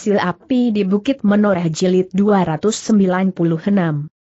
Sil Api di Bukit Menoreh Jilid 296.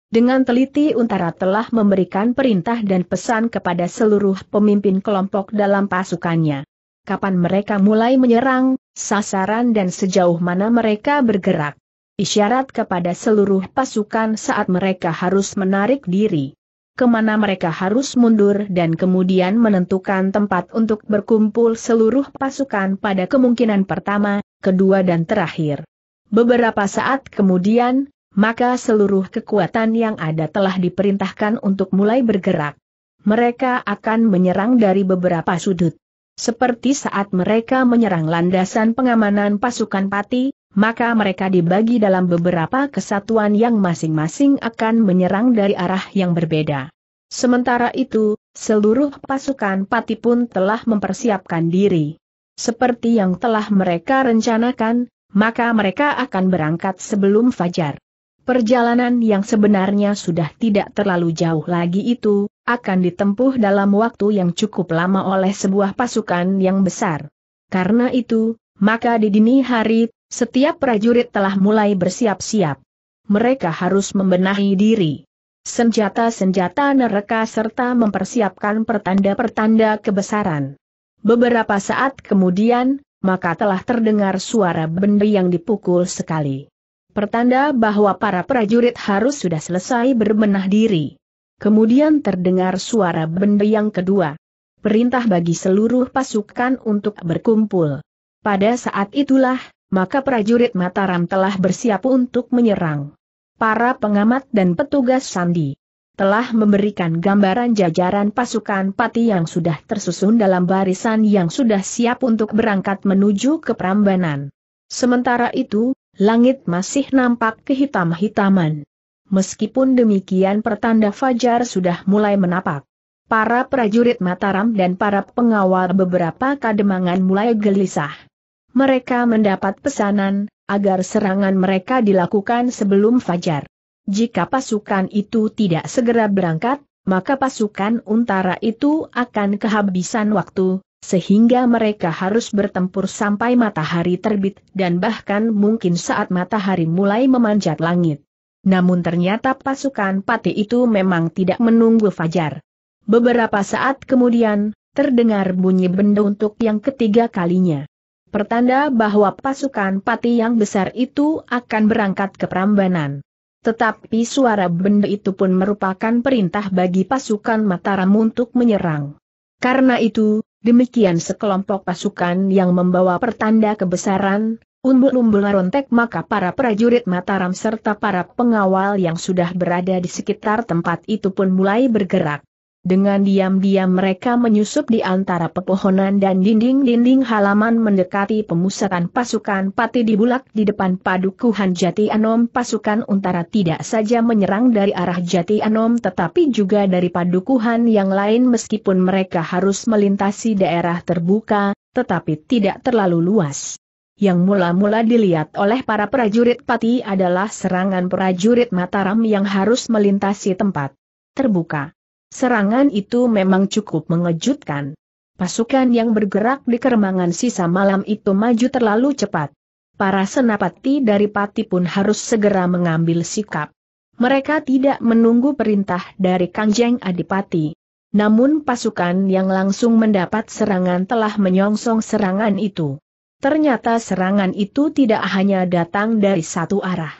Dengan teliti Untara telah memberikan perintah dan pesan kepada seluruh pemimpin kelompok dalam pasukannya. Kapan mereka mulai menyerang, sasaran dan sejauh mana mereka bergerak. Isyarat kepada seluruh pasukan saat mereka harus menarik diri kemana mereka harus mundur dan kemudian menentukan tempat untuk berkumpul seluruh pasukan pada kemungkinan pertama, kedua dan terakhir. Beberapa saat kemudian, maka seluruh kekuatan yang ada telah diperintahkan untuk mulai bergerak. Mereka akan menyerang dari beberapa sudut. Seperti saat mereka menyerang landasan pengamanan pasukan pati, maka mereka dibagi dalam beberapa kesatuan yang masing-masing akan menyerang dari arah yang berbeda. Sementara itu, seluruh pasukan pati pun telah mempersiapkan diri. Seperti yang telah mereka rencanakan, maka mereka akan berangkat sebelum fajar. Perjalanan yang sebenarnya sudah tidak terlalu jauh lagi itu, akan ditempuh dalam waktu yang cukup lama oleh sebuah pasukan yang besar. Karena itu, maka di dini hari, setiap prajurit telah mulai bersiap-siap. Mereka harus membenahi diri. Senjata-senjata neraka serta mempersiapkan pertanda-pertanda kebesaran. Beberapa saat kemudian, maka telah terdengar suara benda yang dipukul sekali. Pertanda bahwa para prajurit harus sudah selesai berbenah diri. Kemudian terdengar suara benda yang kedua. Perintah bagi seluruh pasukan untuk berkumpul. Pada saat itulah, maka prajurit Mataram telah bersiap untuk menyerang. Para pengamat dan petugas sandi telah memberikan gambaran jajaran pasukan pati yang sudah tersusun dalam barisan yang sudah siap untuk berangkat menuju ke Prambanan. Sementara itu, langit masih nampak kehitam-hitaman. Meskipun demikian pertanda fajar sudah mulai menapak. Para prajurit Mataram dan para pengawal beberapa kademangan mulai gelisah. Mereka mendapat pesanan, agar serangan mereka dilakukan sebelum fajar. Jika pasukan itu tidak segera berangkat, maka pasukan untara itu akan kehabisan waktu, sehingga mereka harus bertempur sampai matahari terbit dan bahkan mungkin saat matahari mulai memanjat langit. Namun ternyata pasukan pati itu memang tidak menunggu fajar. Beberapa saat kemudian, terdengar bunyi benda untuk yang ketiga kalinya. Pertanda bahwa pasukan pati yang besar itu akan berangkat ke Prambanan. Tetapi suara benda itu pun merupakan perintah bagi pasukan Mataram untuk menyerang. Karena itu, demikian sekelompok pasukan yang membawa pertanda kebesaran, umbul-umbul rontek maka para prajurit Mataram serta para pengawal yang sudah berada di sekitar tempat itu pun mulai bergerak. Dengan diam-diam mereka menyusup di antara pepohonan dan dinding-dinding halaman mendekati pemusatan pasukan pati di bulak di depan padukuhan Jati Anom. Pasukan untara tidak saja menyerang dari arah Jati Anom tetapi juga dari padukuhan yang lain meskipun mereka harus melintasi daerah terbuka, tetapi tidak terlalu luas. Yang mula-mula dilihat oleh para prajurit pati adalah serangan prajurit Mataram yang harus melintasi tempat terbuka. Serangan itu memang cukup mengejutkan. Pasukan yang bergerak di keremangan sisa malam itu maju terlalu cepat. Para senapati dari Pati pun harus segera mengambil sikap. Mereka tidak menunggu perintah dari Kangjeng Adipati. Namun pasukan yang langsung mendapat serangan telah menyongsong serangan itu. Ternyata serangan itu tidak hanya datang dari satu arah.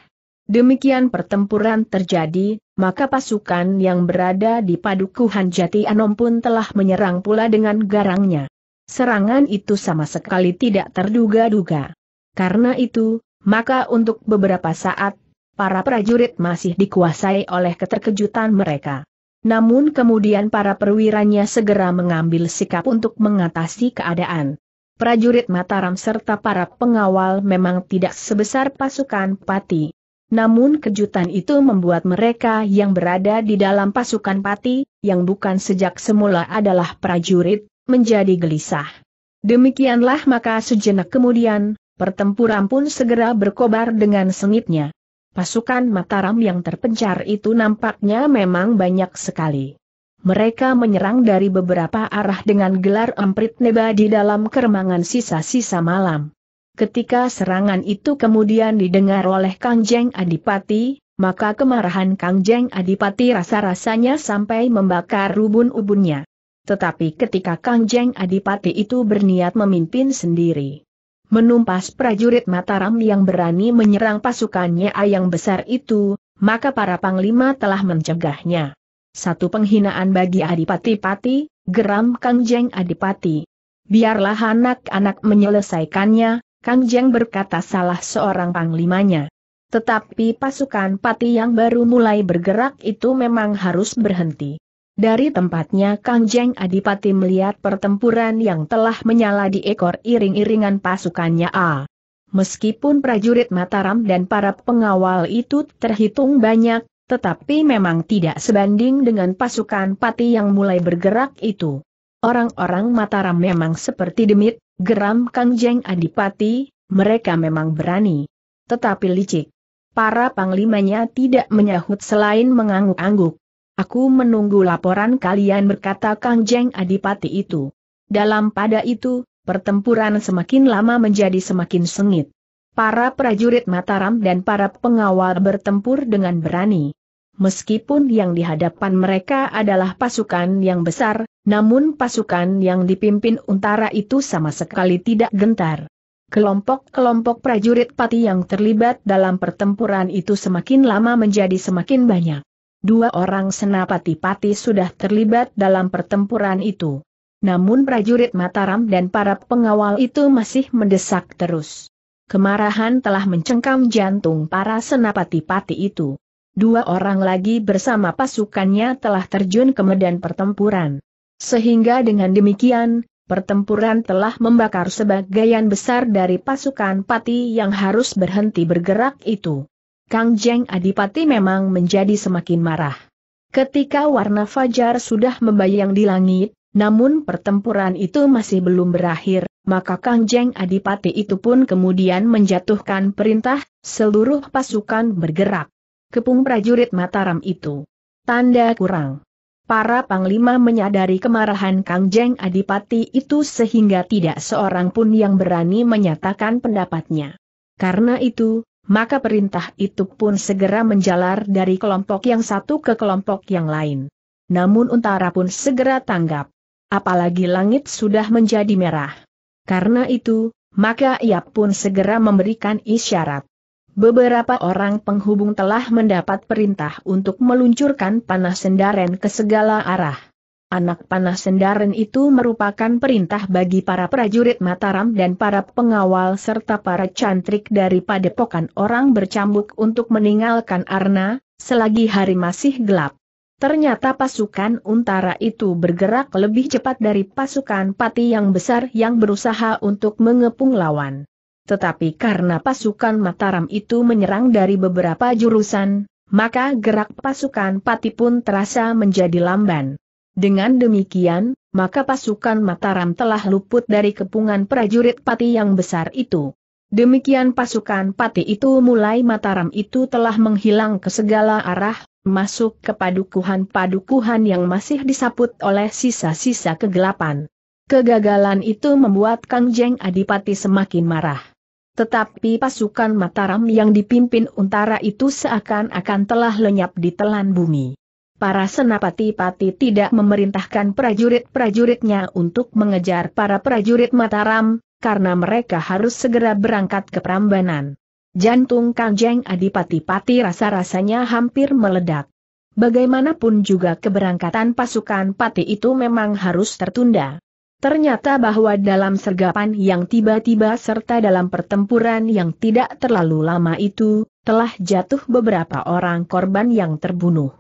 Demikian pertempuran terjadi, maka pasukan yang berada di padukuhan Jati Anom pun telah menyerang pula dengan garangnya. Serangan itu sama sekali tidak terduga-duga. Karena itu, maka untuk beberapa saat, para prajurit masih dikuasai oleh keterkejutan mereka. Namun kemudian para perwiranya segera mengambil sikap untuk mengatasi keadaan. Prajurit Mataram serta para pengawal memang tidak sebesar pasukan Pati. Namun kejutan itu membuat mereka yang berada di dalam pasukan pati, yang bukan sejak semula adalah prajurit, menjadi gelisah. Demikianlah maka sejenak kemudian, pertempuran pun segera berkobar dengan sengitnya. Pasukan Mataram yang terpencar itu nampaknya memang banyak sekali. Mereka menyerang dari beberapa arah dengan gelar emprit neba di dalam keremangan sisa-sisa malam. Ketika serangan itu kemudian didengar oleh Kangjeng Adipati, maka kemarahan Kangjeng Adipati rasa-rasanya sampai membakar rubun ubunnya. Tetapi ketika Kangjeng Adipati itu berniat memimpin sendiri, menumpas prajurit Mataram yang berani menyerang pasukannya yang besar itu, maka para panglima telah mencegahnya. Satu penghinaan bagi Adipati Pati, geram Kangjeng Adipati. Biarlah anak-anak menyelesaikannya, Kang Jeng berkata salah seorang panglimanya. Tetapi pasukan pati yang baru mulai bergerak itu memang harus berhenti. Dari tempatnya Kang Jeng Adipati melihat pertempuran yang telah menyala di ekor iring-iringan pasukannya A. Meskipun prajurit Mataram dan para pengawal itu terhitung banyak, tetapi memang tidak sebanding dengan pasukan pati yang mulai bergerak itu. Orang-orang Mataram memang seperti demit, Geram Kang Jeng Adipati, mereka memang berani. Tetapi licik. Para panglimanya tidak menyahut selain mengangguk-angguk. Aku menunggu laporan kalian berkata Kang Jeng Adipati itu. Dalam pada itu, pertempuran semakin lama menjadi semakin sengit. Para prajurit Mataram dan para pengawal bertempur dengan berani meskipun yang dihadapan mereka adalah pasukan yang besar, namun pasukan yang dipimpin untara itu sama sekali tidak gentar. Kelompok-kelompok prajurit pati yang terlibat dalam pertempuran itu semakin lama menjadi semakin banyak. Dua orang senapati pati sudah terlibat dalam pertempuran itu. Namun prajurit Mataram dan para pengawal itu masih mendesak terus. Kemarahan telah mencengkam jantung para senapati pati itu dua orang lagi bersama pasukannya telah terjun ke medan pertempuran. Sehingga dengan demikian, pertempuran telah membakar sebagian besar dari pasukan pati yang harus berhenti bergerak itu. Kang Jeng Adipati memang menjadi semakin marah. Ketika warna fajar sudah membayang di langit, namun pertempuran itu masih belum berakhir, maka Kang Jeng Adipati itu pun kemudian menjatuhkan perintah, seluruh pasukan bergerak kepung prajurit Mataram itu. Tanda kurang. Para panglima menyadari kemarahan Kangjeng Adipati itu sehingga tidak seorang pun yang berani menyatakan pendapatnya. Karena itu, maka perintah itu pun segera menjalar dari kelompok yang satu ke kelompok yang lain. Namun Untara pun segera tanggap. Apalagi langit sudah menjadi merah. Karena itu, maka ia pun segera memberikan isyarat. Beberapa orang penghubung telah mendapat perintah untuk meluncurkan panah sendaren ke segala arah. Anak panah sendaren itu merupakan perintah bagi para prajurit Mataram dan para pengawal serta para cantrik dari padepokan orang bercambuk untuk meninggalkan Arna, selagi hari masih gelap. Ternyata pasukan untara itu bergerak lebih cepat dari pasukan pati yang besar yang berusaha untuk mengepung lawan. Tetapi karena pasukan Mataram itu menyerang dari beberapa jurusan, maka gerak pasukan Pati pun terasa menjadi lamban. Dengan demikian, maka pasukan Mataram telah luput dari kepungan prajurit Pati yang besar itu. Demikian pasukan Pati itu mulai Mataram itu telah menghilang ke segala arah, masuk ke padukuhan-padukuhan yang masih disaput oleh sisa-sisa kegelapan. Kegagalan itu membuat Kang Jeng Adipati semakin marah. Tetapi pasukan Mataram yang dipimpin Untara itu seakan-akan telah lenyap di telan bumi. Para senapati-pati tidak memerintahkan prajurit-prajuritnya untuk mengejar para prajurit Mataram, karena mereka harus segera berangkat ke Prambanan. Jantung kangjeng Adipati-pati rasa-rasanya hampir meledak. Bagaimanapun juga keberangkatan pasukan pati itu memang harus tertunda. Ternyata bahwa dalam sergapan yang tiba-tiba serta dalam pertempuran yang tidak terlalu lama itu, telah jatuh beberapa orang korban yang terbunuh.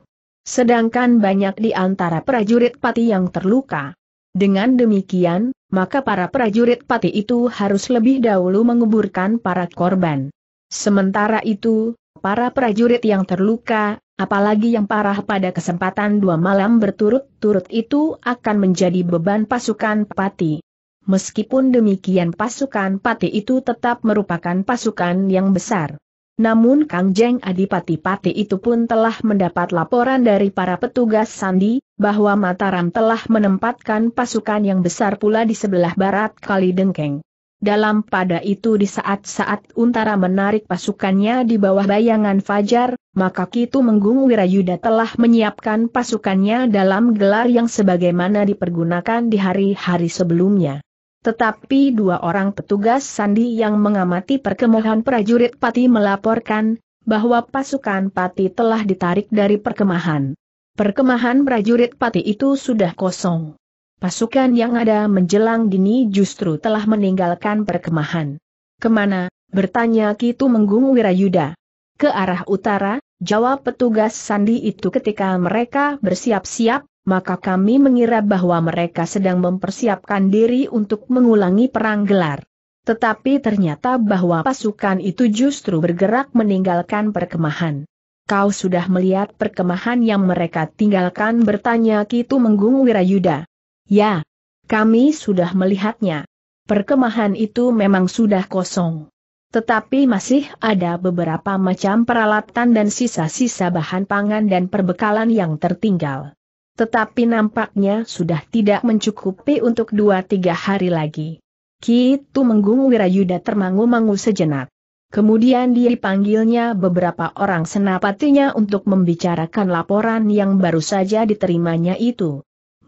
Sedangkan banyak di antara prajurit pati yang terluka. Dengan demikian, maka para prajurit pati itu harus lebih dahulu menguburkan para korban. Sementara itu, Para prajurit yang terluka, apalagi yang parah pada kesempatan dua malam berturut-turut itu akan menjadi beban pasukan pati. Meskipun demikian pasukan pati itu tetap merupakan pasukan yang besar. Namun Kang Jeng Adipati Pati itu pun telah mendapat laporan dari para petugas Sandi, bahwa Mataram telah menempatkan pasukan yang besar pula di sebelah barat Kali Dengkeng. Dalam pada itu di saat-saat Untara menarik pasukannya di bawah bayangan Fajar, maka Kitu Menggung Wirayuda telah menyiapkan pasukannya dalam gelar yang sebagaimana dipergunakan di hari-hari sebelumnya. Tetapi dua orang petugas Sandi yang mengamati perkemahan prajurit Pati melaporkan, bahwa pasukan Pati telah ditarik dari perkemahan. Perkemahan prajurit Pati itu sudah kosong. Pasukan yang ada menjelang dini justru telah meninggalkan perkemahan. Kemana? Bertanya Kitu Menggung Wirayuda. Ke arah utara, jawab petugas sandi itu ketika mereka bersiap-siap, maka kami mengira bahwa mereka sedang mempersiapkan diri untuk mengulangi perang gelar. Tetapi ternyata bahwa pasukan itu justru bergerak meninggalkan perkemahan. Kau sudah melihat perkemahan yang mereka tinggalkan bertanya Kitu Menggung Wirayuda. Ya, kami sudah melihatnya. Perkemahan itu memang sudah kosong. Tetapi masih ada beberapa macam peralatan dan sisa-sisa bahan pangan dan perbekalan yang tertinggal. Tetapi nampaknya sudah tidak mencukupi untuk dua tiga hari lagi. Kitu Menggung Wirayuda termangu-mangu sejenak. Kemudian dia dipanggilnya beberapa orang senapatinya untuk membicarakan laporan yang baru saja diterimanya itu.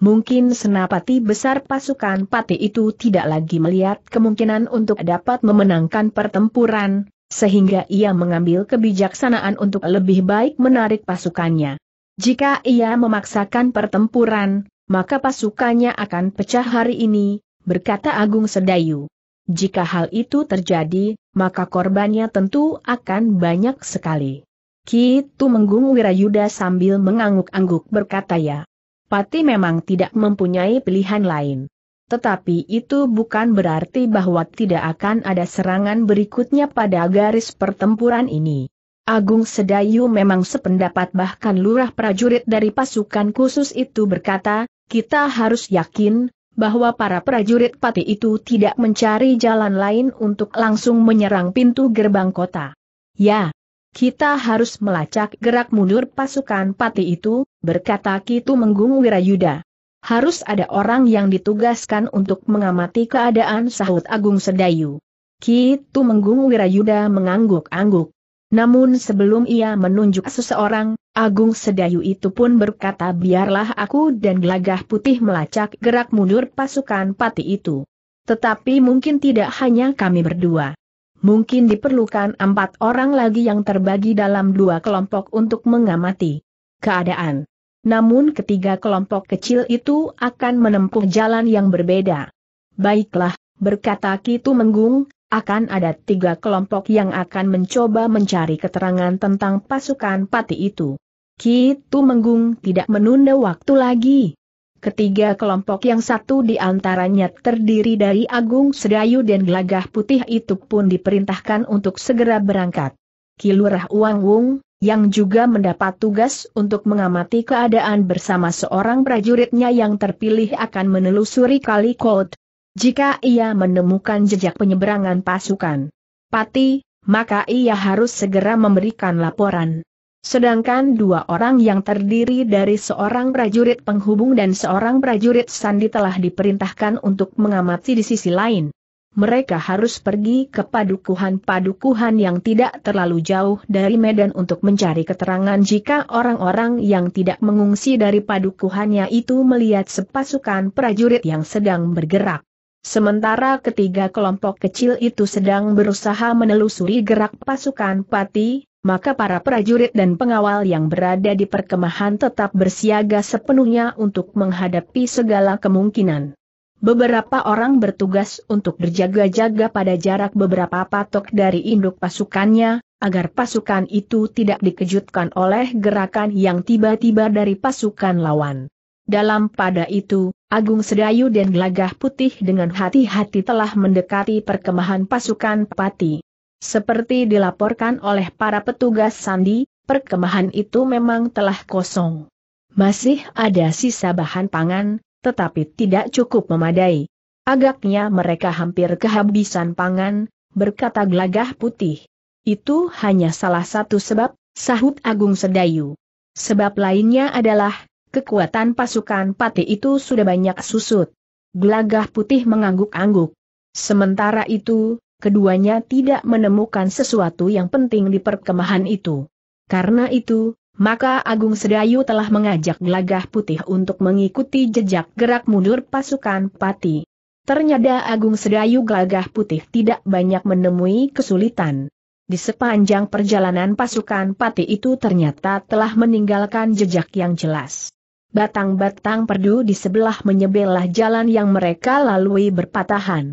Mungkin senapati besar pasukan pati itu tidak lagi melihat kemungkinan untuk dapat memenangkan pertempuran, sehingga ia mengambil kebijaksanaan untuk lebih baik menarik pasukannya. Jika ia memaksakan pertempuran, maka pasukannya akan pecah hari ini, berkata Agung Sedayu. Jika hal itu terjadi, maka korbannya tentu akan banyak sekali. Kitu Menggung Wirayuda sambil mengangguk-angguk berkata ya. Pati memang tidak mempunyai pilihan lain. Tetapi itu bukan berarti bahwa tidak akan ada serangan berikutnya pada garis pertempuran ini. Agung Sedayu memang sependapat bahkan lurah prajurit dari pasukan khusus itu berkata, kita harus yakin, bahwa para prajurit pati itu tidak mencari jalan lain untuk langsung menyerang pintu gerbang kota. Ya, kita harus melacak gerak mundur pasukan pati itu, berkata Kitu Menggung Wirayuda. Harus ada orang yang ditugaskan untuk mengamati keadaan sahut Agung Sedayu. Kitu Menggung Wirayuda mengangguk-angguk. Namun sebelum ia menunjuk seseorang, Agung Sedayu itu pun berkata biarlah aku dan gelagah putih melacak gerak mundur pasukan pati itu. Tetapi mungkin tidak hanya kami berdua mungkin diperlukan empat orang lagi yang terbagi dalam dua kelompok untuk mengamati keadaan. Namun ketiga kelompok kecil itu akan menempuh jalan yang berbeda. Baiklah, berkata Kitu Menggung, akan ada tiga kelompok yang akan mencoba mencari keterangan tentang pasukan pati itu. Kitu Menggung tidak menunda waktu lagi. Ketiga kelompok yang satu di antaranya terdiri dari Agung Sedayu dan Gelagah Putih itu pun diperintahkan untuk segera berangkat. Kilurah Uang Wung, yang juga mendapat tugas untuk mengamati keadaan bersama seorang prajuritnya yang terpilih akan menelusuri kali Kod. Jika ia menemukan jejak penyeberangan pasukan Pati, maka ia harus segera memberikan laporan. Sedangkan dua orang yang terdiri dari seorang prajurit penghubung dan seorang prajurit sandi telah diperintahkan untuk mengamati di sisi lain. Mereka harus pergi ke padukuhan-padukuhan yang tidak terlalu jauh dari medan untuk mencari keterangan jika orang-orang yang tidak mengungsi dari padukuhannya itu melihat sepasukan prajurit yang sedang bergerak. Sementara ketiga kelompok kecil itu sedang berusaha menelusuri gerak pasukan pati, maka para prajurit dan pengawal yang berada di perkemahan tetap bersiaga sepenuhnya untuk menghadapi segala kemungkinan. Beberapa orang bertugas untuk berjaga-jaga pada jarak beberapa patok dari induk pasukannya, agar pasukan itu tidak dikejutkan oleh gerakan yang tiba-tiba dari pasukan lawan. Dalam pada itu, Agung Sedayu dan Gelagah Putih dengan hati-hati telah mendekati perkemahan pasukan Pati. Seperti dilaporkan oleh para petugas sandi, perkemahan itu memang telah kosong. Masih ada sisa bahan pangan, tetapi tidak cukup memadai. Agaknya mereka hampir kehabisan pangan, berkata gelagah putih. Itu hanya salah satu sebab, sahut Agung Sedayu. Sebab lainnya adalah, kekuatan pasukan pati itu sudah banyak susut. Gelagah putih mengangguk-angguk. Sementara itu, keduanya tidak menemukan sesuatu yang penting di perkemahan itu. Karena itu, maka Agung Sedayu telah mengajak Gelagah Putih untuk mengikuti jejak gerak mundur pasukan Pati. Ternyata Agung Sedayu Gelagah Putih tidak banyak menemui kesulitan. Di sepanjang perjalanan pasukan Pati itu ternyata telah meninggalkan jejak yang jelas. Batang-batang perdu di sebelah menyebelah jalan yang mereka lalui berpatahan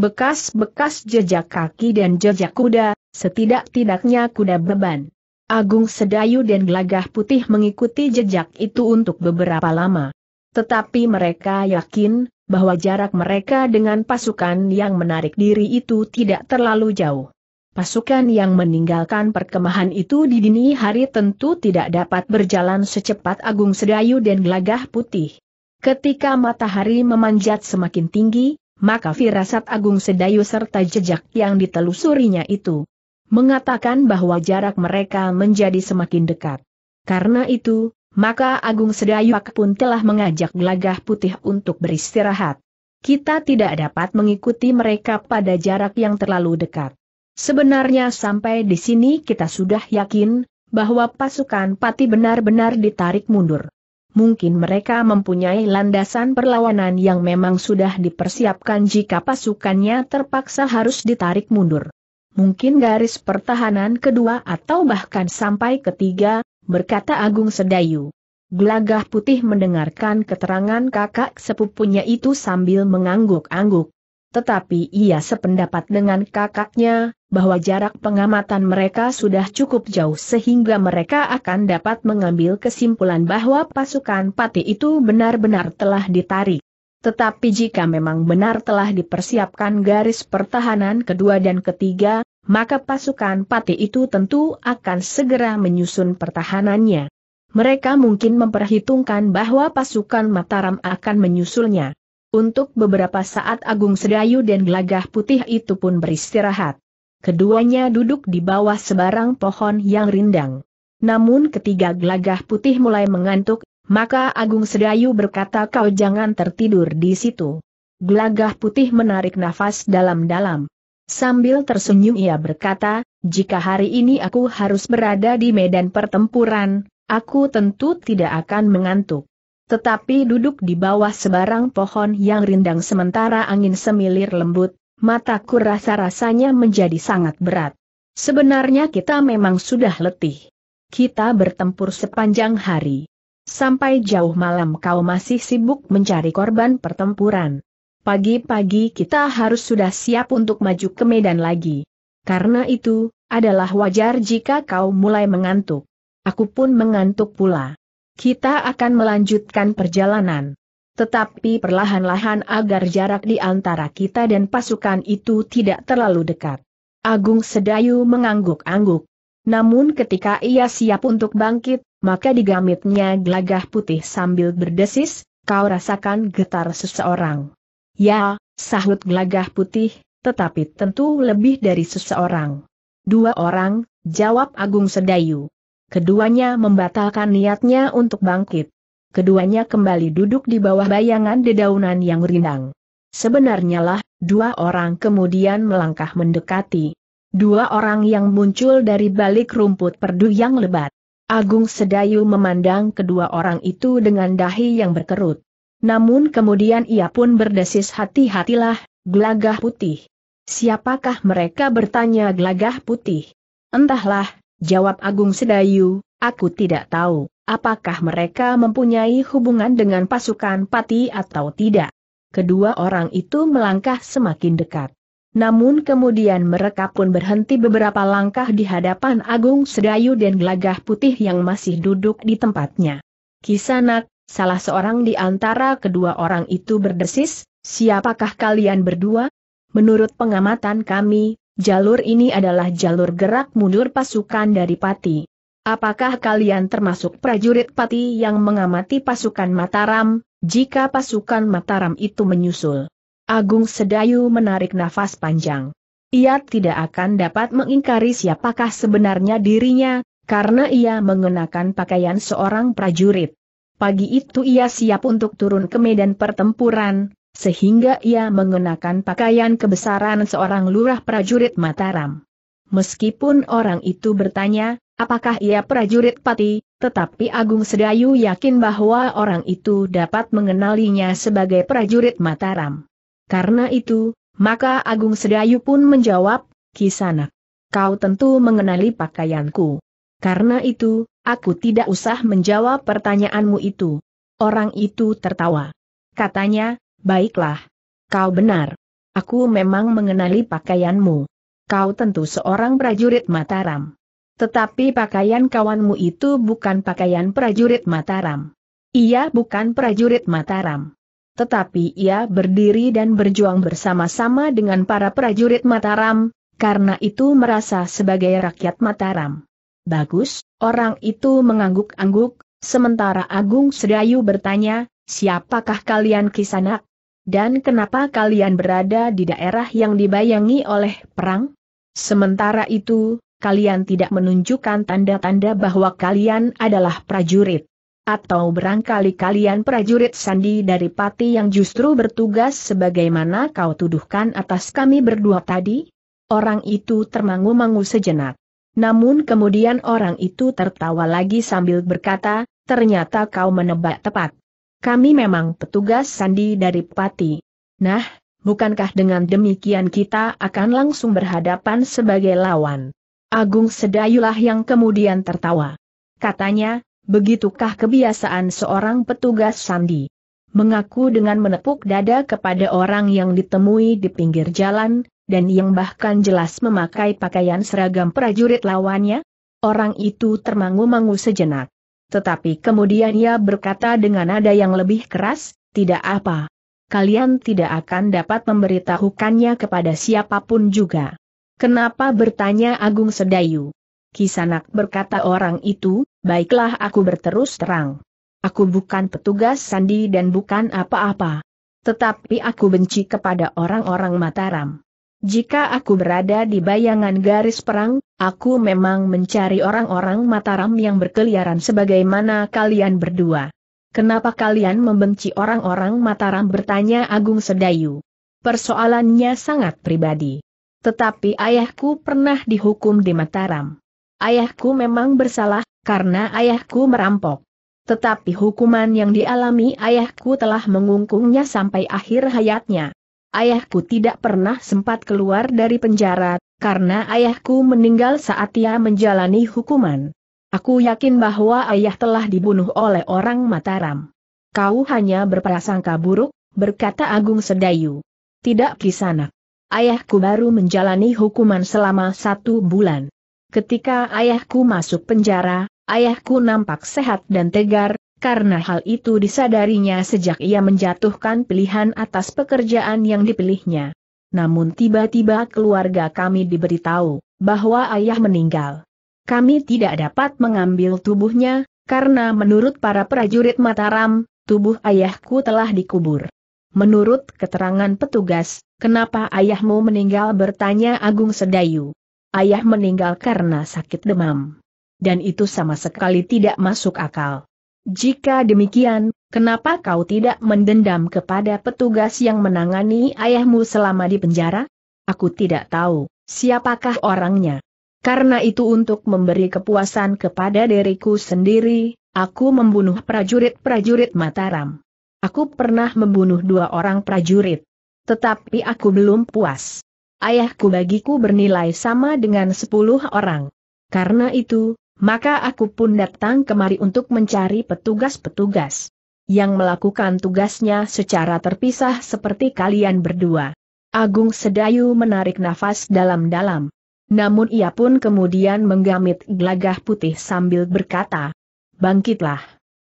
bekas-bekas jejak kaki dan jejak kuda, setidak-tidaknya kuda beban. Agung Sedayu dan Gelagah Putih mengikuti jejak itu untuk beberapa lama. Tetapi mereka yakin, bahwa jarak mereka dengan pasukan yang menarik diri itu tidak terlalu jauh. Pasukan yang meninggalkan perkemahan itu di dini hari tentu tidak dapat berjalan secepat Agung Sedayu dan Gelagah Putih. Ketika matahari memanjat semakin tinggi, maka firasat Agung Sedayu serta jejak yang ditelusurinya itu mengatakan bahwa jarak mereka menjadi semakin dekat. Karena itu, maka Agung Sedayu pun telah mengajak Gelagah Putih untuk beristirahat. Kita tidak dapat mengikuti mereka pada jarak yang terlalu dekat. Sebenarnya sampai di sini kita sudah yakin bahwa pasukan Pati benar-benar ditarik mundur mungkin mereka mempunyai landasan perlawanan yang memang sudah dipersiapkan jika pasukannya terpaksa harus ditarik mundur. Mungkin garis pertahanan kedua atau bahkan sampai ketiga, berkata Agung Sedayu. Gelagah putih mendengarkan keterangan kakak sepupunya itu sambil mengangguk-angguk. Tetapi ia sependapat dengan kakaknya, bahwa jarak pengamatan mereka sudah cukup jauh sehingga mereka akan dapat mengambil kesimpulan bahwa pasukan pati itu benar-benar telah ditarik. Tetapi jika memang benar telah dipersiapkan garis pertahanan kedua dan ketiga, maka pasukan pati itu tentu akan segera menyusun pertahanannya. Mereka mungkin memperhitungkan bahwa pasukan Mataram akan menyusulnya. Untuk beberapa saat Agung Sedayu dan Gelagah Putih itu pun beristirahat keduanya duduk di bawah sebarang pohon yang rindang. Namun ketiga gelagah putih mulai mengantuk, maka Agung Sedayu berkata kau jangan tertidur di situ. Gelagah putih menarik nafas dalam-dalam. Sambil tersenyum ia berkata, jika hari ini aku harus berada di medan pertempuran, aku tentu tidak akan mengantuk. Tetapi duduk di bawah sebarang pohon yang rindang sementara angin semilir lembut, mataku rasa-rasanya menjadi sangat berat. Sebenarnya kita memang sudah letih. Kita bertempur sepanjang hari. Sampai jauh malam kau masih sibuk mencari korban pertempuran. Pagi-pagi kita harus sudah siap untuk maju ke medan lagi. Karena itu, adalah wajar jika kau mulai mengantuk. Aku pun mengantuk pula. Kita akan melanjutkan perjalanan. Tetapi perlahan-lahan agar jarak di antara kita dan pasukan itu tidak terlalu dekat. Agung Sedayu mengangguk-angguk. Namun ketika ia siap untuk bangkit, maka digamitnya gelagah putih sambil berdesis, kau rasakan getar seseorang. Ya, sahut gelagah putih, tetapi tentu lebih dari seseorang. Dua orang, jawab Agung Sedayu. Keduanya membatalkan niatnya untuk bangkit keduanya kembali duduk di bawah bayangan dedaunan yang rindang. Sebenarnya lah, dua orang kemudian melangkah mendekati. Dua orang yang muncul dari balik rumput perdu yang lebat. Agung Sedayu memandang kedua orang itu dengan dahi yang berkerut. Namun kemudian ia pun berdesis hati-hatilah, gelagah putih. Siapakah mereka bertanya gelagah putih? Entahlah, jawab Agung Sedayu, aku tidak tahu. Apakah mereka mempunyai hubungan dengan pasukan pati atau tidak? Kedua orang itu melangkah semakin dekat. Namun kemudian mereka pun berhenti beberapa langkah di hadapan Agung Sedayu dan Gelagah Putih yang masih duduk di tempatnya. Kisanak, salah seorang di antara kedua orang itu berdesis, siapakah kalian berdua? Menurut pengamatan kami, jalur ini adalah jalur gerak mundur pasukan dari Pati. Apakah kalian termasuk prajurit pati yang mengamati pasukan Mataram, jika pasukan Mataram itu menyusul? Agung Sedayu menarik nafas panjang. Ia tidak akan dapat mengingkari siapakah sebenarnya dirinya, karena ia mengenakan pakaian seorang prajurit. Pagi itu ia siap untuk turun ke medan pertempuran, sehingga ia mengenakan pakaian kebesaran seorang lurah prajurit Mataram. Meskipun orang itu bertanya, Apakah ia prajurit pati, tetapi Agung Sedayu yakin bahwa orang itu dapat mengenalinya sebagai prajurit Mataram. Karena itu, maka Agung Sedayu pun menjawab, Kisana, kau tentu mengenali pakaianku. Karena itu, aku tidak usah menjawab pertanyaanmu itu. Orang itu tertawa. Katanya, baiklah. Kau benar. Aku memang mengenali pakaianmu. Kau tentu seorang prajurit Mataram. Tetapi pakaian kawanmu itu bukan pakaian prajurit Mataram. Ia bukan prajurit Mataram. Tetapi ia berdiri dan berjuang bersama-sama dengan para prajurit Mataram, karena itu merasa sebagai rakyat Mataram. Bagus, orang itu mengangguk-angguk, sementara Agung Sedayu bertanya, siapakah kalian kisanak? Dan kenapa kalian berada di daerah yang dibayangi oleh perang? Sementara itu, kalian tidak menunjukkan tanda-tanda bahwa kalian adalah prajurit. Atau berangkali kalian prajurit sandi dari pati yang justru bertugas sebagaimana kau tuduhkan atas kami berdua tadi? Orang itu termangu-mangu sejenak. Namun kemudian orang itu tertawa lagi sambil berkata, ternyata kau menebak tepat. Kami memang petugas sandi dari pati. Nah, bukankah dengan demikian kita akan langsung berhadapan sebagai lawan? Agung Sedayulah yang kemudian tertawa. Katanya, begitukah kebiasaan seorang petugas sandi? Mengaku dengan menepuk dada kepada orang yang ditemui di pinggir jalan, dan yang bahkan jelas memakai pakaian seragam prajurit lawannya? Orang itu termangu-mangu sejenak. Tetapi kemudian ia berkata dengan nada yang lebih keras, tidak apa. Kalian tidak akan dapat memberitahukannya kepada siapapun juga. Kenapa bertanya Agung Sedayu? Kisanak berkata orang itu, baiklah aku berterus terang. Aku bukan petugas sandi dan bukan apa-apa. Tetapi aku benci kepada orang-orang Mataram. Jika aku berada di bayangan garis perang, aku memang mencari orang-orang Mataram yang berkeliaran sebagaimana kalian berdua. Kenapa kalian membenci orang-orang Mataram bertanya Agung Sedayu? Persoalannya sangat pribadi. Tetapi ayahku pernah dihukum di Mataram. Ayahku memang bersalah, karena ayahku merampok. Tetapi hukuman yang dialami ayahku telah mengungkungnya sampai akhir hayatnya. Ayahku tidak pernah sempat keluar dari penjara, karena ayahku meninggal saat ia menjalani hukuman. Aku yakin bahwa ayah telah dibunuh oleh orang Mataram. Kau hanya berprasangka buruk, berkata Agung Sedayu. Tidak kisanak ayahku baru menjalani hukuman selama satu bulan. Ketika ayahku masuk penjara, ayahku nampak sehat dan tegar, karena hal itu disadarinya sejak ia menjatuhkan pilihan atas pekerjaan yang dipilihnya. Namun tiba-tiba keluarga kami diberitahu, bahwa ayah meninggal. Kami tidak dapat mengambil tubuhnya, karena menurut para prajurit Mataram, tubuh ayahku telah dikubur. Menurut keterangan petugas, kenapa ayahmu meninggal bertanya Agung Sedayu. Ayah meninggal karena sakit demam. Dan itu sama sekali tidak masuk akal. Jika demikian, kenapa kau tidak mendendam kepada petugas yang menangani ayahmu selama di penjara? Aku tidak tahu, siapakah orangnya. Karena itu untuk memberi kepuasan kepada diriku sendiri, aku membunuh prajurit-prajurit Mataram. Aku pernah membunuh dua orang prajurit. Tetapi aku belum puas. Ayahku bagiku bernilai sama dengan sepuluh orang. Karena itu, maka aku pun datang kemari untuk mencari petugas-petugas yang melakukan tugasnya secara terpisah seperti kalian berdua. Agung Sedayu menarik nafas dalam-dalam. Namun ia pun kemudian menggamit gelagah putih sambil berkata, Bangkitlah.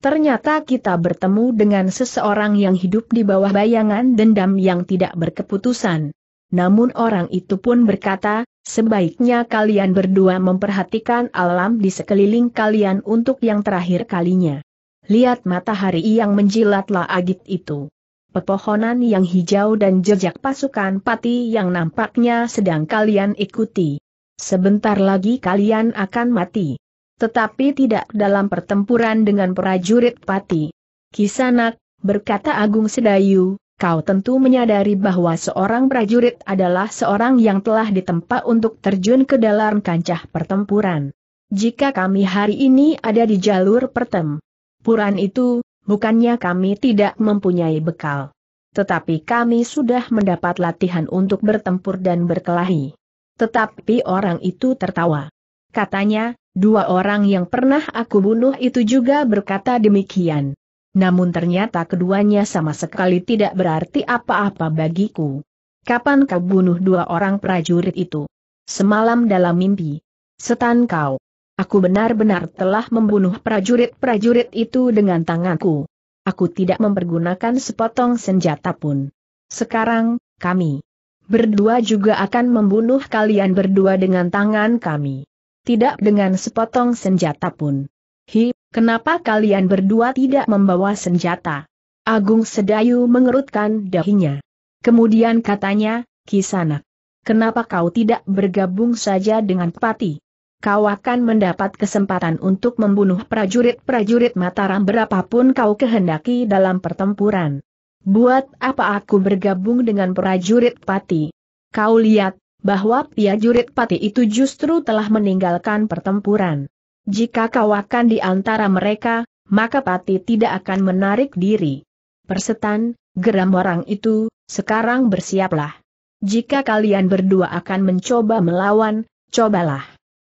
Ternyata kita bertemu dengan seseorang yang hidup di bawah bayangan dendam yang tidak berkeputusan. Namun orang itu pun berkata, sebaiknya kalian berdua memperhatikan alam di sekeliling kalian untuk yang terakhir kalinya. Lihat matahari yang menjilatlah agit itu. Pepohonan yang hijau dan jejak pasukan pati yang nampaknya sedang kalian ikuti. Sebentar lagi kalian akan mati. Tetapi tidak dalam pertempuran dengan prajurit pati. Kisanak, berkata Agung Sedayu, kau tentu menyadari bahwa seorang prajurit adalah seorang yang telah ditempa untuk terjun ke dalam kancah pertempuran. Jika kami hari ini ada di jalur pertempuran itu, bukannya kami tidak mempunyai bekal. Tetapi kami sudah mendapat latihan untuk bertempur dan berkelahi. Tetapi orang itu tertawa. Katanya, Dua orang yang pernah aku bunuh itu juga berkata demikian. Namun ternyata keduanya sama sekali tidak berarti apa-apa bagiku. Kapan kau bunuh dua orang prajurit itu? Semalam dalam mimpi. Setan kau. Aku benar-benar telah membunuh prajurit-prajurit itu dengan tanganku. Aku tidak mempergunakan sepotong senjata pun. Sekarang, kami berdua juga akan membunuh kalian berdua dengan tangan kami tidak dengan sepotong senjata pun. Hi, kenapa kalian berdua tidak membawa senjata? Agung Sedayu mengerutkan dahinya. Kemudian katanya, Kisanak, kenapa kau tidak bergabung saja dengan Pati? Kau akan mendapat kesempatan untuk membunuh prajurit-prajurit Mataram berapapun kau kehendaki dalam pertempuran. Buat apa aku bergabung dengan prajurit Pati? Kau lihat, bahwa prajurit pati itu justru telah meninggalkan pertempuran. Jika kau akan di antara mereka, maka pati tidak akan menarik diri. Persetan, geram orang itu, sekarang bersiaplah. Jika kalian berdua akan mencoba melawan, cobalah.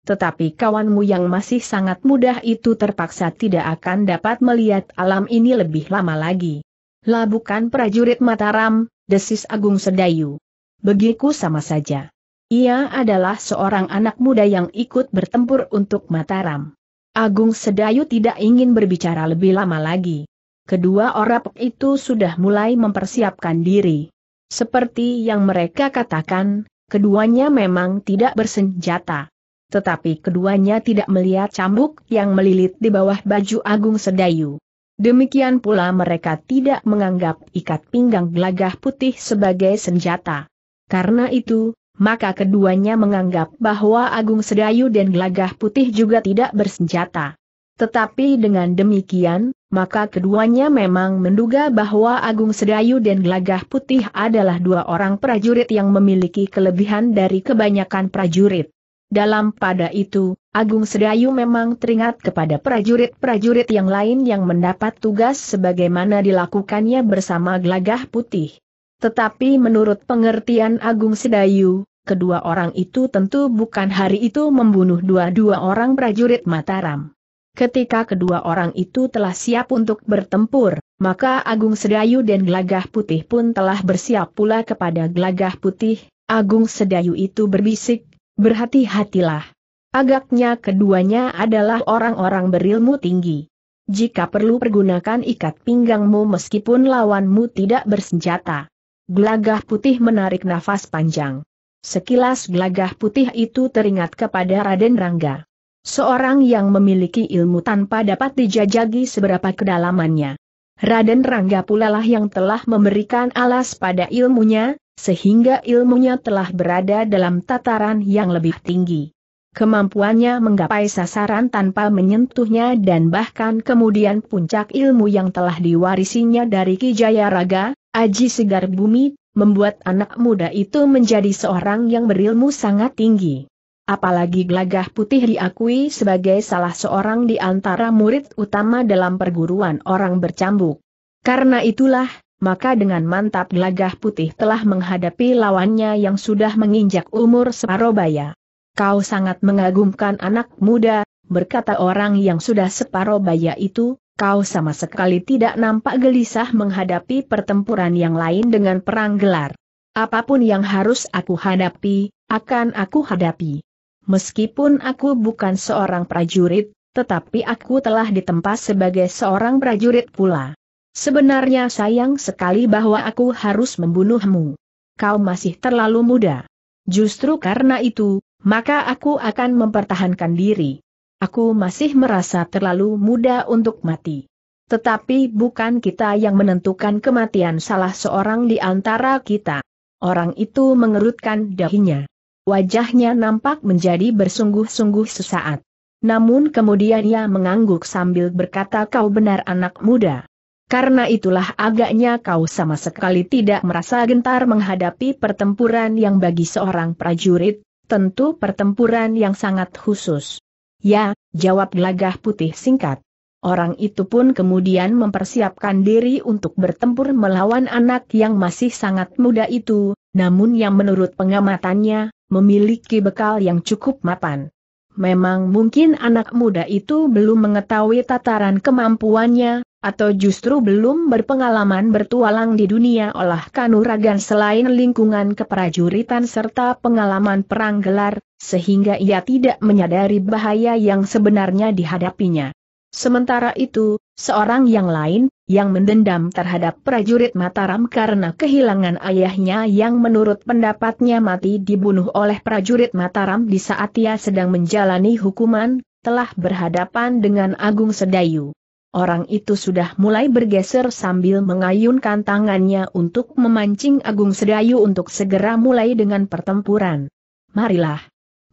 Tetapi kawanmu yang masih sangat mudah itu terpaksa tidak akan dapat melihat alam ini lebih lama lagi. Labukan prajurit Mataram, desis Agung Sedayu. Begiku sama saja. Ia adalah seorang anak muda yang ikut bertempur untuk Mataram. Agung Sedayu tidak ingin berbicara lebih lama lagi. Kedua orang itu sudah mulai mempersiapkan diri. Seperti yang mereka katakan, keduanya memang tidak bersenjata. Tetapi keduanya tidak melihat cambuk yang melilit di bawah baju Agung Sedayu. Demikian pula mereka tidak menganggap ikat pinggang gelagah putih sebagai senjata. Karena itu, maka keduanya menganggap bahwa Agung Sedayu dan Gelagah Putih juga tidak bersenjata. Tetapi dengan demikian, maka keduanya memang menduga bahwa Agung Sedayu dan Gelagah Putih adalah dua orang prajurit yang memiliki kelebihan dari kebanyakan prajurit. Dalam pada itu, Agung Sedayu memang teringat kepada prajurit-prajurit yang lain yang mendapat tugas sebagaimana dilakukannya bersama Gelagah Putih. Tetapi menurut pengertian Agung Sedayu, kedua orang itu tentu bukan hari itu membunuh dua-dua orang prajurit Mataram. Ketika kedua orang itu telah siap untuk bertempur, maka Agung Sedayu dan Gelagah Putih pun telah bersiap pula kepada Gelagah Putih, Agung Sedayu itu berbisik, berhati-hatilah. Agaknya keduanya adalah orang-orang berilmu tinggi. Jika perlu pergunakan ikat pinggangmu meskipun lawanmu tidak bersenjata. Gelagah putih menarik nafas panjang. Sekilas gelagah putih itu teringat kepada Raden Rangga. Seorang yang memiliki ilmu tanpa dapat dijajagi seberapa kedalamannya. Raden Rangga pula lah yang telah memberikan alas pada ilmunya, sehingga ilmunya telah berada dalam tataran yang lebih tinggi. Kemampuannya menggapai sasaran tanpa menyentuhnya dan bahkan kemudian puncak ilmu yang telah diwarisinya dari Kijaya Raga, Aji Segar Bumi membuat anak muda itu menjadi seorang yang berilmu sangat tinggi. Apalagi Gelagah Putih diakui sebagai salah seorang di antara murid utama dalam perguruan orang bercambuk. Karena itulah, maka dengan mantap Gelagah Putih telah menghadapi lawannya yang sudah menginjak umur separobaya. Kau sangat mengagumkan anak muda, berkata orang yang sudah separobaya itu, kau sama sekali tidak nampak gelisah menghadapi pertempuran yang lain dengan perang gelar. Apapun yang harus aku hadapi, akan aku hadapi. Meskipun aku bukan seorang prajurit, tetapi aku telah ditempa sebagai seorang prajurit pula. Sebenarnya sayang sekali bahwa aku harus membunuhmu. Kau masih terlalu muda. Justru karena itu, maka aku akan mempertahankan diri. Aku masih merasa terlalu muda untuk mati. Tetapi bukan kita yang menentukan kematian salah seorang di antara kita. Orang itu mengerutkan dahinya. Wajahnya nampak menjadi bersungguh-sungguh sesaat. Namun kemudian ia mengangguk sambil berkata kau benar anak muda. Karena itulah agaknya kau sama sekali tidak merasa gentar menghadapi pertempuran yang bagi seorang prajurit, tentu pertempuran yang sangat khusus. Ya, jawab gelagah putih singkat. Orang itu pun kemudian mempersiapkan diri untuk bertempur melawan anak yang masih sangat muda itu, namun yang menurut pengamatannya, memiliki bekal yang cukup mapan memang mungkin anak muda itu belum mengetahui tataran kemampuannya, atau justru belum berpengalaman bertualang di dunia olah kanuragan selain lingkungan keprajuritan serta pengalaman perang gelar, sehingga ia tidak menyadari bahaya yang sebenarnya dihadapinya. Sementara itu, seorang yang lain, yang mendendam terhadap prajurit Mataram karena kehilangan ayahnya yang menurut pendapatnya mati dibunuh oleh prajurit Mataram di saat ia sedang menjalani hukuman, telah berhadapan dengan Agung Sedayu. Orang itu sudah mulai bergeser sambil mengayunkan tangannya untuk memancing Agung Sedayu untuk segera mulai dengan pertempuran. Marilah.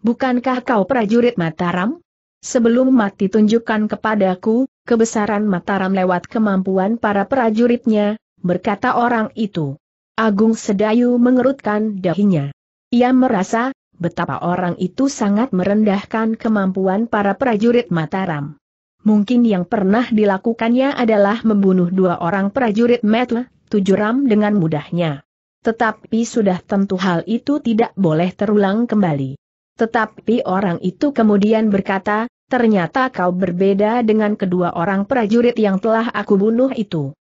Bukankah kau prajurit Mataram? Sebelum mati tunjukkan kepadaku, kebesaran Mataram lewat kemampuan para prajuritnya, berkata orang itu. Agung Sedayu mengerutkan dahinya. Ia merasa, betapa orang itu sangat merendahkan kemampuan para prajurit Mataram. Mungkin yang pernah dilakukannya adalah membunuh dua orang prajurit tujuh ram dengan mudahnya. Tetapi sudah tentu hal itu tidak boleh terulang kembali. Tetapi orang itu kemudian berkata, ternyata kau berbeda dengan kedua orang prajurit yang telah aku bunuh itu.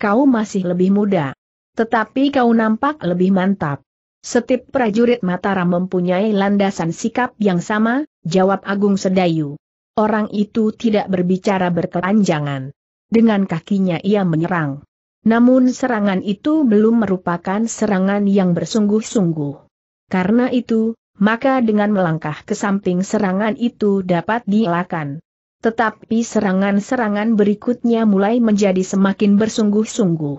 Kau masih lebih muda. Tetapi kau nampak lebih mantap. Setiap prajurit Mataram mempunyai landasan sikap yang sama, jawab Agung Sedayu. Orang itu tidak berbicara berkelanjangan. Dengan kakinya ia menyerang. Namun serangan itu belum merupakan serangan yang bersungguh-sungguh. Karena itu, maka dengan melangkah ke samping serangan itu dapat dielakkan. Tetapi serangan-serangan berikutnya mulai menjadi semakin bersungguh-sungguh.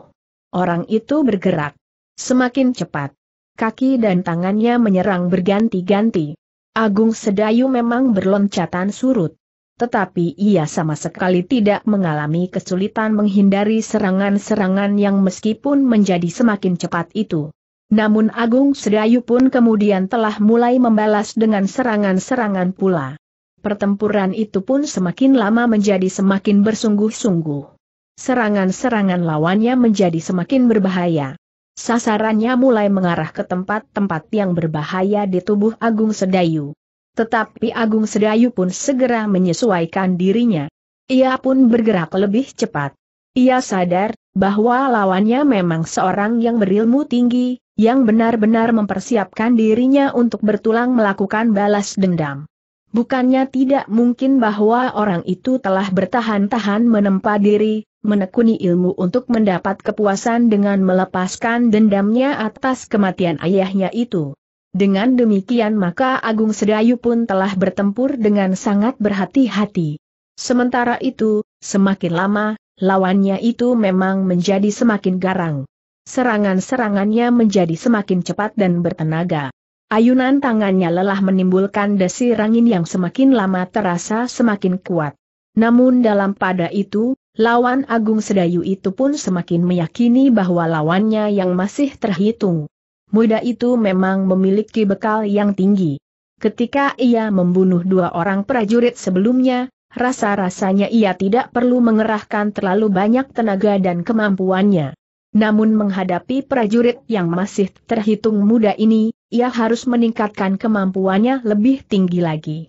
Orang itu bergerak semakin cepat. Kaki dan tangannya menyerang berganti-ganti. Agung Sedayu memang berloncatan surut. Tetapi ia sama sekali tidak mengalami kesulitan menghindari serangan-serangan yang meskipun menjadi semakin cepat itu. Namun Agung Sedayu pun kemudian telah mulai membalas dengan serangan-serangan pula. Pertempuran itu pun semakin lama menjadi semakin bersungguh-sungguh. Serangan-serangan lawannya menjadi semakin berbahaya. Sasarannya mulai mengarah ke tempat-tempat yang berbahaya di tubuh Agung Sedayu. Tetapi Agung Sedayu pun segera menyesuaikan dirinya. Ia pun bergerak lebih cepat. Ia sadar bahwa lawannya memang seorang yang berilmu tinggi, yang benar-benar mempersiapkan dirinya untuk bertulang melakukan balas dendam. Bukannya tidak mungkin bahwa orang itu telah bertahan-tahan menempa diri, menekuni ilmu untuk mendapat kepuasan dengan melepaskan dendamnya atas kematian ayahnya itu. Dengan demikian maka Agung Sedayu pun telah bertempur dengan sangat berhati-hati. Sementara itu, semakin lama, lawannya itu memang menjadi semakin garang. Serangan-serangannya menjadi semakin cepat dan bertenaga. Ayunan tangannya lelah menimbulkan desi rangin yang semakin lama terasa semakin kuat. Namun dalam pada itu, lawan Agung Sedayu itu pun semakin meyakini bahwa lawannya yang masih terhitung. Muda itu memang memiliki bekal yang tinggi. Ketika ia membunuh dua orang prajurit sebelumnya, rasa-rasanya ia tidak perlu mengerahkan terlalu banyak tenaga dan kemampuannya. Namun menghadapi prajurit yang masih terhitung muda ini, ia harus meningkatkan kemampuannya lebih tinggi lagi.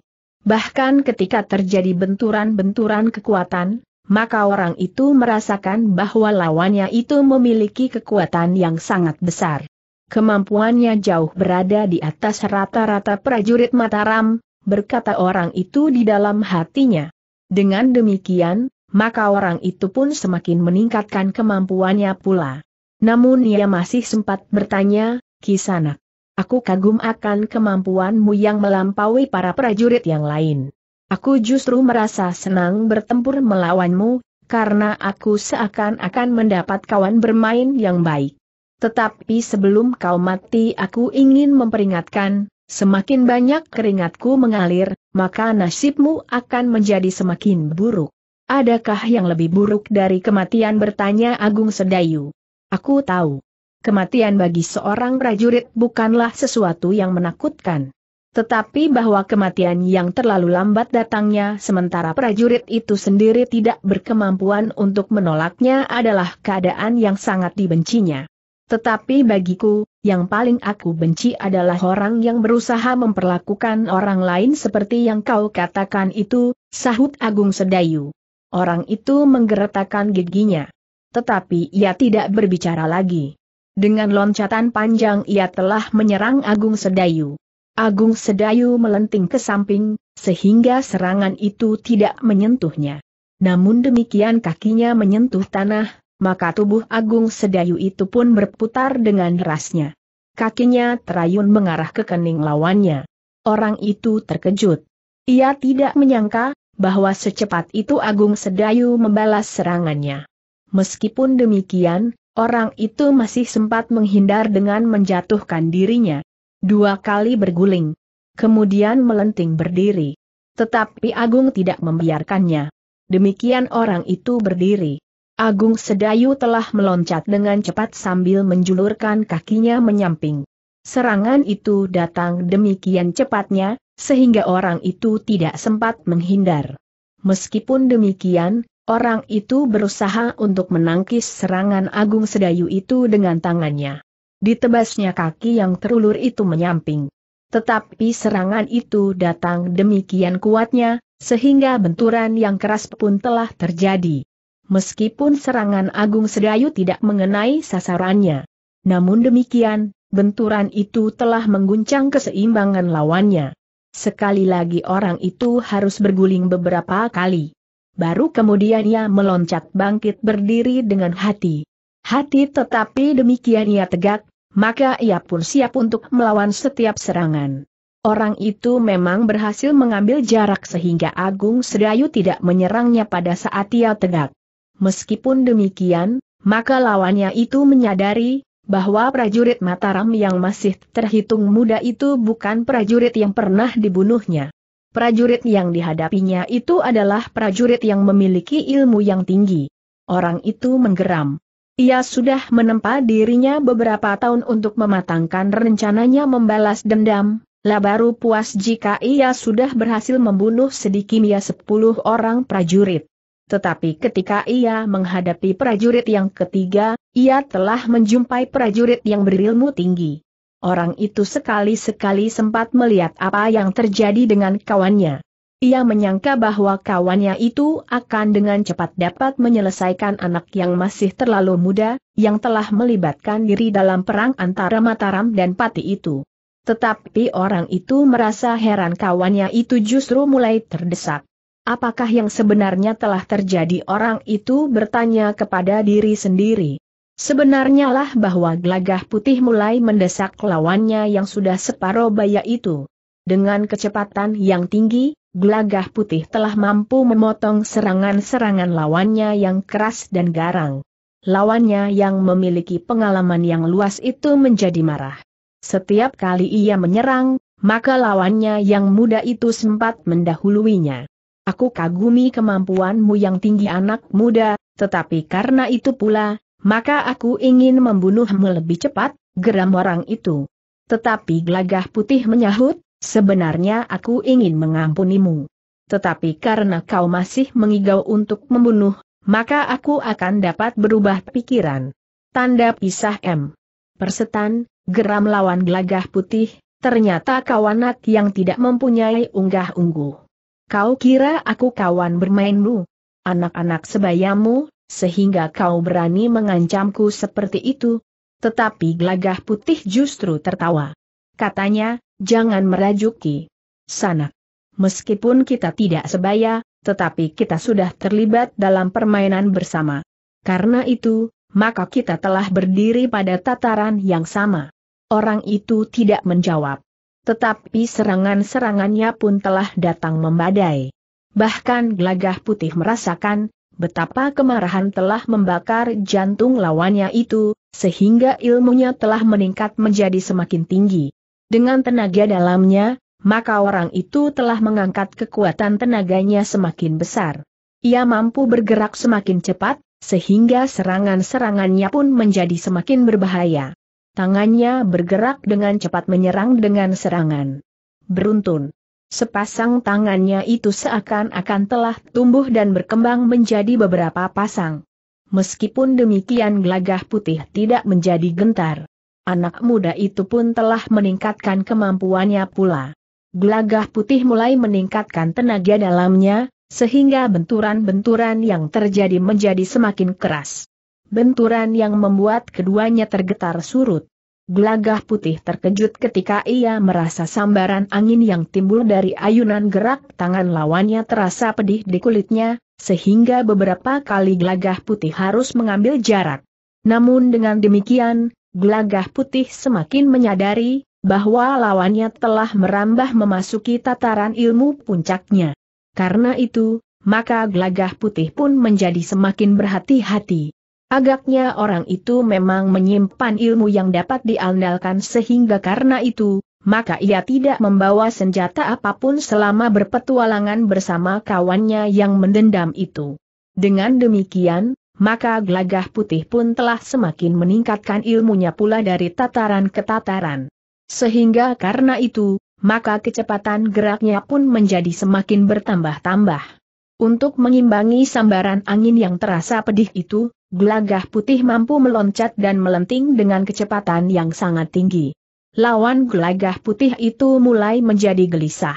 Bahkan ketika terjadi benturan-benturan kekuatan, maka orang itu merasakan bahwa lawannya itu memiliki kekuatan yang sangat besar. Kemampuannya jauh berada di atas rata-rata prajurit Mataram, berkata orang itu di dalam hatinya. Dengan demikian, maka orang itu pun semakin meningkatkan kemampuannya pula. Namun ia masih sempat bertanya, Kisanak, aku kagum akan kemampuanmu yang melampaui para prajurit yang lain. Aku justru merasa senang bertempur melawanmu, karena aku seakan-akan mendapat kawan bermain yang baik. Tetapi sebelum kau mati aku ingin memperingatkan, semakin banyak keringatku mengalir, maka nasibmu akan menjadi semakin buruk. Adakah yang lebih buruk dari kematian bertanya Agung Sedayu? Aku tahu. Kematian bagi seorang prajurit bukanlah sesuatu yang menakutkan. Tetapi bahwa kematian yang terlalu lambat datangnya sementara prajurit itu sendiri tidak berkemampuan untuk menolaknya adalah keadaan yang sangat dibencinya. Tetapi bagiku, yang paling aku benci adalah orang yang berusaha memperlakukan orang lain seperti yang kau katakan itu, sahut Agung Sedayu. Orang itu menggeretakkan giginya. Tetapi ia tidak berbicara lagi. Dengan loncatan panjang ia telah menyerang Agung Sedayu. Agung Sedayu melenting ke samping, sehingga serangan itu tidak menyentuhnya. Namun demikian kakinya menyentuh tanah, maka tubuh Agung Sedayu itu pun berputar dengan derasnya. Kakinya terayun mengarah ke kening lawannya. Orang itu terkejut. Ia tidak menyangka, bahwa secepat itu Agung Sedayu membalas serangannya. Meskipun demikian, orang itu masih sempat menghindar dengan menjatuhkan dirinya. Dua kali berguling. Kemudian melenting berdiri. Tetapi Agung tidak membiarkannya. Demikian orang itu berdiri. Agung Sedayu telah meloncat dengan cepat sambil menjulurkan kakinya menyamping. Serangan itu datang demikian cepatnya, sehingga orang itu tidak sempat menghindar. Meskipun demikian, orang itu berusaha untuk menangkis serangan Agung Sedayu itu dengan tangannya. Ditebasnya kaki yang terulur itu menyamping. Tetapi serangan itu datang demikian kuatnya, sehingga benturan yang keras pun telah terjadi. Meskipun serangan Agung Sedayu tidak mengenai sasarannya. Namun demikian, benturan itu telah mengguncang keseimbangan lawannya. Sekali lagi orang itu harus berguling beberapa kali. Baru kemudian ia meloncat bangkit berdiri dengan hati. Hati tetapi demikian ia tegak, maka ia pun siap untuk melawan setiap serangan. Orang itu memang berhasil mengambil jarak sehingga Agung Sedayu tidak menyerangnya pada saat ia tegak. Meskipun demikian, maka lawannya itu menyadari, bahwa prajurit Mataram yang masih terhitung muda itu bukan prajurit yang pernah dibunuhnya. Prajurit yang dihadapinya itu adalah prajurit yang memiliki ilmu yang tinggi. Orang itu menggeram. Ia sudah menempa dirinya beberapa tahun untuk mematangkan rencananya membalas dendam, lah baru puas jika ia sudah berhasil membunuh sedikitnya sepuluh orang prajurit. Tetapi ketika ia menghadapi prajurit yang ketiga, ia telah menjumpai prajurit yang berilmu tinggi. Orang itu sekali-sekali sempat melihat apa yang terjadi dengan kawannya. Ia menyangka bahwa kawannya itu akan dengan cepat dapat menyelesaikan anak yang masih terlalu muda, yang telah melibatkan diri dalam perang antara Mataram dan Pati itu. Tetapi orang itu merasa heran kawannya itu justru mulai terdesak. Apakah yang sebenarnya telah terjadi orang itu bertanya kepada diri sendiri. Sebenarnya lah bahwa gelagah putih mulai mendesak lawannya yang sudah separuh baya itu. Dengan kecepatan yang tinggi, gelagah putih telah mampu memotong serangan-serangan lawannya yang keras dan garang. Lawannya yang memiliki pengalaman yang luas itu menjadi marah. Setiap kali ia menyerang, maka lawannya yang muda itu sempat mendahuluinya. Aku kagumi kemampuanmu yang tinggi anak muda, tetapi karena itu pula, maka aku ingin membunuhmu lebih cepat, geram orang itu. Tetapi gelagah putih menyahut, sebenarnya aku ingin mengampunimu. Tetapi karena kau masih mengigau untuk membunuh, maka aku akan dapat berubah pikiran. Tanda pisah M. Persetan, geram lawan gelagah putih, ternyata kawanat yang tidak mempunyai unggah-ungguh. Kau kira aku kawan bermainmu? Anak-anak sebayamu, sehingga kau berani mengancamku seperti itu? Tetapi gelagah putih justru tertawa. Katanya, jangan merajuki. Sanak. Meskipun kita tidak sebaya, tetapi kita sudah terlibat dalam permainan bersama. Karena itu, maka kita telah berdiri pada tataran yang sama. Orang itu tidak menjawab. Tetapi serangan-serangannya pun telah datang membadai. Bahkan gelagah putih merasakan betapa kemarahan telah membakar jantung lawannya itu, sehingga ilmunya telah meningkat menjadi semakin tinggi. Dengan tenaga dalamnya, maka orang itu telah mengangkat kekuatan tenaganya semakin besar. Ia mampu bergerak semakin cepat, sehingga serangan-serangannya pun menjadi semakin berbahaya. Tangannya bergerak dengan cepat menyerang dengan serangan. Beruntun. Sepasang tangannya itu seakan-akan telah tumbuh dan berkembang menjadi beberapa pasang. Meskipun demikian gelagah putih tidak menjadi gentar. Anak muda itu pun telah meningkatkan kemampuannya pula. Gelagah putih mulai meningkatkan tenaga dalamnya, sehingga benturan-benturan yang terjadi menjadi semakin keras benturan yang membuat keduanya tergetar surut. Glagah putih terkejut ketika ia merasa sambaran angin yang timbul dari ayunan gerak tangan lawannya terasa pedih di kulitnya, sehingga beberapa kali gelagah putih harus mengambil jarak. Namun dengan demikian, gelagah putih semakin menyadari bahwa lawannya telah merambah memasuki tataran ilmu puncaknya. Karena itu, maka gelagah putih pun menjadi semakin berhati-hati. Agaknya orang itu memang menyimpan ilmu yang dapat diandalkan sehingga karena itu, maka ia tidak membawa senjata apapun selama berpetualangan bersama kawannya yang mendendam itu. Dengan demikian, maka gelagah putih pun telah semakin meningkatkan ilmunya pula dari tataran ke tataran. Sehingga karena itu, maka kecepatan geraknya pun menjadi semakin bertambah-tambah. Untuk mengimbangi sambaran angin yang terasa pedih itu, gelagah putih mampu meloncat dan melenting dengan kecepatan yang sangat tinggi. Lawan gelagah putih itu mulai menjadi gelisah.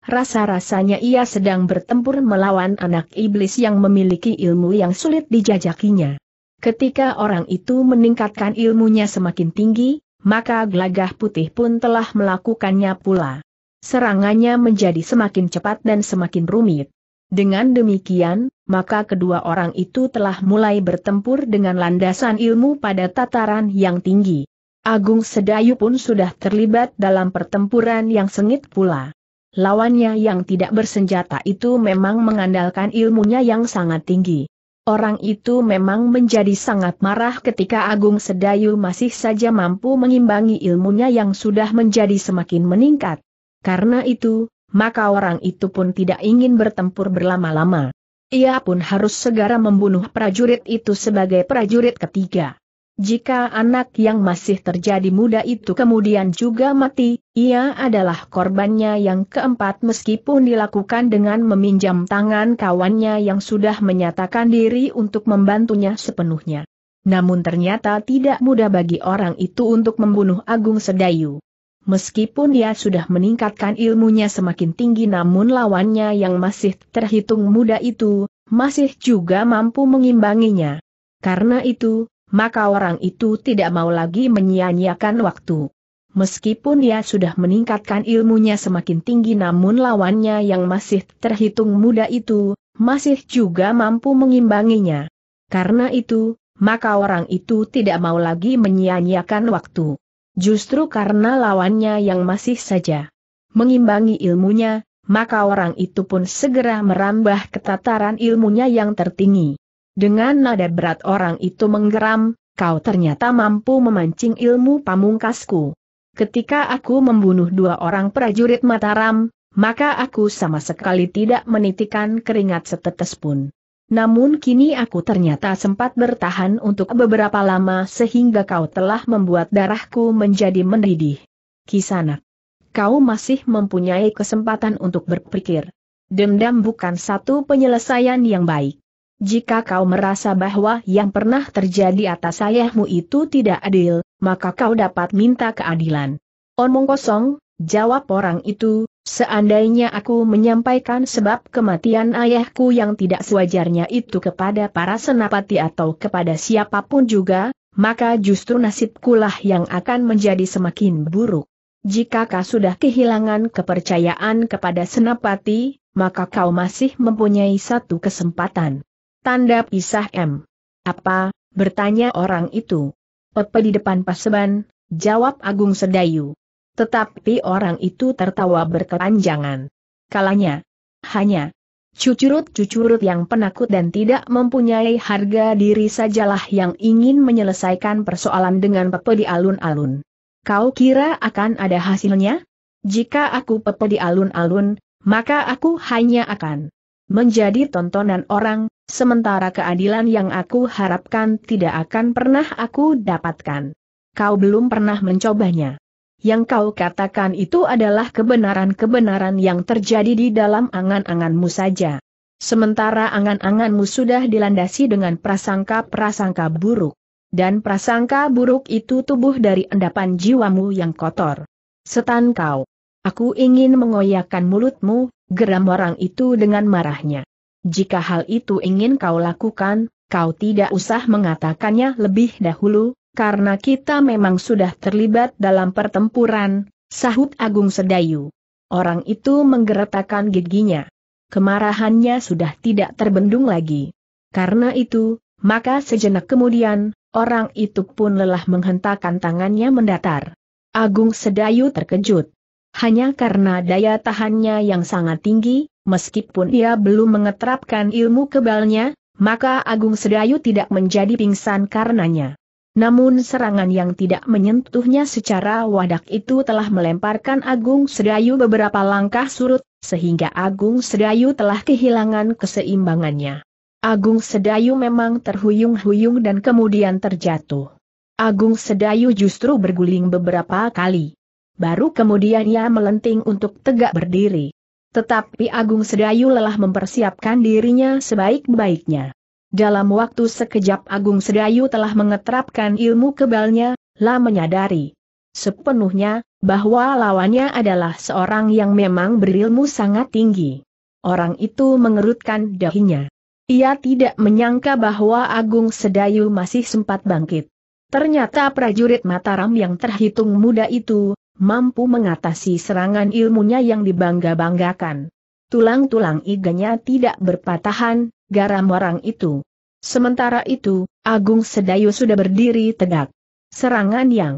Rasa-rasanya ia sedang bertempur melawan anak iblis yang memiliki ilmu yang sulit dijajakinya. Ketika orang itu meningkatkan ilmunya semakin tinggi, maka gelagah putih pun telah melakukannya pula. Serangannya menjadi semakin cepat dan semakin rumit. Dengan demikian, maka kedua orang itu telah mulai bertempur dengan landasan ilmu pada tataran yang tinggi. Agung Sedayu pun sudah terlibat dalam pertempuran yang sengit pula. Lawannya yang tidak bersenjata itu memang mengandalkan ilmunya yang sangat tinggi. Orang itu memang menjadi sangat marah ketika Agung Sedayu masih saja mampu mengimbangi ilmunya yang sudah menjadi semakin meningkat. Karena itu, maka orang itu pun tidak ingin bertempur berlama-lama. Ia pun harus segera membunuh prajurit itu sebagai prajurit ketiga. Jika anak yang masih terjadi muda itu kemudian juga mati, ia adalah korbannya yang keempat meskipun dilakukan dengan meminjam tangan kawannya yang sudah menyatakan diri untuk membantunya sepenuhnya. Namun ternyata tidak mudah bagi orang itu untuk membunuh Agung Sedayu. Meskipun dia sudah meningkatkan ilmunya semakin tinggi namun lawannya yang masih terhitung muda itu, masih juga mampu mengimbanginya. Karena itu, maka orang itu tidak mau lagi menyia-nyiakan waktu. Meskipun dia sudah meningkatkan ilmunya semakin tinggi namun lawannya yang masih terhitung muda itu, masih juga mampu mengimbanginya. Karena itu, maka orang itu tidak mau lagi menyia-nyiakan waktu. Justru karena lawannya yang masih saja mengimbangi ilmunya, maka orang itu pun segera merambah ke tataran ilmunya yang tertinggi. Dengan nada berat orang itu menggeram, kau ternyata mampu memancing ilmu pamungkasku. Ketika aku membunuh dua orang prajurit Mataram, maka aku sama sekali tidak menitikan keringat setetes pun. Namun kini aku ternyata sempat bertahan untuk beberapa lama sehingga kau telah membuat darahku menjadi mendidih. Kisanak. Kau masih mempunyai kesempatan untuk berpikir. Dendam bukan satu penyelesaian yang baik. Jika kau merasa bahwa yang pernah terjadi atas ayahmu itu tidak adil, maka kau dapat minta keadilan. Omong kosong, jawab orang itu, Seandainya aku menyampaikan sebab kematian ayahku yang tidak sewajarnya itu kepada para senapati atau kepada siapapun juga, maka justru nasibkulah yang akan menjadi semakin buruk. Jika kau sudah kehilangan kepercayaan kepada senapati, maka kau masih mempunyai satu kesempatan. Tanda pisah M. Apa? bertanya orang itu. Pepe di depan paseban, jawab Agung Sedayu. Tetapi orang itu tertawa berkepanjangan. Kalanya, hanya cucurut-cucurut yang penakut dan tidak mempunyai harga diri sajalah yang ingin menyelesaikan persoalan dengan pepe di alun-alun. Kau kira akan ada hasilnya? Jika aku pepe di alun-alun, maka aku hanya akan menjadi tontonan orang, sementara keadilan yang aku harapkan tidak akan pernah aku dapatkan. Kau belum pernah mencobanya yang kau katakan itu adalah kebenaran-kebenaran yang terjadi di dalam angan-anganmu saja. Sementara angan-anganmu sudah dilandasi dengan prasangka-prasangka buruk. Dan prasangka buruk itu tubuh dari endapan jiwamu yang kotor. Setan kau. Aku ingin mengoyakkan mulutmu, geram orang itu dengan marahnya. Jika hal itu ingin kau lakukan, kau tidak usah mengatakannya lebih dahulu, karena kita memang sudah terlibat dalam pertempuran, sahut Agung Sedayu. Orang itu menggeretakkan giginya. Kemarahannya sudah tidak terbendung lagi. Karena itu, maka sejenak kemudian, orang itu pun lelah menghentakkan tangannya mendatar. Agung Sedayu terkejut. Hanya karena daya tahannya yang sangat tinggi, meskipun ia belum mengetrapkan ilmu kebalnya, maka Agung Sedayu tidak menjadi pingsan karenanya. Namun serangan yang tidak menyentuhnya secara wadak itu telah melemparkan Agung Sedayu beberapa langkah surut, sehingga Agung Sedayu telah kehilangan keseimbangannya. Agung Sedayu memang terhuyung-huyung dan kemudian terjatuh. Agung Sedayu justru berguling beberapa kali. Baru kemudian ia melenting untuk tegak berdiri. Tetapi Agung Sedayu lelah mempersiapkan dirinya sebaik-baiknya. Dalam waktu sekejap Agung Sedayu telah mengetrapkan ilmu kebalnya, La menyadari sepenuhnya bahwa lawannya adalah seorang yang memang berilmu sangat tinggi. Orang itu mengerutkan dahinya. Ia tidak menyangka bahwa Agung Sedayu masih sempat bangkit. Ternyata prajurit Mataram yang terhitung muda itu, mampu mengatasi serangan ilmunya yang dibangga-banggakan. Tulang-tulang iganya tidak berpatahan, garam orang itu. Sementara itu, Agung Sedayu sudah berdiri tegak. Serangan yang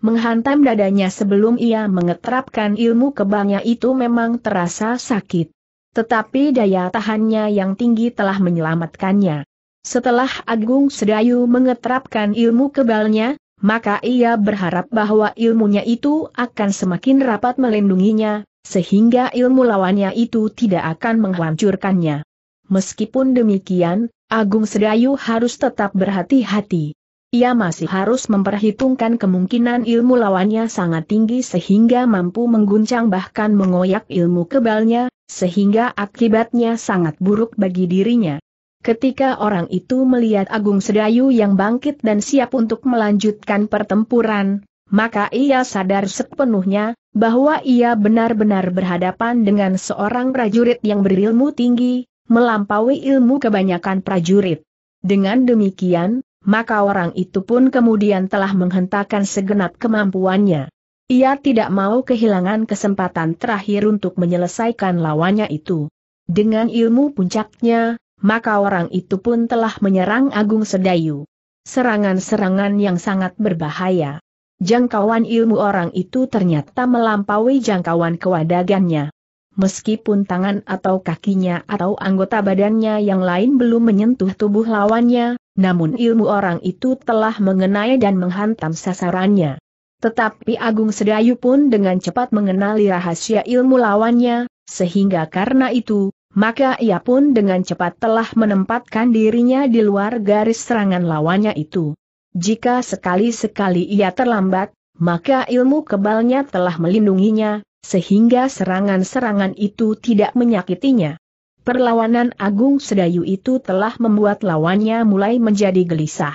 menghantam dadanya sebelum ia mengetrapkan ilmu kebangnya itu memang terasa sakit. Tetapi daya tahannya yang tinggi telah menyelamatkannya. Setelah Agung Sedayu mengetrapkan ilmu kebalnya, maka ia berharap bahwa ilmunya itu akan semakin rapat melindunginya, sehingga ilmu lawannya itu tidak akan menghancurkannya. Meskipun demikian, Agung Sedayu harus tetap berhati-hati. Ia masih harus memperhitungkan kemungkinan ilmu lawannya sangat tinggi sehingga mampu mengguncang bahkan mengoyak ilmu kebalnya, sehingga akibatnya sangat buruk bagi dirinya. Ketika orang itu melihat Agung Sedayu yang bangkit dan siap untuk melanjutkan pertempuran, maka ia sadar sepenuhnya, bahwa ia benar-benar berhadapan dengan seorang prajurit yang berilmu tinggi, melampaui ilmu kebanyakan prajurit. Dengan demikian, maka orang itu pun kemudian telah menghentakkan segenap kemampuannya. Ia tidak mau kehilangan kesempatan terakhir untuk menyelesaikan lawannya itu. Dengan ilmu puncaknya, maka orang itu pun telah menyerang Agung Sedayu. Serangan-serangan yang sangat berbahaya. Jangkauan ilmu orang itu ternyata melampaui jangkauan kewadagannya. Meskipun tangan atau kakinya atau anggota badannya yang lain belum menyentuh tubuh lawannya, namun ilmu orang itu telah mengenai dan menghantam sasarannya. Tetapi Agung Sedayu pun dengan cepat mengenali rahasia ilmu lawannya, sehingga karena itu, maka ia pun dengan cepat telah menempatkan dirinya di luar garis serangan lawannya itu. Jika sekali-sekali ia terlambat, maka ilmu kebalnya telah melindunginya, sehingga serangan-serangan itu tidak menyakitinya. Perlawanan Agung Sedayu itu telah membuat lawannya mulai menjadi gelisah.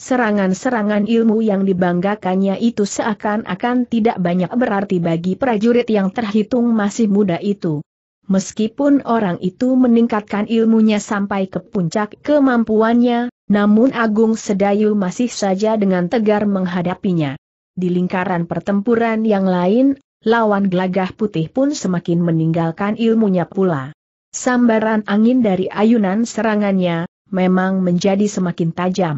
Serangan-serangan ilmu yang dibanggakannya itu seakan-akan tidak banyak berarti bagi prajurit yang terhitung masih muda itu. Meskipun orang itu meningkatkan ilmunya sampai ke puncak kemampuannya, namun Agung Sedayu masih saja dengan tegar menghadapinya. Di lingkaran pertempuran yang lain, lawan gelagah putih pun semakin meninggalkan ilmunya pula. Sambaran angin dari ayunan serangannya, memang menjadi semakin tajam.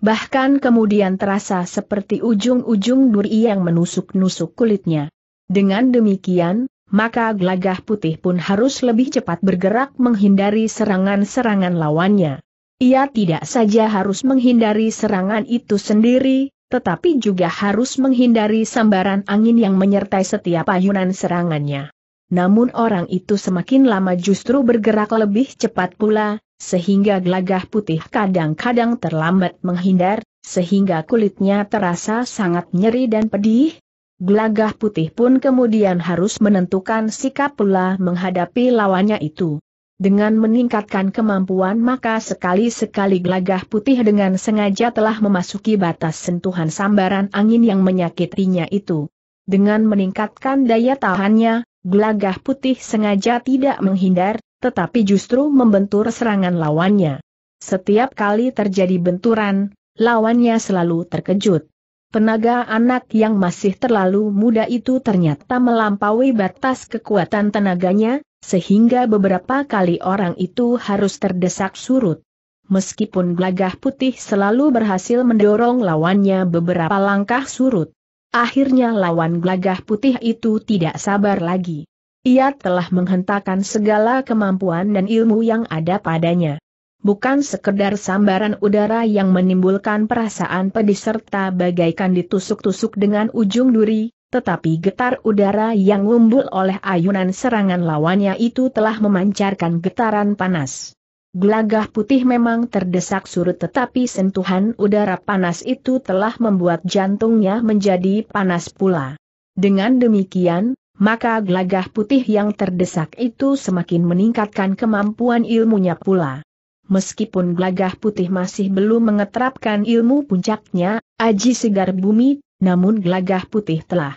Bahkan kemudian terasa seperti ujung-ujung duri yang menusuk-nusuk kulitnya. Dengan demikian, maka gelagah putih pun harus lebih cepat bergerak menghindari serangan-serangan lawannya. Ia tidak saja harus menghindari serangan itu sendiri, tetapi juga harus menghindari sambaran angin yang menyertai setiap ayunan serangannya. Namun orang itu semakin lama justru bergerak lebih cepat pula, sehingga gelagah putih kadang-kadang terlambat menghindar, sehingga kulitnya terasa sangat nyeri dan pedih. Gelagah putih pun kemudian harus menentukan sikap pula menghadapi lawannya itu. Dengan meningkatkan kemampuan maka sekali-sekali gelagah putih dengan sengaja telah memasuki batas sentuhan sambaran angin yang menyakitinya itu. Dengan meningkatkan daya tahannya, gelagah putih sengaja tidak menghindar, tetapi justru membentur serangan lawannya. Setiap kali terjadi benturan, lawannya selalu terkejut. Penaga anak yang masih terlalu muda itu ternyata melampaui batas kekuatan tenaganya, sehingga beberapa kali orang itu harus terdesak surut. Meskipun gelagah putih selalu berhasil mendorong lawannya beberapa langkah surut. Akhirnya lawan gelagah putih itu tidak sabar lagi. Ia telah menghentakkan segala kemampuan dan ilmu yang ada padanya. Bukan sekedar sambaran udara yang menimbulkan perasaan pedih serta bagaikan ditusuk-tusuk dengan ujung duri, tetapi getar udara yang ngumbul oleh ayunan serangan lawannya itu telah memancarkan getaran panas. Gelagah putih memang terdesak surut tetapi sentuhan udara panas itu telah membuat jantungnya menjadi panas pula. Dengan demikian, maka gelagah putih yang terdesak itu semakin meningkatkan kemampuan ilmunya pula. Meskipun gelagah putih masih belum mengeterapkan ilmu puncaknya, Aji Segar Bumi, namun gelagah putih telah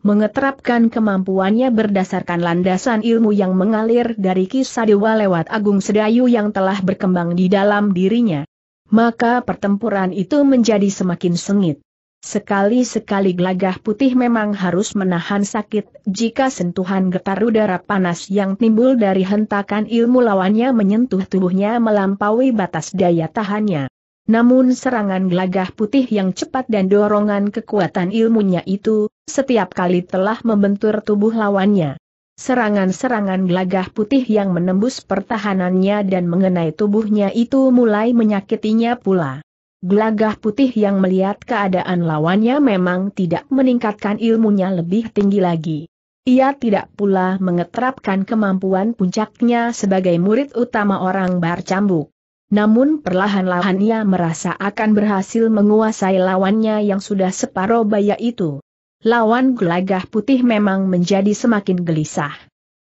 mengeterapkan kemampuannya berdasarkan landasan ilmu yang mengalir dari kisah dewa lewat Agung Sedayu yang telah berkembang di dalam dirinya. Maka pertempuran itu menjadi semakin sengit. Sekali-sekali gelagah putih memang harus menahan sakit jika sentuhan getar udara panas yang timbul dari hentakan ilmu lawannya menyentuh tubuhnya melampaui batas daya tahannya. Namun serangan gelagah putih yang cepat dan dorongan kekuatan ilmunya itu, setiap kali telah membentur tubuh lawannya. Serangan-serangan gelagah putih yang menembus pertahanannya dan mengenai tubuhnya itu mulai menyakitinya pula. Gelagah putih yang melihat keadaan lawannya memang tidak meningkatkan ilmunya lebih tinggi lagi. Ia tidak pula mengeterapkan kemampuan puncaknya sebagai murid utama orang barcambuk. Namun perlahan-lahan ia merasa akan berhasil menguasai lawannya yang sudah separoh baya itu. Lawan gelagah putih memang menjadi semakin gelisah.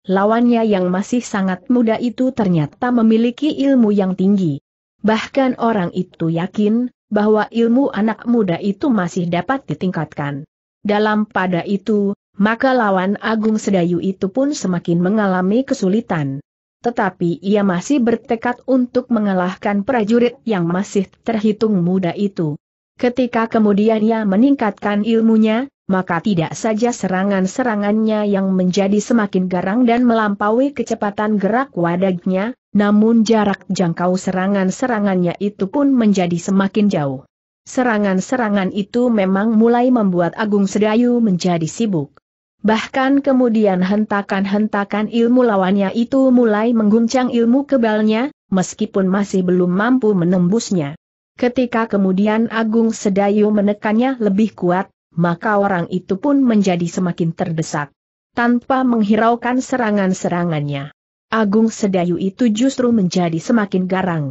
Lawannya yang masih sangat muda itu ternyata memiliki ilmu yang tinggi. Bahkan orang itu yakin bahwa ilmu anak muda itu masih dapat ditingkatkan. Dalam pada itu, maka lawan Agung Sedayu itu pun semakin mengalami kesulitan tetapi ia masih bertekad untuk mengalahkan prajurit yang masih terhitung muda itu. Ketika kemudian ia meningkatkan ilmunya, maka tidak saja serangan-serangannya yang menjadi semakin garang dan melampaui kecepatan gerak wadagnya, namun jarak jangkau serangan-serangannya itu pun menjadi semakin jauh. Serangan-serangan itu memang mulai membuat Agung Sedayu menjadi sibuk. Bahkan kemudian hentakan-hentakan ilmu lawannya itu mulai mengguncang ilmu kebalnya, meskipun masih belum mampu menembusnya. Ketika kemudian Agung Sedayu menekannya lebih kuat, maka orang itu pun menjadi semakin terdesak. Tanpa menghiraukan serangan-serangannya. Agung Sedayu itu justru menjadi semakin garang.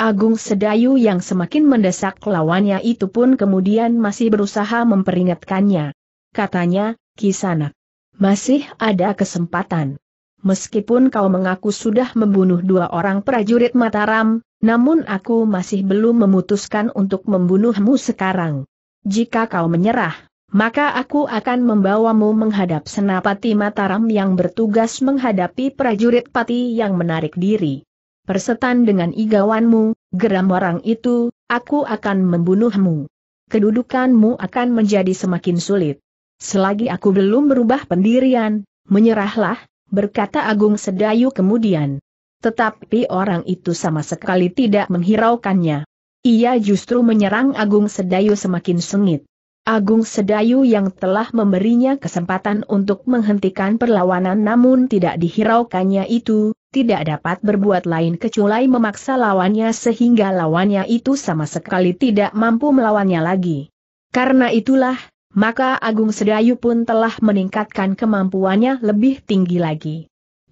Agung Sedayu yang semakin mendesak lawannya itu pun kemudian masih berusaha memperingatkannya. Katanya, Kisana, masih ada kesempatan. Meskipun kau mengaku sudah membunuh dua orang prajurit Mataram, namun aku masih belum memutuskan untuk membunuhmu sekarang. Jika kau menyerah, maka aku akan membawamu menghadap senapati Mataram yang bertugas menghadapi prajurit pati yang menarik diri. Persetan dengan igawanmu, geram orang itu, aku akan membunuhmu. Kedudukanmu akan menjadi semakin sulit. Selagi aku belum berubah pendirian, menyerahlah, berkata Agung Sedayu kemudian. Tetapi orang itu sama sekali tidak menghiraukannya. Ia justru menyerang Agung Sedayu semakin sengit. Agung Sedayu yang telah memberinya kesempatan untuk menghentikan perlawanan namun tidak dihiraukannya itu, tidak dapat berbuat lain kecuali memaksa lawannya sehingga lawannya itu sama sekali tidak mampu melawannya lagi. Karena itulah, maka Agung Sedayu pun telah meningkatkan kemampuannya lebih tinggi lagi.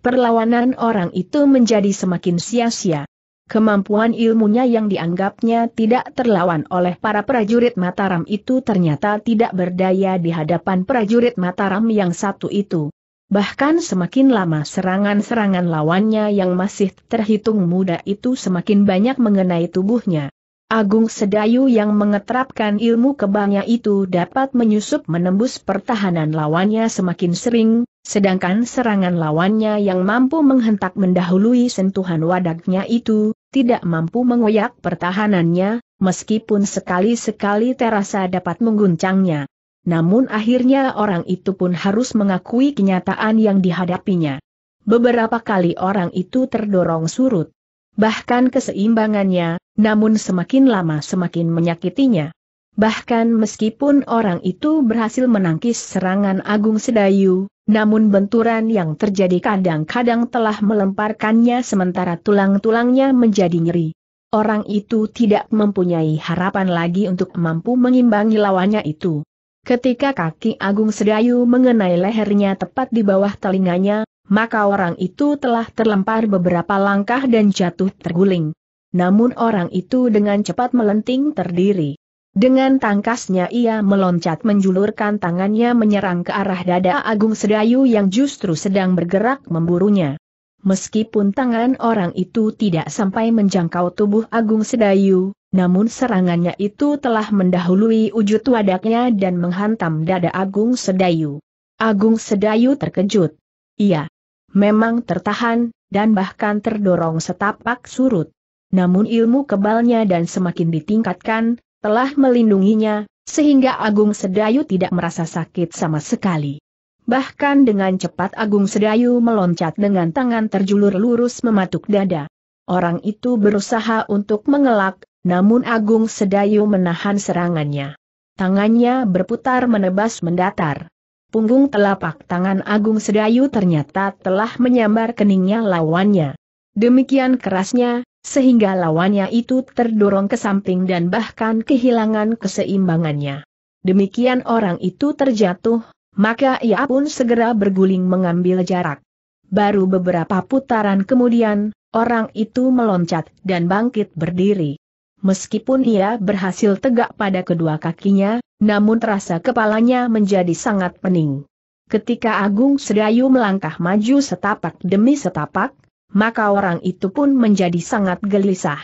Perlawanan orang itu menjadi semakin sia-sia. Kemampuan ilmunya yang dianggapnya tidak terlawan oleh para prajurit Mataram itu ternyata tidak berdaya di hadapan prajurit Mataram yang satu itu. Bahkan semakin lama serangan-serangan lawannya yang masih terhitung muda itu semakin banyak mengenai tubuhnya. Agung Sedayu yang mengetrapkan ilmu kebangnya itu dapat menyusup menembus pertahanan lawannya semakin sering, sedangkan serangan lawannya yang mampu menghentak mendahului sentuhan wadagnya itu, tidak mampu mengoyak pertahanannya, meskipun sekali-sekali terasa dapat mengguncangnya. Namun akhirnya orang itu pun harus mengakui kenyataan yang dihadapinya. Beberapa kali orang itu terdorong surut. Bahkan keseimbangannya, namun semakin lama semakin menyakitinya. Bahkan meskipun orang itu berhasil menangkis serangan Agung Sedayu, namun benturan yang terjadi kadang-kadang telah melemparkannya sementara tulang-tulangnya menjadi nyeri. Orang itu tidak mempunyai harapan lagi untuk mampu mengimbangi lawannya itu. Ketika kaki Agung Sedayu mengenai lehernya tepat di bawah telinganya, maka orang itu telah terlempar beberapa langkah dan jatuh terguling. Namun orang itu dengan cepat melenting terdiri. Dengan tangkasnya ia meloncat menjulurkan tangannya menyerang ke arah dada Agung Sedayu yang justru sedang bergerak memburunya. Meskipun tangan orang itu tidak sampai menjangkau tubuh Agung Sedayu, namun serangannya itu telah mendahului wujud wadaknya dan menghantam dada Agung Sedayu. Agung Sedayu terkejut. ia memang tertahan, dan bahkan terdorong setapak surut. Namun ilmu kebalnya dan semakin ditingkatkan, telah melindunginya, sehingga Agung Sedayu tidak merasa sakit sama sekali. Bahkan dengan cepat Agung Sedayu meloncat dengan tangan terjulur lurus mematuk dada. Orang itu berusaha untuk mengelak, namun Agung Sedayu menahan serangannya. Tangannya berputar menebas mendatar. Punggung telapak tangan Agung Sedayu ternyata telah menyambar keningnya lawannya. Demikian kerasnya, sehingga lawannya itu terdorong ke samping dan bahkan kehilangan keseimbangannya. Demikian orang itu terjatuh, maka ia pun segera berguling mengambil jarak. Baru beberapa putaran kemudian, orang itu meloncat dan bangkit berdiri. Meskipun ia berhasil tegak pada kedua kakinya, namun terasa kepalanya menjadi sangat pening. Ketika Agung Sedayu melangkah maju setapak demi setapak, maka orang itu pun menjadi sangat gelisah.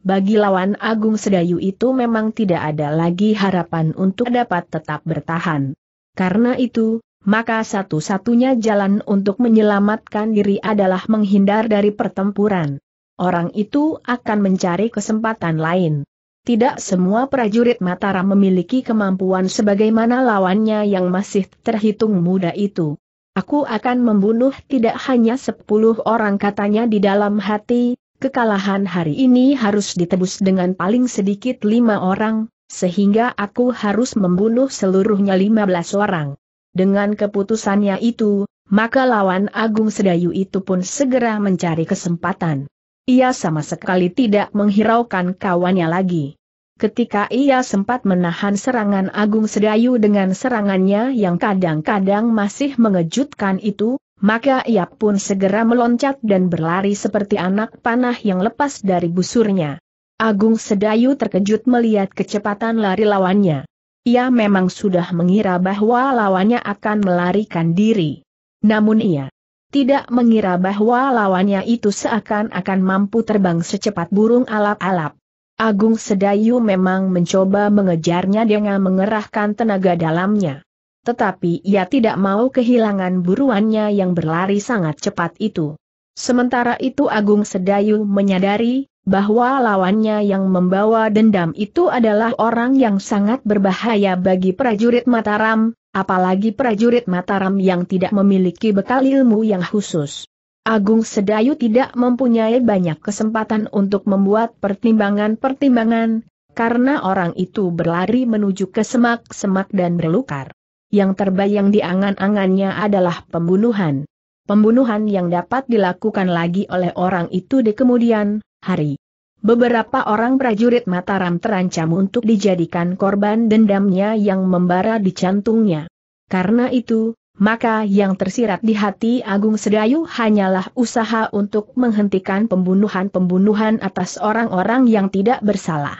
Bagi lawan Agung Sedayu itu memang tidak ada lagi harapan untuk dapat tetap bertahan. Karena itu, maka satu-satunya jalan untuk menyelamatkan diri adalah menghindar dari pertempuran. Orang itu akan mencari kesempatan lain. Tidak semua prajurit Mataram memiliki kemampuan sebagaimana lawannya yang masih terhitung muda itu. Aku akan membunuh tidak hanya sepuluh orang katanya di dalam hati, kekalahan hari ini harus ditebus dengan paling sedikit lima orang, sehingga aku harus membunuh seluruhnya lima belas orang. Dengan keputusannya itu, maka lawan Agung Sedayu itu pun segera mencari kesempatan. Ia sama sekali tidak menghiraukan kawannya lagi ketika ia sempat menahan serangan Agung Sedayu dengan serangannya yang kadang-kadang masih mengejutkan itu, maka ia pun segera meloncat dan berlari seperti anak panah yang lepas dari busurnya. Agung Sedayu terkejut melihat kecepatan lari lawannya. Ia memang sudah mengira bahwa lawannya akan melarikan diri. Namun ia tidak mengira bahwa lawannya itu seakan-akan mampu terbang secepat burung alap-alap. Agung Sedayu memang mencoba mengejarnya dengan mengerahkan tenaga dalamnya. Tetapi ia tidak mau kehilangan buruannya yang berlari sangat cepat itu. Sementara itu Agung Sedayu menyadari bahwa lawannya yang membawa dendam itu adalah orang yang sangat berbahaya bagi prajurit Mataram, apalagi prajurit Mataram yang tidak memiliki bekal ilmu yang khusus. Agung Sedayu tidak mempunyai banyak kesempatan untuk membuat pertimbangan-pertimbangan, karena orang itu berlari menuju ke semak-semak dan berlukar. Yang terbayang di angan-angannya adalah pembunuhan. Pembunuhan yang dapat dilakukan lagi oleh orang itu di kemudian hari. Beberapa orang prajurit Mataram terancam untuk dijadikan korban dendamnya yang membara di jantungnya. Karena itu, maka yang tersirat di hati Agung Sedayu hanyalah usaha untuk menghentikan pembunuhan-pembunuhan atas orang-orang yang tidak bersalah.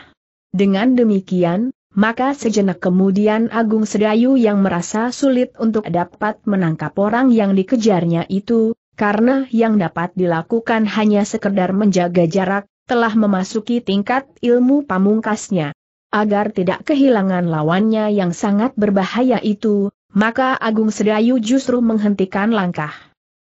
Dengan demikian, maka sejenak kemudian Agung Sedayu yang merasa sulit untuk dapat menangkap orang yang dikejarnya itu, karena yang dapat dilakukan hanya sekedar menjaga jarak, telah memasuki tingkat ilmu pamungkasnya. Agar tidak kehilangan lawannya yang sangat berbahaya itu, maka Agung Sedayu justru menghentikan langkah.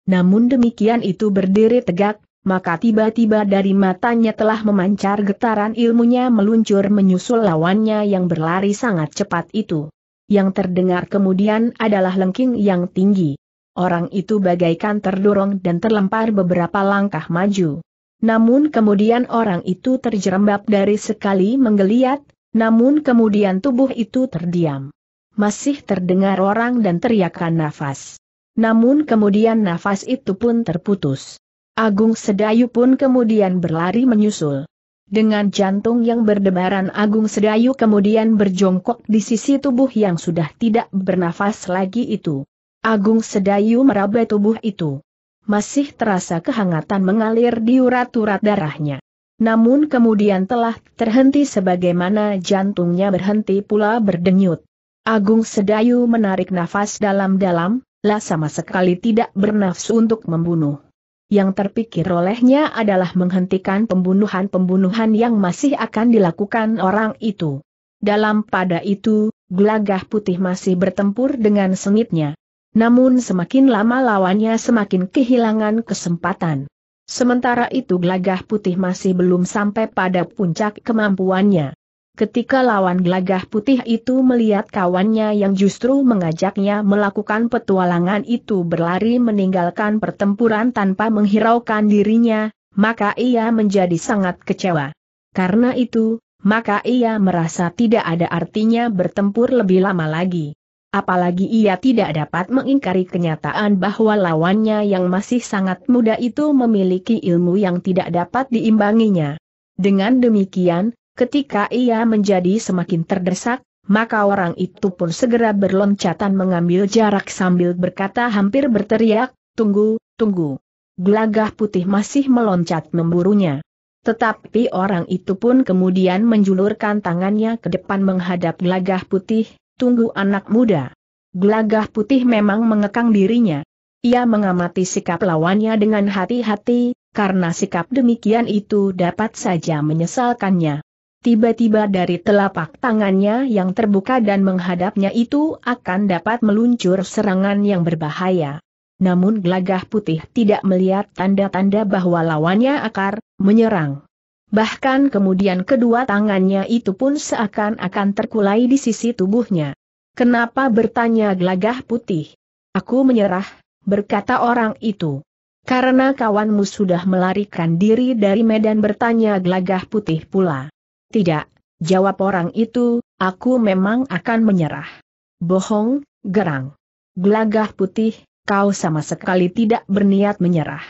Namun demikian itu berdiri tegak, maka tiba-tiba dari matanya telah memancar getaran ilmunya meluncur menyusul lawannya yang berlari sangat cepat itu. Yang terdengar kemudian adalah lengking yang tinggi. Orang itu bagaikan terdorong dan terlempar beberapa langkah maju. Namun kemudian orang itu terjerembab dari sekali menggeliat, namun kemudian tubuh itu terdiam masih terdengar orang dan teriakan nafas. Namun kemudian nafas itu pun terputus. Agung Sedayu pun kemudian berlari menyusul. Dengan jantung yang berdebaran Agung Sedayu kemudian berjongkok di sisi tubuh yang sudah tidak bernafas lagi itu. Agung Sedayu meraba tubuh itu. Masih terasa kehangatan mengalir di urat-urat darahnya. Namun kemudian telah terhenti sebagaimana jantungnya berhenti pula berdenyut. Agung Sedayu menarik nafas dalam-dalam, lah sama sekali tidak bernafsu untuk membunuh. Yang terpikir olehnya adalah menghentikan pembunuhan-pembunuhan yang masih akan dilakukan orang itu. Dalam pada itu, gelagah putih masih bertempur dengan sengitnya. Namun semakin lama lawannya semakin kehilangan kesempatan. Sementara itu gelagah putih masih belum sampai pada puncak kemampuannya. Ketika lawan gelagah putih itu melihat kawannya yang justru mengajaknya melakukan petualangan itu berlari meninggalkan pertempuran tanpa menghiraukan dirinya, maka ia menjadi sangat kecewa. Karena itu, maka ia merasa tidak ada artinya bertempur lebih lama lagi. Apalagi ia tidak dapat mengingkari kenyataan bahwa lawannya yang masih sangat muda itu memiliki ilmu yang tidak dapat diimbanginya. Dengan demikian, Ketika ia menjadi semakin terdesak, maka orang itu pun segera berloncatan mengambil jarak sambil berkata hampir berteriak, tunggu, tunggu. Gelagah putih masih meloncat memburunya. Tetapi orang itu pun kemudian menjulurkan tangannya ke depan menghadap gelagah putih, tunggu anak muda. Gelagah putih memang mengekang dirinya. Ia mengamati sikap lawannya dengan hati-hati, karena sikap demikian itu dapat saja menyesalkannya. Tiba-tiba dari telapak tangannya yang terbuka dan menghadapnya itu akan dapat meluncur serangan yang berbahaya. Namun gelagah putih tidak melihat tanda-tanda bahwa lawannya akar, menyerang. Bahkan kemudian kedua tangannya itu pun seakan-akan terkulai di sisi tubuhnya. Kenapa bertanya gelagah putih? Aku menyerah, berkata orang itu. Karena kawanmu sudah melarikan diri dari medan bertanya gelagah putih pula. Tidak, jawab orang itu, aku memang akan menyerah. Bohong, gerang. Gelagah putih, kau sama sekali tidak berniat menyerah.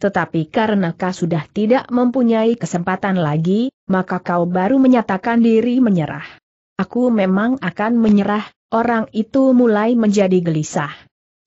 Tetapi karena kau sudah tidak mempunyai kesempatan lagi, maka kau baru menyatakan diri menyerah. Aku memang akan menyerah, orang itu mulai menjadi gelisah.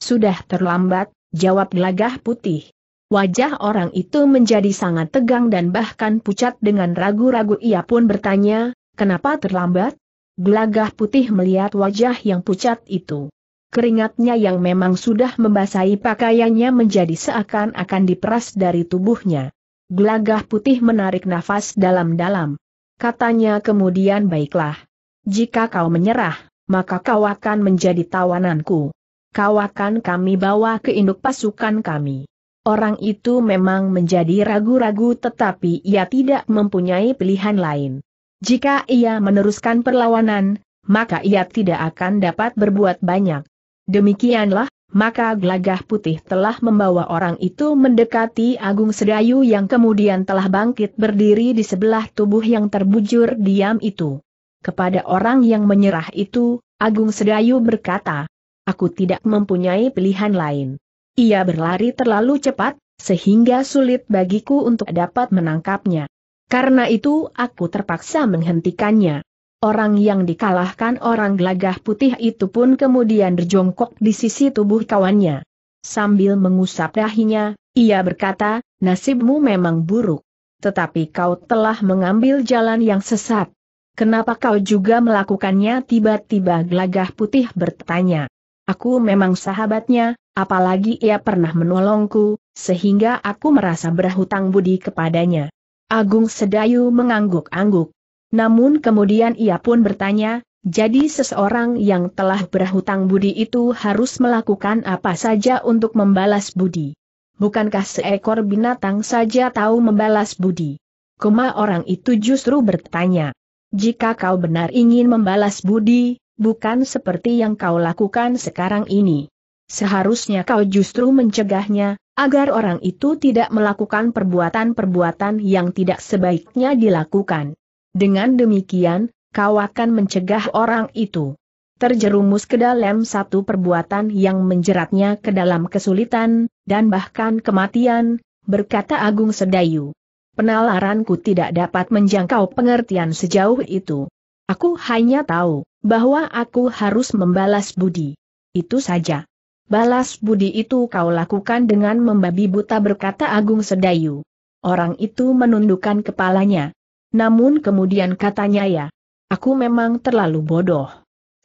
Sudah terlambat, jawab gelagah putih. Wajah orang itu menjadi sangat tegang dan bahkan pucat dengan ragu-ragu ia pun bertanya, kenapa terlambat? Gelagah putih melihat wajah yang pucat itu. Keringatnya yang memang sudah membasahi pakaiannya menjadi seakan-akan diperas dari tubuhnya. Gelagah putih menarik nafas dalam-dalam. Katanya kemudian baiklah. Jika kau menyerah, maka kau akan menjadi tawananku. Kau akan kami bawa ke induk pasukan kami. Orang itu memang menjadi ragu-ragu tetapi ia tidak mempunyai pilihan lain. Jika ia meneruskan perlawanan, maka ia tidak akan dapat berbuat banyak. Demikianlah, maka gelagah putih telah membawa orang itu mendekati Agung Sedayu yang kemudian telah bangkit berdiri di sebelah tubuh yang terbujur diam itu. Kepada orang yang menyerah itu, Agung Sedayu berkata, Aku tidak mempunyai pilihan lain. Ia berlari terlalu cepat, sehingga sulit bagiku untuk dapat menangkapnya. Karena itu aku terpaksa menghentikannya. Orang yang dikalahkan orang gelagah putih itu pun kemudian berjongkok di sisi tubuh kawannya. Sambil mengusap dahinya, ia berkata, nasibmu memang buruk. Tetapi kau telah mengambil jalan yang sesat. Kenapa kau juga melakukannya tiba-tiba gelagah putih bertanya. Aku memang sahabatnya, apalagi ia pernah menolongku, sehingga aku merasa berhutang budi kepadanya. Agung Sedayu mengangguk-angguk. Namun kemudian ia pun bertanya, jadi seseorang yang telah berhutang budi itu harus melakukan apa saja untuk membalas budi. Bukankah seekor binatang saja tahu membalas budi? Koma orang itu justru bertanya. Jika kau benar ingin membalas budi, bukan seperti yang kau lakukan sekarang ini. Seharusnya kau justru mencegahnya, agar orang itu tidak melakukan perbuatan-perbuatan yang tidak sebaiknya dilakukan. Dengan demikian, kau akan mencegah orang itu terjerumus ke dalam satu perbuatan yang menjeratnya ke dalam kesulitan, dan bahkan kematian, berkata Agung Sedayu. Penalaranku tidak dapat menjangkau pengertian sejauh itu. Aku hanya tahu bahwa aku harus membalas budi. Itu saja. Balas budi itu kau lakukan dengan membabi buta berkata Agung Sedayu. Orang itu menundukkan kepalanya. Namun kemudian katanya ya, aku memang terlalu bodoh.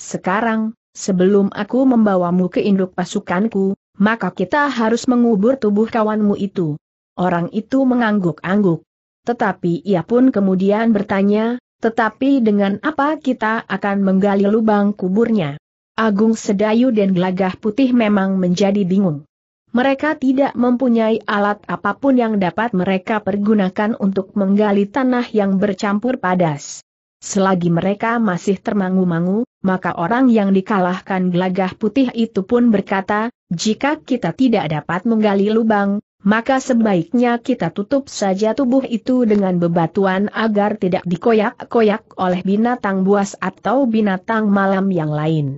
Sekarang, sebelum aku membawamu ke induk pasukanku, maka kita harus mengubur tubuh kawanmu itu. Orang itu mengangguk-angguk. Tetapi ia pun kemudian bertanya, tetapi dengan apa kita akan menggali lubang kuburnya? Agung Sedayu dan Gelagah Putih memang menjadi bingung. Mereka tidak mempunyai alat apapun yang dapat mereka pergunakan untuk menggali tanah yang bercampur padas. Selagi mereka masih termangu-mangu, maka orang yang dikalahkan gelagah putih itu pun berkata, jika kita tidak dapat menggali lubang, maka sebaiknya kita tutup saja tubuh itu dengan bebatuan agar tidak dikoyak-koyak oleh binatang buas atau binatang malam yang lain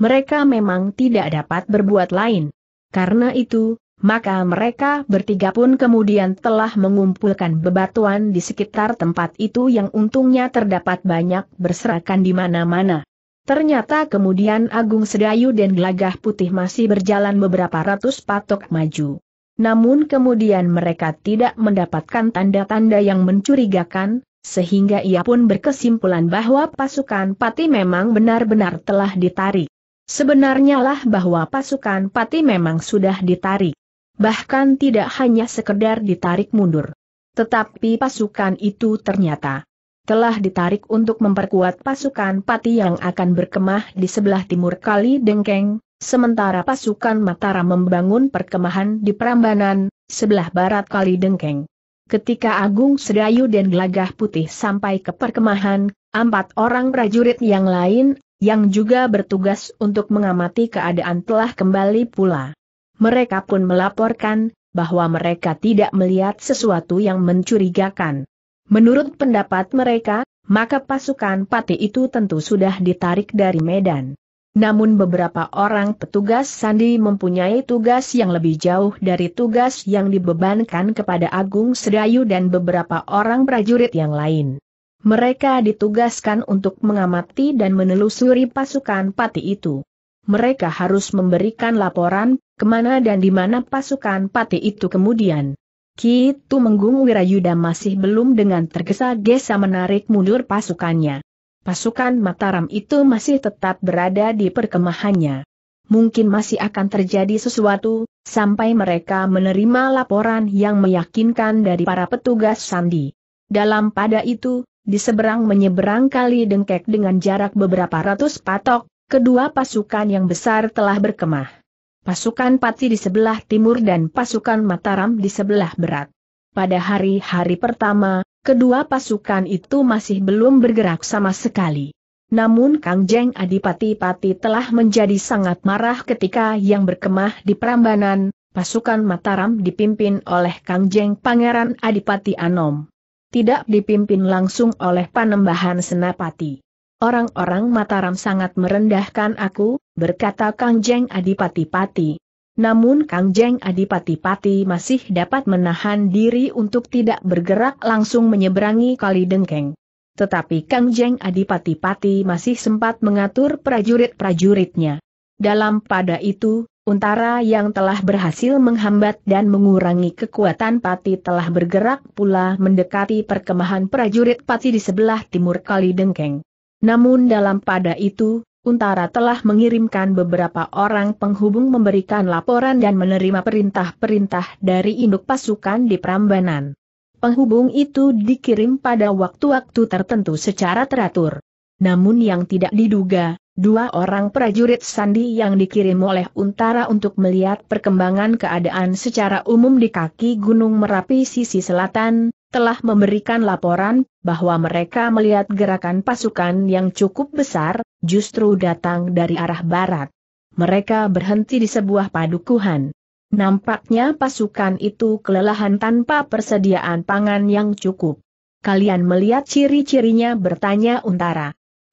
mereka memang tidak dapat berbuat lain. Karena itu, maka mereka bertiga pun kemudian telah mengumpulkan bebatuan di sekitar tempat itu yang untungnya terdapat banyak berserakan di mana-mana. Ternyata kemudian Agung Sedayu dan Gelagah Putih masih berjalan beberapa ratus patok maju. Namun kemudian mereka tidak mendapatkan tanda-tanda yang mencurigakan, sehingga ia pun berkesimpulan bahwa pasukan Pati memang benar-benar telah ditarik. Sebenarnya lah bahwa pasukan Pati memang sudah ditarik. Bahkan tidak hanya sekedar ditarik mundur. Tetapi pasukan itu ternyata telah ditarik untuk memperkuat pasukan Pati yang akan berkemah di sebelah timur Kali Dengkeng, sementara pasukan Mataram membangun perkemahan di Prambanan, sebelah barat Kali Dengkeng. Ketika Agung Sedayu dan Gelagah Putih sampai ke perkemahan, empat orang prajurit yang lain yang juga bertugas untuk mengamati keadaan telah kembali pula. Mereka pun melaporkan, bahwa mereka tidak melihat sesuatu yang mencurigakan. Menurut pendapat mereka, maka pasukan pati itu tentu sudah ditarik dari Medan. Namun beberapa orang petugas Sandi mempunyai tugas yang lebih jauh dari tugas yang dibebankan kepada Agung Sedayu dan beberapa orang prajurit yang lain. Mereka ditugaskan untuk mengamati dan menelusuri pasukan pati itu. Mereka harus memberikan laporan, kemana dan di mana pasukan pati itu kemudian. Kitu Menggung Wirayuda masih belum dengan tergesa-gesa menarik mundur pasukannya. Pasukan Mataram itu masih tetap berada di perkemahannya. Mungkin masih akan terjadi sesuatu, sampai mereka menerima laporan yang meyakinkan dari para petugas Sandi. Dalam pada itu, di seberang menyeberang kali dengkek dengan jarak beberapa ratus patok, kedua pasukan yang besar telah berkemah. Pasukan Pati di sebelah timur dan pasukan Mataram di sebelah berat. Pada hari-hari pertama, kedua pasukan itu masih belum bergerak sama sekali. Namun Kang Jeng Adipati Pati telah menjadi sangat marah ketika yang berkemah di Prambanan, pasukan Mataram dipimpin oleh Kang Jeng Pangeran Adipati Anom tidak dipimpin langsung oleh panembahan senapati. Orang-orang Mataram sangat merendahkan aku, berkata Kang Jeng Adipati-Pati. Namun Kang Jeng Adipati-Pati masih dapat menahan diri untuk tidak bergerak langsung menyeberangi kali dengkeng. Tetapi Kang Jeng Adipati-Pati masih sempat mengatur prajurit-prajuritnya. Dalam pada itu, Untara yang telah berhasil menghambat dan mengurangi kekuatan Pati telah bergerak pula mendekati perkemahan prajurit Pati di sebelah timur Kali Dengkeng. Namun dalam pada itu, Untara telah mengirimkan beberapa orang penghubung memberikan laporan dan menerima perintah-perintah dari induk pasukan di Prambanan. Penghubung itu dikirim pada waktu-waktu tertentu secara teratur. Namun yang tidak diduga, Dua orang prajurit sandi yang dikirim oleh Untara untuk melihat perkembangan keadaan secara umum di kaki Gunung Merapi sisi selatan, telah memberikan laporan bahwa mereka melihat gerakan pasukan yang cukup besar, justru datang dari arah barat. Mereka berhenti di sebuah padukuhan. Nampaknya pasukan itu kelelahan tanpa persediaan pangan yang cukup. Kalian melihat ciri-cirinya bertanya Untara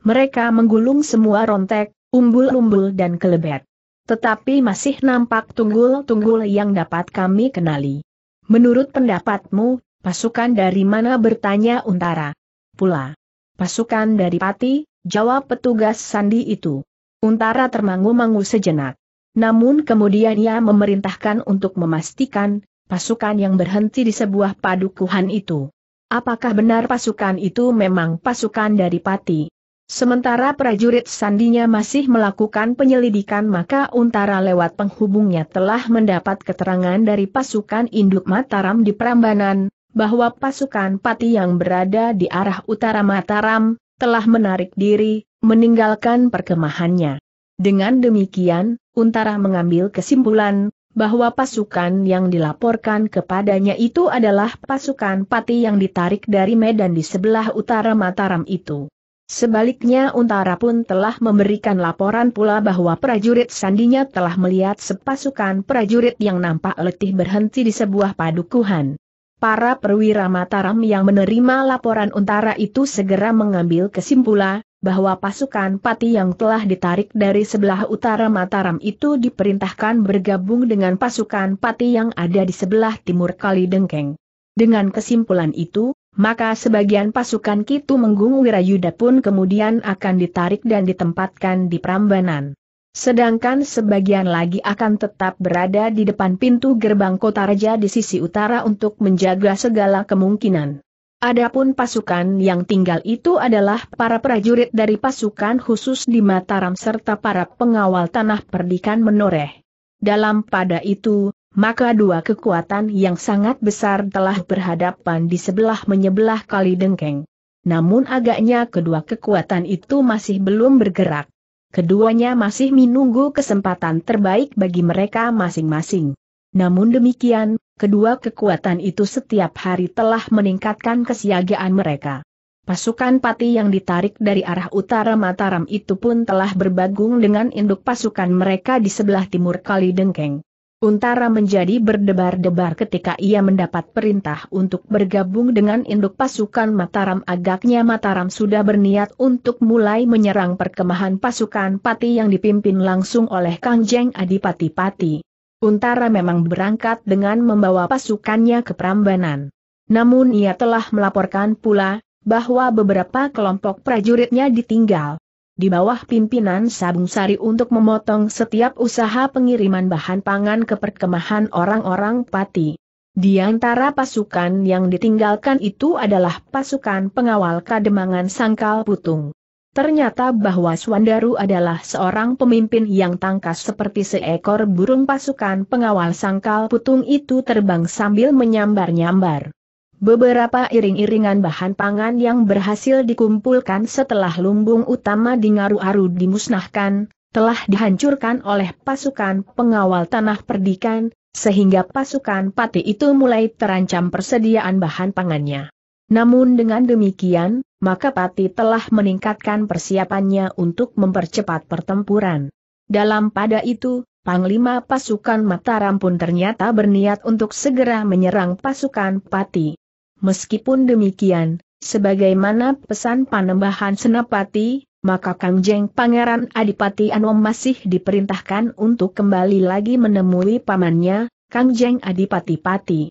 mereka menggulung semua rontek, umbul-umbul dan kelebet. Tetapi masih nampak tunggul-tunggul yang dapat kami kenali. Menurut pendapatmu, pasukan dari mana bertanya Untara? Pula. Pasukan dari Pati, jawab petugas sandi itu. Untara termangu-mangu sejenak. Namun kemudian ia memerintahkan untuk memastikan, pasukan yang berhenti di sebuah padukuhan itu. Apakah benar pasukan itu memang pasukan dari Pati? Sementara prajurit sandinya masih melakukan penyelidikan maka Untara lewat penghubungnya telah mendapat keterangan dari pasukan induk Mataram di Prambanan, bahwa pasukan Pati yang berada di arah utara Mataram, telah menarik diri, meninggalkan perkemahannya. Dengan demikian, Untara mengambil kesimpulan, bahwa pasukan yang dilaporkan kepadanya itu adalah pasukan Pati yang ditarik dari Medan di sebelah utara Mataram itu. Sebaliknya Untara pun telah memberikan laporan pula bahwa prajurit sandinya telah melihat sepasukan prajurit yang nampak letih berhenti di sebuah padukuhan. Para perwira Mataram yang menerima laporan Untara itu segera mengambil kesimpulan, bahwa pasukan pati yang telah ditarik dari sebelah utara Mataram itu diperintahkan bergabung dengan pasukan pati yang ada di sebelah timur Kali Dengkeng. Dengan kesimpulan itu, maka sebagian pasukan Kitu Menggung Wirayuda pun kemudian akan ditarik dan ditempatkan di Prambanan. Sedangkan sebagian lagi akan tetap berada di depan pintu gerbang kota raja di sisi utara untuk menjaga segala kemungkinan. Adapun pasukan yang tinggal itu adalah para prajurit dari pasukan khusus di Mataram serta para pengawal tanah perdikan menoreh. Dalam pada itu, maka dua kekuatan yang sangat besar telah berhadapan di sebelah menyebelah kali dengkeng. Namun agaknya kedua kekuatan itu masih belum bergerak. Keduanya masih menunggu kesempatan terbaik bagi mereka masing-masing. Namun demikian, kedua kekuatan itu setiap hari telah meningkatkan kesiagaan mereka. Pasukan pati yang ditarik dari arah utara Mataram itu pun telah berbagung dengan induk pasukan mereka di sebelah timur Kali Dengkeng. Untara menjadi berdebar-debar ketika ia mendapat perintah untuk bergabung dengan induk pasukan Mataram agaknya Mataram sudah berniat untuk mulai menyerang perkemahan pasukan Pati yang dipimpin langsung oleh Kang Jeng Adipati Pati. Untara memang berangkat dengan membawa pasukannya ke Prambanan. Namun ia telah melaporkan pula, bahwa beberapa kelompok prajuritnya ditinggal, di bawah pimpinan Sabung Sari untuk memotong setiap usaha pengiriman bahan pangan ke perkemahan orang-orang pati. Di antara pasukan yang ditinggalkan itu adalah pasukan pengawal Kademangan Sangkal Putung. Ternyata bahwa Swandaru adalah seorang pemimpin yang tangkas seperti seekor burung pasukan pengawal Sangkal Putung itu terbang sambil menyambar-nyambar. Beberapa iring-iringan bahan pangan yang berhasil dikumpulkan setelah lumbung utama di Ngaru-Aru dimusnahkan, telah dihancurkan oleh pasukan pengawal tanah perdikan, sehingga pasukan pati itu mulai terancam persediaan bahan pangannya. Namun dengan demikian, maka pati telah meningkatkan persiapannya untuk mempercepat pertempuran. Dalam pada itu, Panglima pasukan Mataram pun ternyata berniat untuk segera menyerang pasukan Pati. Meskipun demikian, sebagaimana pesan panembahan Senapati, maka Kang Jeng Pangeran Adipati Anom masih diperintahkan untuk kembali lagi menemui pamannya, Kang Jeng Adipati Pati.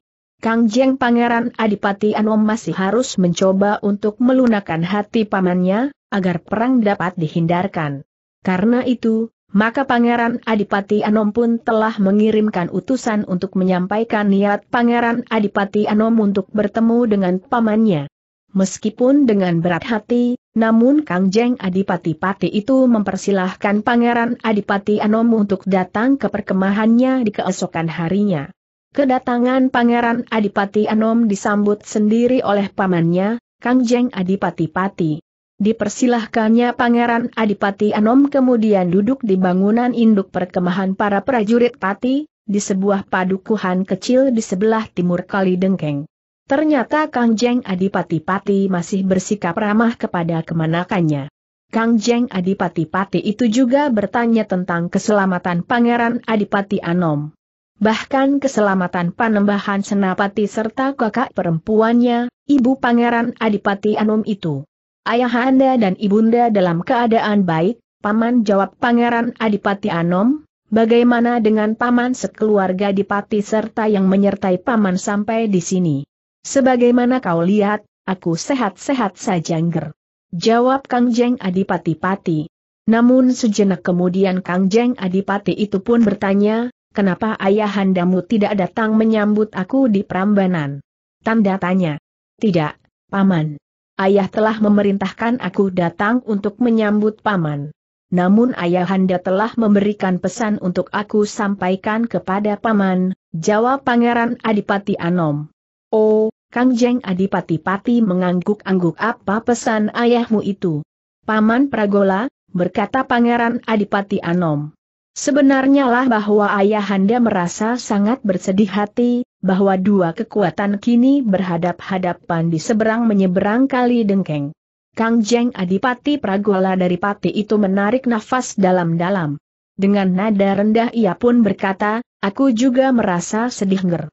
Kang Jeng Pangeran Adipati Anom masih harus mencoba untuk melunakkan hati pamannya, agar perang dapat dihindarkan. Karena itu, maka Pangeran Adipati Anom pun telah mengirimkan utusan untuk menyampaikan niat Pangeran Adipati Anom untuk bertemu dengan pamannya. Meskipun dengan berat hati, namun Kang Jeng Adipati Pati itu mempersilahkan Pangeran Adipati Anom untuk datang ke perkemahannya di keesokan harinya. Kedatangan Pangeran Adipati Anom disambut sendiri oleh pamannya, Kang Jeng Adipati Pati. Dipersilahkannya Pangeran Adipati Anom kemudian duduk di bangunan induk perkemahan para prajurit Pati, di sebuah padukuhan kecil di sebelah timur Kali Dengkeng. Ternyata Kang Jeng Adipati Pati masih bersikap ramah kepada kemenakannya. Kang Jeng Adipati Pati itu juga bertanya tentang keselamatan Pangeran Adipati Anom. Bahkan keselamatan panembahan senapati serta kakak perempuannya, ibu Pangeran Adipati Anom itu ayah anda dan ibunda dalam keadaan baik, Paman jawab Pangeran Adipati Anom, bagaimana dengan Paman sekeluarga Adipati serta yang menyertai Paman sampai di sini? Sebagaimana kau lihat, aku sehat-sehat saja ngger. Jawab Kang Jeng Adipati Pati. Namun sejenak kemudian Kang Jeng Adipati itu pun bertanya, kenapa ayahandamu tidak datang menyambut aku di Prambanan? Tanda tanya. Tidak, Paman ayah telah memerintahkan aku datang untuk menyambut paman. Namun ayahanda telah memberikan pesan untuk aku sampaikan kepada paman, jawab pangeran Adipati Anom. Oh, Kang Jeng Adipati Pati mengangguk-angguk apa pesan ayahmu itu. Paman Pragola, berkata pangeran Adipati Anom. Sebenarnya lah bahwa ayahanda merasa sangat bersedih hati, bahwa dua kekuatan kini berhadap-hadapan di seberang menyeberang kali dengkeng. Kang Jeng Adipati Pragola dari Pati itu menarik nafas dalam-dalam. Dengan nada rendah ia pun berkata, aku juga merasa sedih nger.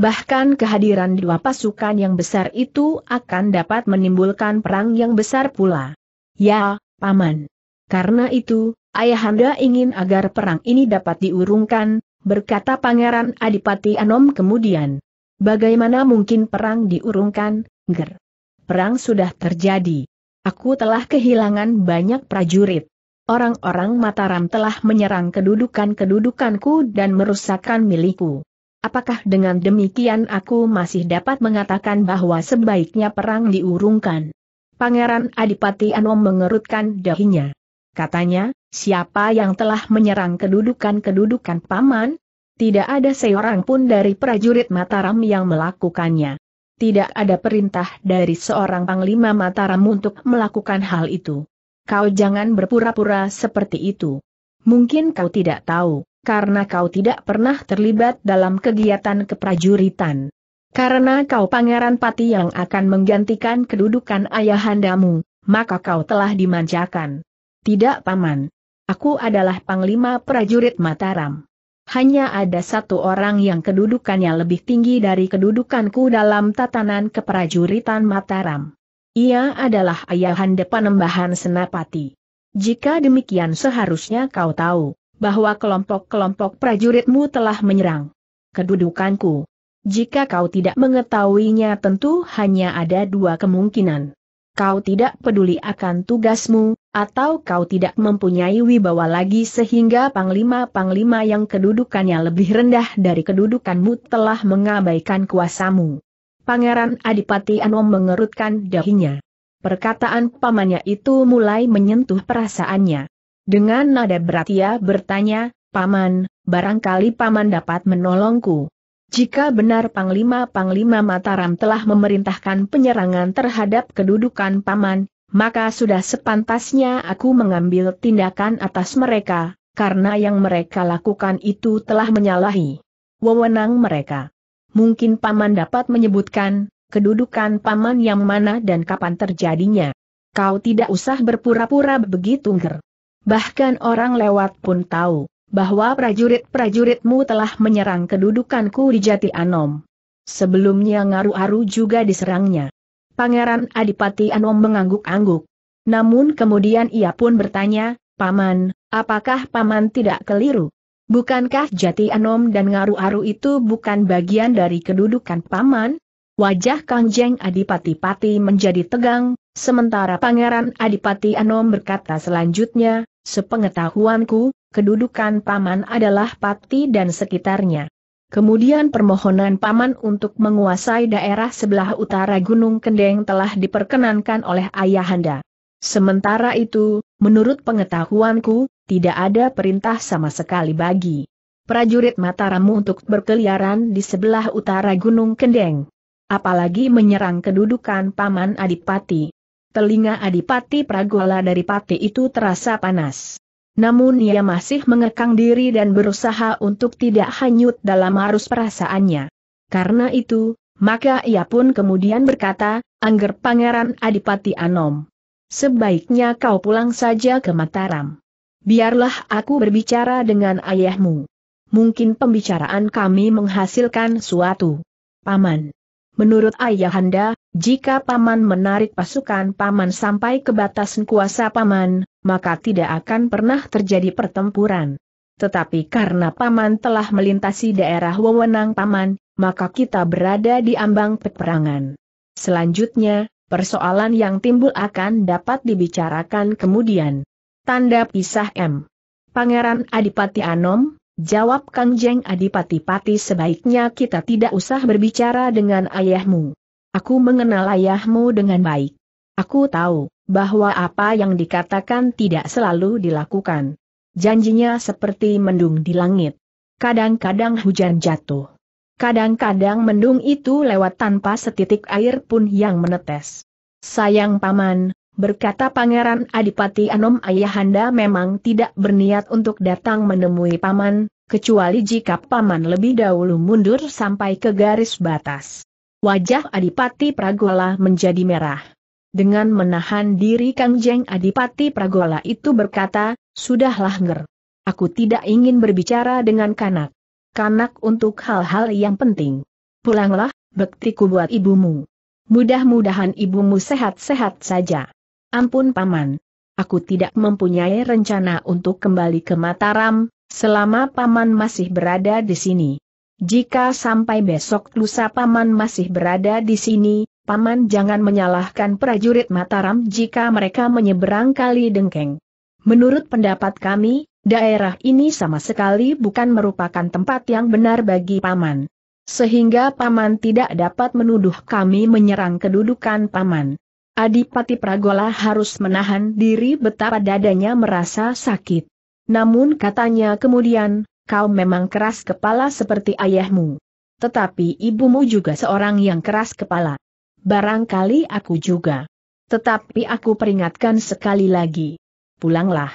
Bahkan kehadiran dua pasukan yang besar itu akan dapat menimbulkan perang yang besar pula. Ya, Paman. Karena itu, Ayahanda ingin agar perang ini dapat diurungkan, berkata Pangeran Adipati Anom kemudian. Bagaimana mungkin perang diurungkan, Ger? Perang sudah terjadi. Aku telah kehilangan banyak prajurit. Orang-orang Mataram telah menyerang kedudukan-kedudukanku dan merusakkan milikku. Apakah dengan demikian aku masih dapat mengatakan bahwa sebaiknya perang diurungkan? Pangeran Adipati Anom mengerutkan dahinya. Katanya, siapa yang telah menyerang kedudukan-kedudukan paman? Tidak ada seorang pun dari prajurit Mataram yang melakukannya. Tidak ada perintah dari seorang panglima Mataram untuk melakukan hal itu. Kau jangan berpura-pura seperti itu. Mungkin kau tidak tahu, karena kau tidak pernah terlibat dalam kegiatan keprajuritan. Karena kau pangeran pati yang akan menggantikan kedudukan ayahandamu, maka kau telah dimanjakan. Tidak paman. Aku adalah Panglima Prajurit Mataram. Hanya ada satu orang yang kedudukannya lebih tinggi dari kedudukanku dalam tatanan keprajuritan Mataram. Ia adalah ayahanda panembahan Senapati. Jika demikian seharusnya kau tahu, bahwa kelompok-kelompok prajuritmu telah menyerang kedudukanku. Jika kau tidak mengetahuinya tentu hanya ada dua kemungkinan kau tidak peduli akan tugasmu, atau kau tidak mempunyai wibawa lagi sehingga panglima-panglima yang kedudukannya lebih rendah dari kedudukanmu telah mengabaikan kuasamu. Pangeran Adipati Anom mengerutkan dahinya. Perkataan pamannya itu mulai menyentuh perasaannya. Dengan nada berat ia bertanya, Paman, barangkali Paman dapat menolongku. Jika benar Panglima-Panglima Mataram telah memerintahkan penyerangan terhadap kedudukan Paman, maka sudah sepantasnya aku mengambil tindakan atas mereka, karena yang mereka lakukan itu telah menyalahi wewenang mereka. Mungkin Paman dapat menyebutkan, kedudukan Paman yang mana dan kapan terjadinya. Kau tidak usah berpura-pura begitu ger. Bahkan orang lewat pun tahu bahwa prajurit-prajuritmu telah menyerang kedudukanku di Jati Anom. Sebelumnya Ngaru-Aru juga diserangnya. Pangeran Adipati Anom mengangguk-angguk. Namun kemudian ia pun bertanya, Paman, apakah Paman tidak keliru? Bukankah Jati Anom dan Ngaru-Aru itu bukan bagian dari kedudukan Paman? Wajah Kangjeng Adipati Pati menjadi tegang, sementara Pangeran Adipati Anom berkata selanjutnya, Sepengetahuanku, kedudukan paman adalah Pati dan sekitarnya. Kemudian permohonan paman untuk menguasai daerah sebelah utara Gunung Kendeng telah diperkenankan oleh ayahanda. Sementara itu, menurut pengetahuanku, tidak ada perintah sama sekali bagi prajurit Mataramu untuk berkeliaran di sebelah utara Gunung Kendeng. Apalagi menyerang kedudukan paman Adipati. Telinga Adipati Pragola dari Pati itu terasa panas. Namun ia masih mengekang diri dan berusaha untuk tidak hanyut dalam arus perasaannya. Karena itu, maka ia pun kemudian berkata, Angger Pangeran Adipati Anom. Sebaiknya kau pulang saja ke Mataram. Biarlah aku berbicara dengan ayahmu. Mungkin pembicaraan kami menghasilkan suatu. Paman. Menurut ayahanda, jika paman menarik pasukan paman sampai ke batas kuasa paman, maka tidak akan pernah terjadi pertempuran. Tetapi karena Paman telah melintasi daerah wewenang Paman, maka kita berada di ambang peperangan. Selanjutnya, persoalan yang timbul akan dapat dibicarakan kemudian. Tanda pisah M. Pangeran Adipati Anom, jawab Kang Jeng Adipati Pati sebaiknya kita tidak usah berbicara dengan ayahmu. Aku mengenal ayahmu dengan baik. Aku tahu, bahwa apa yang dikatakan tidak selalu dilakukan. Janjinya seperti mendung di langit. Kadang-kadang hujan jatuh. Kadang-kadang mendung itu lewat tanpa setitik air pun yang menetes. Sayang paman, berkata Pangeran Adipati Anom Ayahanda memang tidak berniat untuk datang menemui paman, kecuali jika paman lebih dahulu mundur sampai ke garis batas. Wajah Adipati Pragola menjadi merah. Dengan menahan diri Kang Jeng Adipati Pragola itu berkata, Sudahlah Nger. Aku tidak ingin berbicara dengan kanak. Kanak untuk hal-hal yang penting. Pulanglah, bektiku buat ibumu. Mudah-mudahan ibumu sehat-sehat saja. Ampun paman. Aku tidak mempunyai rencana untuk kembali ke Mataram, selama paman masih berada di sini. Jika sampai besok lusa paman masih berada di sini, Paman jangan menyalahkan prajurit Mataram jika mereka menyeberang kali dengkeng. Menurut pendapat kami, daerah ini sama sekali bukan merupakan tempat yang benar bagi Paman. Sehingga Paman tidak dapat menuduh kami menyerang kedudukan Paman. Adipati Pragola harus menahan diri betapa dadanya merasa sakit. Namun katanya kemudian, kau memang keras kepala seperti ayahmu. Tetapi ibumu juga seorang yang keras kepala. Barangkali aku juga. Tetapi aku peringatkan sekali lagi. Pulanglah.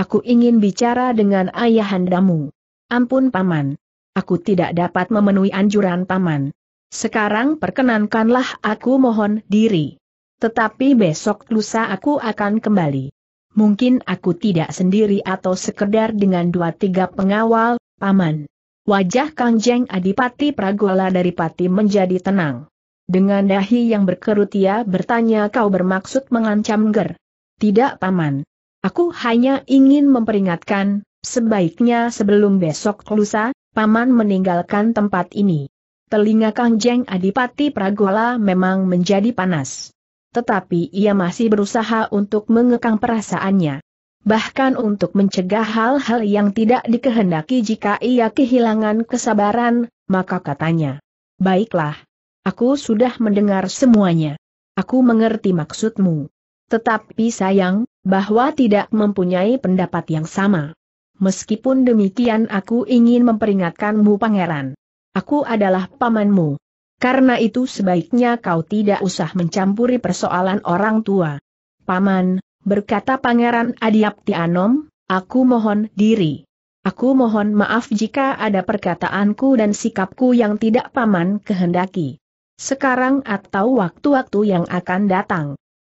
Aku ingin bicara dengan ayahandamu. Ampun paman. Aku tidak dapat memenuhi anjuran paman. Sekarang perkenankanlah aku mohon diri. Tetapi besok lusa aku akan kembali. Mungkin aku tidak sendiri atau sekedar dengan dua tiga pengawal, paman. Wajah kangjeng Adipati Pragola dari Pati menjadi tenang. Dengan dahi yang berkerut ia bertanya kau bermaksud mengancam Ger. Tidak paman. Aku hanya ingin memperingatkan, sebaiknya sebelum besok lusa, paman meninggalkan tempat ini. Telinga kangjeng Adipati Pragola memang menjadi panas. Tetapi ia masih berusaha untuk mengekang perasaannya. Bahkan untuk mencegah hal-hal yang tidak dikehendaki jika ia kehilangan kesabaran, maka katanya. Baiklah, Aku sudah mendengar semuanya. Aku mengerti maksudmu. Tetapi sayang, bahwa tidak mempunyai pendapat yang sama. Meskipun demikian aku ingin memperingatkanmu pangeran. Aku adalah pamanmu. Karena itu sebaiknya kau tidak usah mencampuri persoalan orang tua. Paman, berkata pangeran Adiapti aku mohon diri. Aku mohon maaf jika ada perkataanku dan sikapku yang tidak paman kehendaki. Sekarang atau waktu-waktu yang akan datang.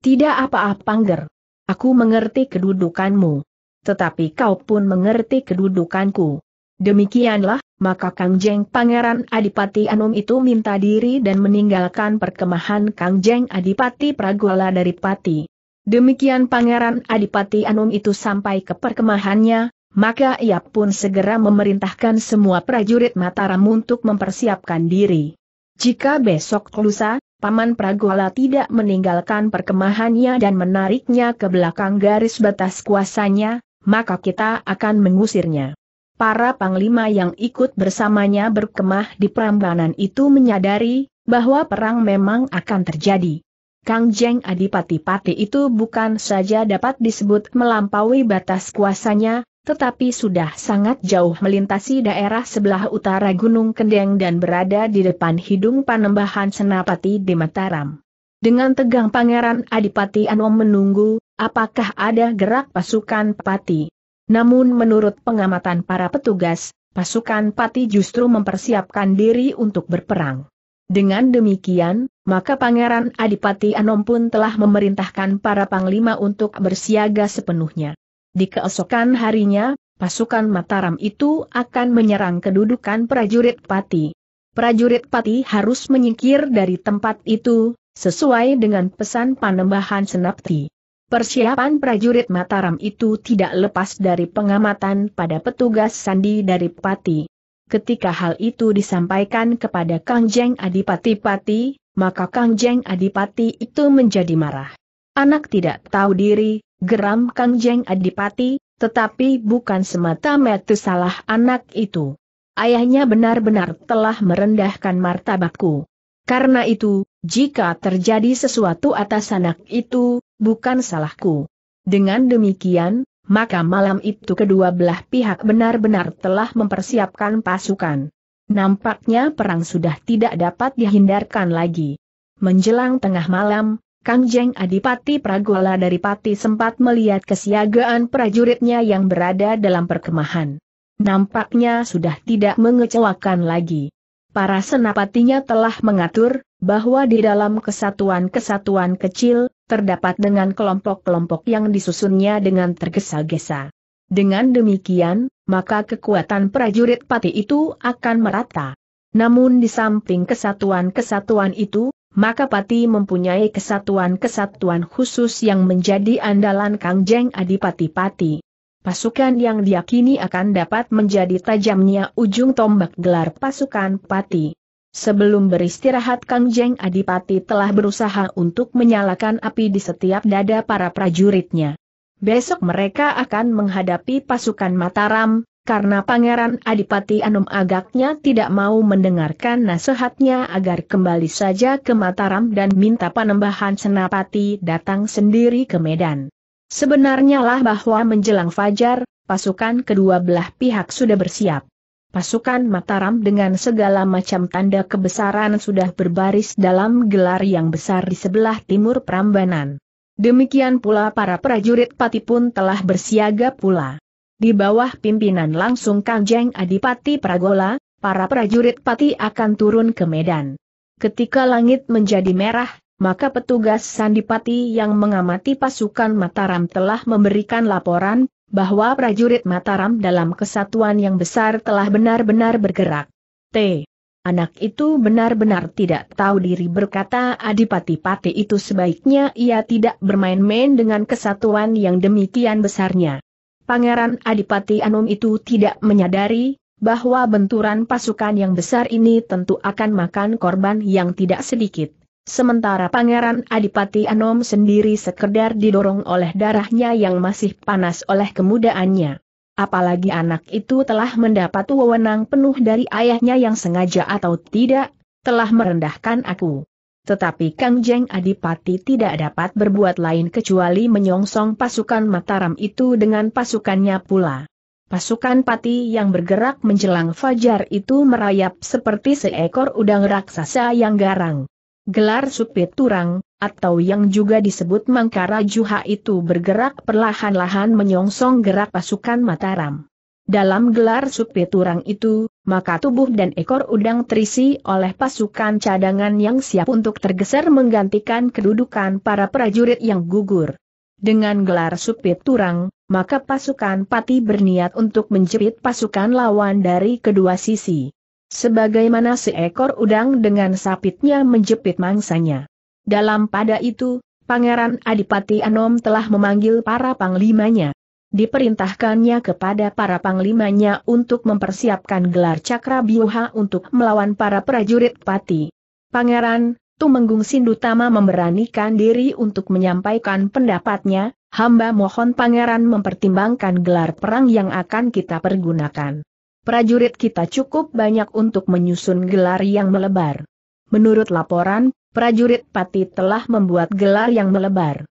Tidak apa-apa Ger. Aku mengerti kedudukanmu. Tetapi kau pun mengerti kedudukanku. Demikianlah, maka Kang Jeng Pangeran Adipati Anum itu minta diri dan meninggalkan perkemahan Kang Jeng Adipati Pragola dari Pati. Demikian Pangeran Adipati Anum itu sampai ke perkemahannya, maka ia pun segera memerintahkan semua prajurit Mataram untuk mempersiapkan diri. Jika besok lusa, Paman Pragola tidak meninggalkan perkemahannya dan menariknya ke belakang garis batas kuasanya, maka kita akan mengusirnya. Para panglima yang ikut bersamanya berkemah di Prambanan itu menyadari bahwa perang memang akan terjadi. Kang Jeng Adipati Pati itu bukan saja dapat disebut melampaui batas kuasanya, tetapi sudah sangat jauh melintasi daerah sebelah utara Gunung Kendeng dan berada di depan hidung panembahan Senapati di Mataram. Dengan tegang Pangeran Adipati Anom menunggu, apakah ada gerak pasukan Pati. Namun menurut pengamatan para petugas, pasukan Pati justru mempersiapkan diri untuk berperang. Dengan demikian, maka Pangeran Adipati Anom pun telah memerintahkan para panglima untuk bersiaga sepenuhnya. Di keesokan harinya, pasukan Mataram itu akan menyerang kedudukan prajurit Pati. Prajurit Pati harus menyingkir dari tempat itu, sesuai dengan pesan panembahan Senapti. Persiapan prajurit Mataram itu tidak lepas dari pengamatan pada petugas sandi dari Pati. Ketika hal itu disampaikan kepada Kang Jeng Adipati Pati, maka Kang Jeng Adipati itu menjadi marah. Anak tidak tahu diri, geram Kang Adipati, tetapi bukan semata-mata salah anak itu. Ayahnya benar-benar telah merendahkan martabatku. Karena itu, jika terjadi sesuatu atas anak itu, bukan salahku. Dengan demikian, maka malam itu kedua belah pihak benar-benar telah mempersiapkan pasukan. Nampaknya perang sudah tidak dapat dihindarkan lagi. Menjelang tengah malam, Kangjeng Adipati Pragola dari Pati sempat melihat kesiagaan prajuritnya yang berada dalam perkemahan. Nampaknya sudah tidak mengecewakan lagi. Para senapatinya telah mengatur, bahwa di dalam kesatuan-kesatuan kecil, terdapat dengan kelompok-kelompok yang disusunnya dengan tergesa-gesa. Dengan demikian, maka kekuatan prajurit pati itu akan merata. Namun di samping kesatuan-kesatuan itu, maka Pati mempunyai kesatuan-kesatuan khusus yang menjadi andalan Kangjeng Adipati Pati. Pasukan yang diyakini akan dapat menjadi tajamnya ujung tombak gelar pasukan Pati. Sebelum beristirahat Kangjeng Adipati telah berusaha untuk menyalakan api di setiap dada para prajuritnya. Besok mereka akan menghadapi pasukan Mataram, karena Pangeran Adipati Anum agaknya tidak mau mendengarkan nasihatnya agar kembali saja ke Mataram dan minta penambahan Senapati datang sendiri ke Medan. Sebenarnya lah bahwa menjelang fajar, pasukan kedua belah pihak sudah bersiap. Pasukan Mataram dengan segala macam tanda kebesaran sudah berbaris dalam gelar yang besar di sebelah timur Prambanan. Demikian pula para prajurit Pati pun telah bersiaga pula. Di bawah pimpinan langsung Kanjeng Adipati Pragola, para prajurit pati akan turun ke medan. Ketika langit menjadi merah, maka petugas Sandipati yang mengamati pasukan Mataram telah memberikan laporan, bahwa prajurit Mataram dalam kesatuan yang besar telah benar-benar bergerak. T. Anak itu benar-benar tidak tahu diri berkata Adipati Pati itu sebaiknya ia tidak bermain-main dengan kesatuan yang demikian besarnya. Pangeran Adipati Anom itu tidak menyadari bahwa benturan pasukan yang besar ini tentu akan makan korban yang tidak sedikit. Sementara Pangeran Adipati Anom sendiri sekedar didorong oleh darahnya yang masih panas oleh kemudaannya. Apalagi anak itu telah mendapat wewenang penuh dari ayahnya yang sengaja atau tidak, telah merendahkan aku. Tetapi Kang Jeng Adipati tidak dapat berbuat lain kecuali menyongsong pasukan Mataram itu dengan pasukannya pula. Pasukan pati yang bergerak menjelang fajar itu merayap seperti seekor udang raksasa yang garang. Gelar supit turang, atau yang juga disebut mangkara juha itu bergerak perlahan-lahan menyongsong gerak pasukan Mataram. Dalam gelar supi turang itu, maka tubuh dan ekor udang terisi oleh pasukan cadangan yang siap untuk tergeser menggantikan kedudukan para prajurit yang gugur. Dengan gelar supi turang, maka pasukan pati berniat untuk menjepit pasukan lawan dari kedua sisi. Sebagaimana seekor udang dengan sapitnya menjepit mangsanya. Dalam pada itu, Pangeran Adipati Anom telah memanggil para panglimanya diperintahkannya kepada para panglimanya untuk mempersiapkan gelar cakra biuha untuk melawan para prajurit pati. Pangeran, Tumenggung Sindutama memberanikan diri untuk menyampaikan pendapatnya, hamba mohon pangeran mempertimbangkan gelar perang yang akan kita pergunakan. Prajurit kita cukup banyak untuk menyusun gelar yang melebar. Menurut laporan, prajurit Pati telah membuat gelar yang melebar.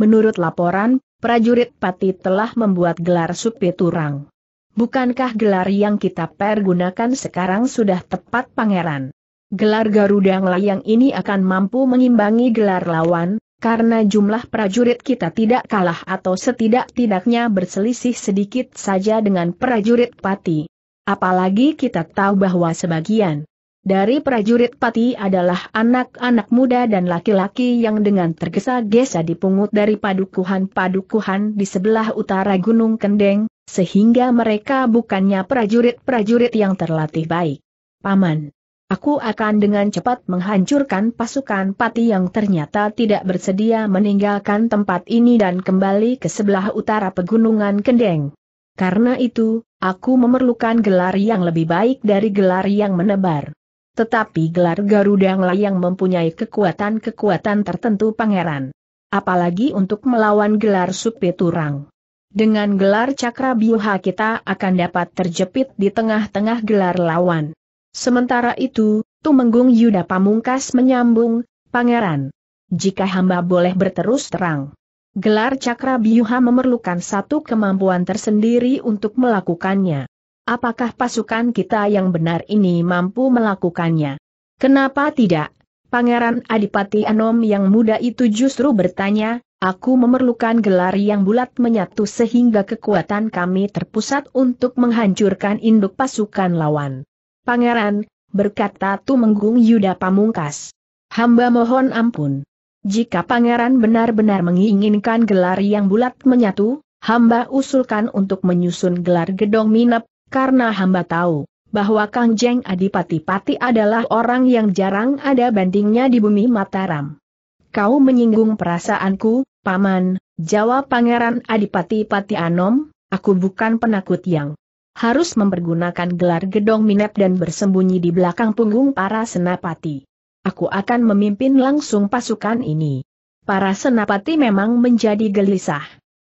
Menurut laporan, prajurit Pati telah membuat gelar supi turang. Bukankah gelar yang kita pergunakan sekarang sudah tepat pangeran? Gelar Garuda Layang ini akan mampu mengimbangi gelar lawan, karena jumlah prajurit kita tidak kalah atau setidak-tidaknya berselisih sedikit saja dengan prajurit Pati. Apalagi kita tahu bahwa sebagian dari prajurit pati adalah anak-anak muda dan laki-laki yang dengan tergesa-gesa dipungut dari padukuhan-padukuhan di sebelah utara Gunung Kendeng, sehingga mereka bukannya prajurit-prajurit yang terlatih baik. Paman, aku akan dengan cepat menghancurkan pasukan pati yang ternyata tidak bersedia meninggalkan tempat ini dan kembali ke sebelah utara pegunungan Kendeng. Karena itu, aku memerlukan gelar yang lebih baik dari gelar yang menebar. Tetapi gelar Garudanglah yang mempunyai kekuatan-kekuatan tertentu pangeran. Apalagi untuk melawan gelar Supiturang. Dengan gelar Cakra Biuha kita akan dapat terjepit di tengah-tengah gelar lawan. Sementara itu, Tumenggung Yuda Pamungkas menyambung, Pangeran, jika hamba boleh berterus terang. Gelar Cakra Biuha memerlukan satu kemampuan tersendiri untuk melakukannya. Apakah pasukan kita yang benar ini mampu melakukannya? Kenapa tidak? Pangeran Adipati Anom yang muda itu justru bertanya, aku memerlukan gelar yang bulat menyatu sehingga kekuatan kami terpusat untuk menghancurkan induk pasukan lawan. Pangeran, berkata Tumenggung Yuda Pamungkas. Hamba mohon ampun. Jika pangeran benar-benar menginginkan gelar yang bulat menyatu, hamba usulkan untuk menyusun gelar gedong minap karena hamba tahu bahwa Kang Jeng Adipati-Pati adalah orang yang jarang ada bandingnya di bumi Mataram. Kau menyinggung perasaanku, Paman, jawab Pangeran Adipati-Pati Anom, aku bukan penakut yang harus mempergunakan gelar gedong minep dan bersembunyi di belakang punggung para senapati. Aku akan memimpin langsung pasukan ini. Para senapati memang menjadi gelisah.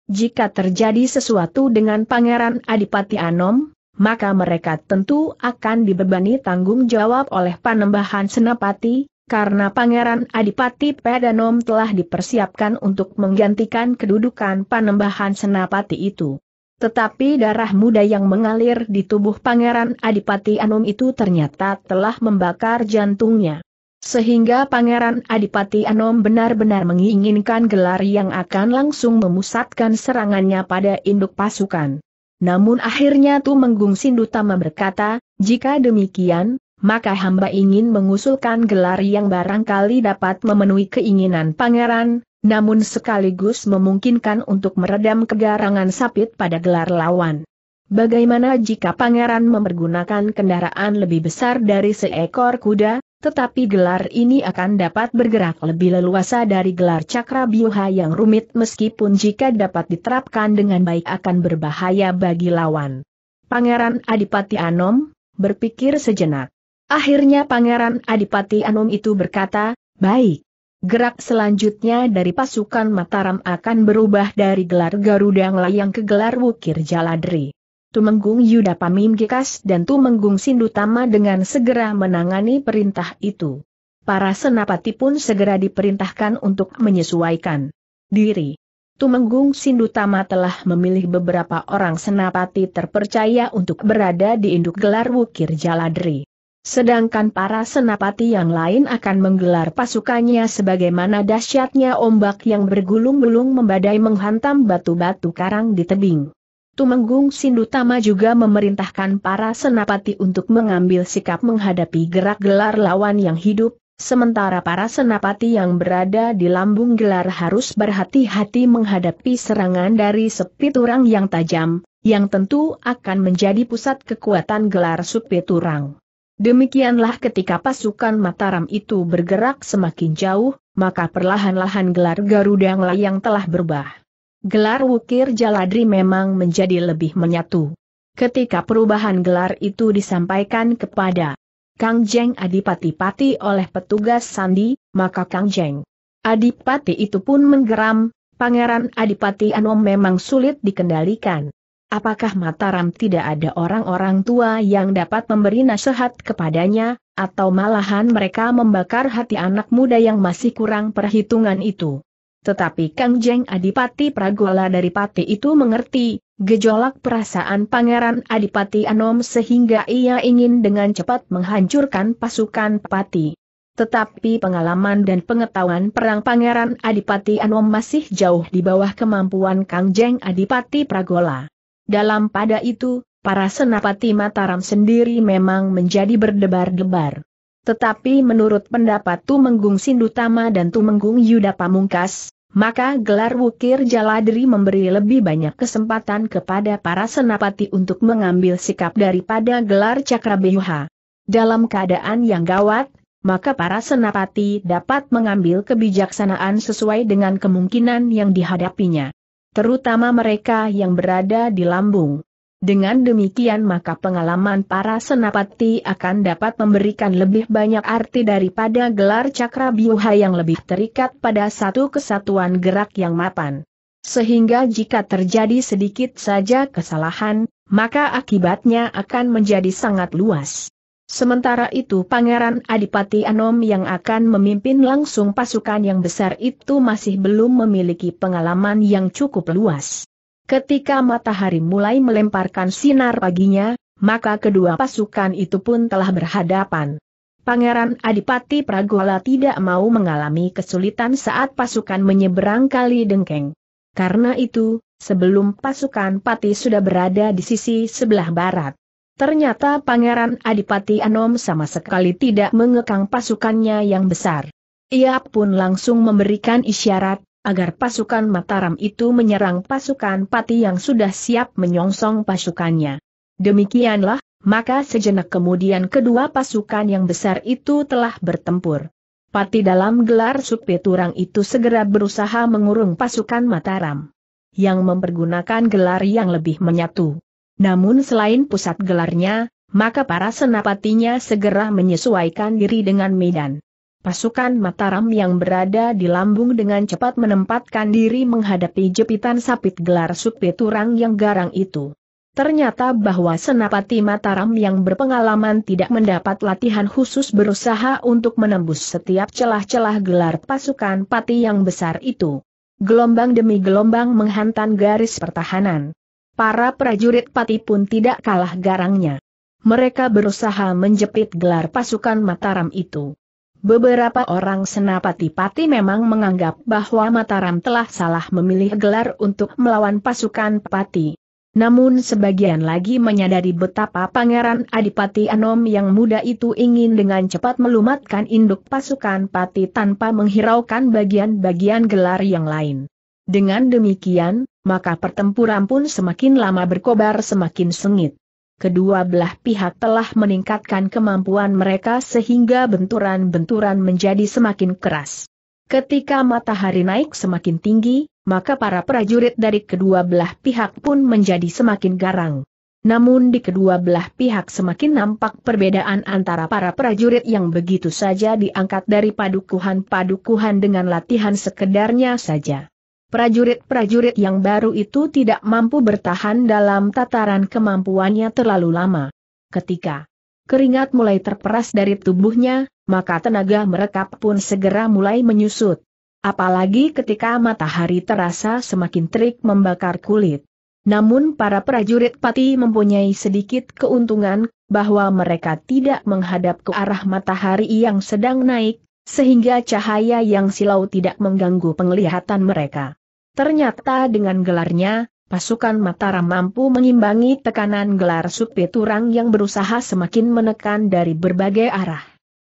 Jika terjadi sesuatu dengan Pangeran Adipati Anom, maka mereka tentu akan dibebani tanggung jawab oleh panembahan senapati, karena Pangeran Adipati Pedanom telah dipersiapkan untuk menggantikan kedudukan panembahan senapati itu. Tetapi darah muda yang mengalir di tubuh Pangeran Adipati Anom itu ternyata telah membakar jantungnya. Sehingga Pangeran Adipati Anom benar-benar menginginkan gelar yang akan langsung memusatkan serangannya pada induk pasukan. Namun akhirnya Tumenggung Sindutama berkata, jika demikian, maka hamba ingin mengusulkan gelar yang barangkali dapat memenuhi keinginan pangeran, namun sekaligus memungkinkan untuk meredam kegarangan sapit pada gelar lawan. Bagaimana jika pangeran mempergunakan kendaraan lebih besar dari seekor kuda, tetapi gelar ini akan dapat bergerak lebih leluasa dari gelar cakra biuha yang rumit meskipun jika dapat diterapkan dengan baik akan berbahaya bagi lawan. Pangeran Adipati Anom, berpikir sejenak. Akhirnya Pangeran Adipati Anom itu berkata, baik. Gerak selanjutnya dari pasukan Mataram akan berubah dari gelar Garuda Ngelayang ke gelar Wukir Jaladri. Tumenggung Yuda Pamim Gekas dan Tumenggung Sindutama dengan segera menangani perintah itu. Para senapati pun segera diperintahkan untuk menyesuaikan diri. Tumenggung Sindutama telah memilih beberapa orang senapati terpercaya untuk berada di induk gelar Wukir Jaladri. Sedangkan para senapati yang lain akan menggelar pasukannya sebagaimana dahsyatnya ombak yang bergulung-gulung membadai menghantam batu-batu karang di tebing. Tumenggung Sindutama juga memerintahkan para senapati untuk mengambil sikap menghadapi gerak gelar lawan yang hidup, sementara para senapati yang berada di lambung gelar harus berhati-hati menghadapi serangan dari sepiturang yang tajam, yang tentu akan menjadi pusat kekuatan gelar sepiturang. Demikianlah ketika pasukan Mataram itu bergerak semakin jauh, maka perlahan-lahan gelar Garuda yang telah berubah Gelar wukir Jaladri memang menjadi lebih menyatu. Ketika perubahan gelar itu disampaikan kepada Kang Jeng Adipati-Pati oleh petugas Sandi, maka Kang Jeng Adipati itu pun menggeram, Pangeran Adipati Anom memang sulit dikendalikan. Apakah Mataram tidak ada orang-orang tua yang dapat memberi nasihat kepadanya, atau malahan mereka membakar hati anak muda yang masih kurang perhitungan itu? Tetapi Kang Jeng Adipati Pragola dari Pati itu mengerti, gejolak perasaan Pangeran Adipati Anom sehingga ia ingin dengan cepat menghancurkan pasukan Pati. Tetapi pengalaman dan pengetahuan perang Pangeran Adipati Anom masih jauh di bawah kemampuan Kang Jeng Adipati Pragola. Dalam pada itu, para senapati Mataram sendiri memang menjadi berdebar-debar. Tetapi menurut pendapat Tumenggung Sindutama dan Tumenggung Yuda Pamungkas, maka gelar Wukir Jaladri memberi lebih banyak kesempatan kepada para senapati untuk mengambil sikap daripada gelar Cakrabeyuha. Dalam keadaan yang gawat, maka para senapati dapat mengambil kebijaksanaan sesuai dengan kemungkinan yang dihadapinya. Terutama mereka yang berada di lambung. Dengan demikian maka pengalaman para senapati akan dapat memberikan lebih banyak arti daripada gelar cakra biuha yang lebih terikat pada satu kesatuan gerak yang mapan. Sehingga jika terjadi sedikit saja kesalahan, maka akibatnya akan menjadi sangat luas. Sementara itu Pangeran Adipati Anom yang akan memimpin langsung pasukan yang besar itu masih belum memiliki pengalaman yang cukup luas. Ketika matahari mulai melemparkan sinar paginya, maka kedua pasukan itu pun telah berhadapan. Pangeran Adipati Pragola tidak mau mengalami kesulitan saat pasukan menyeberang kali dengkeng. Karena itu, sebelum pasukan Pati sudah berada di sisi sebelah barat. Ternyata Pangeran Adipati Anom sama sekali tidak mengekang pasukannya yang besar. Ia pun langsung memberikan isyarat, agar pasukan Mataram itu menyerang pasukan Pati yang sudah siap menyongsong pasukannya. Demikianlah, maka sejenak kemudian kedua pasukan yang besar itu telah bertempur. Pati dalam gelar Supi itu segera berusaha mengurung pasukan Mataram yang mempergunakan gelar yang lebih menyatu. Namun selain pusat gelarnya, maka para senapatinya segera menyesuaikan diri dengan medan. Pasukan Mataram yang berada di lambung dengan cepat menempatkan diri menghadapi jepitan sapit gelar supit turang yang garang itu. Ternyata bahwa senapati Mataram yang berpengalaman tidak mendapat latihan khusus berusaha untuk menembus setiap celah-celah gelar pasukan pati yang besar itu. Gelombang demi gelombang menghantam garis pertahanan. Para prajurit pati pun tidak kalah garangnya. Mereka berusaha menjepit gelar pasukan Mataram itu. Beberapa orang senapati pati memang menganggap bahwa Mataram telah salah memilih gelar untuk melawan pasukan pati. Namun sebagian lagi menyadari betapa Pangeran Adipati Anom yang muda itu ingin dengan cepat melumatkan induk pasukan pati tanpa menghiraukan bagian-bagian gelar yang lain. Dengan demikian, maka pertempuran pun semakin lama berkobar semakin sengit kedua belah pihak telah meningkatkan kemampuan mereka sehingga benturan-benturan menjadi semakin keras. Ketika matahari naik semakin tinggi, maka para prajurit dari kedua belah pihak pun menjadi semakin garang. Namun di kedua belah pihak semakin nampak perbedaan antara para prajurit yang begitu saja diangkat dari padukuhan-padukuhan dengan latihan sekedarnya saja. Prajurit-prajurit yang baru itu tidak mampu bertahan dalam tataran kemampuannya terlalu lama. Ketika keringat mulai terperas dari tubuhnya, maka tenaga mereka pun segera mulai menyusut. Apalagi ketika matahari terasa semakin terik membakar kulit. Namun para prajurit pati mempunyai sedikit keuntungan, bahwa mereka tidak menghadap ke arah matahari yang sedang naik, sehingga cahaya yang silau tidak mengganggu penglihatan mereka. Ternyata dengan gelarnya, pasukan Mataram mampu mengimbangi tekanan gelar Supi Turang yang berusaha semakin menekan dari berbagai arah.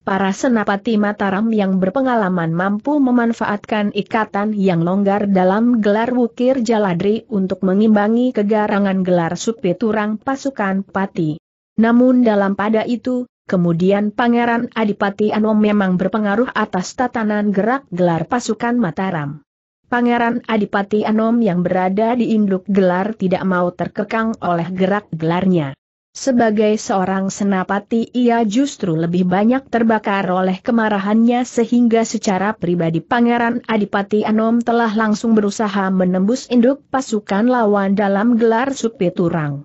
Para senapati Mataram yang berpengalaman mampu memanfaatkan ikatan yang longgar dalam gelar Wukir Jaladri untuk mengimbangi kegarangan gelar Supi Turang pasukan Pati. Namun dalam pada itu, kemudian Pangeran Adipati Anom memang berpengaruh atas tatanan gerak gelar pasukan Mataram. Pangeran Adipati Anom yang berada di induk gelar tidak mau terkekang oleh gerak gelarnya. Sebagai seorang senapati ia justru lebih banyak terbakar oleh kemarahannya sehingga secara pribadi Pangeran Adipati Anom telah langsung berusaha menembus induk pasukan lawan dalam gelar supiturang.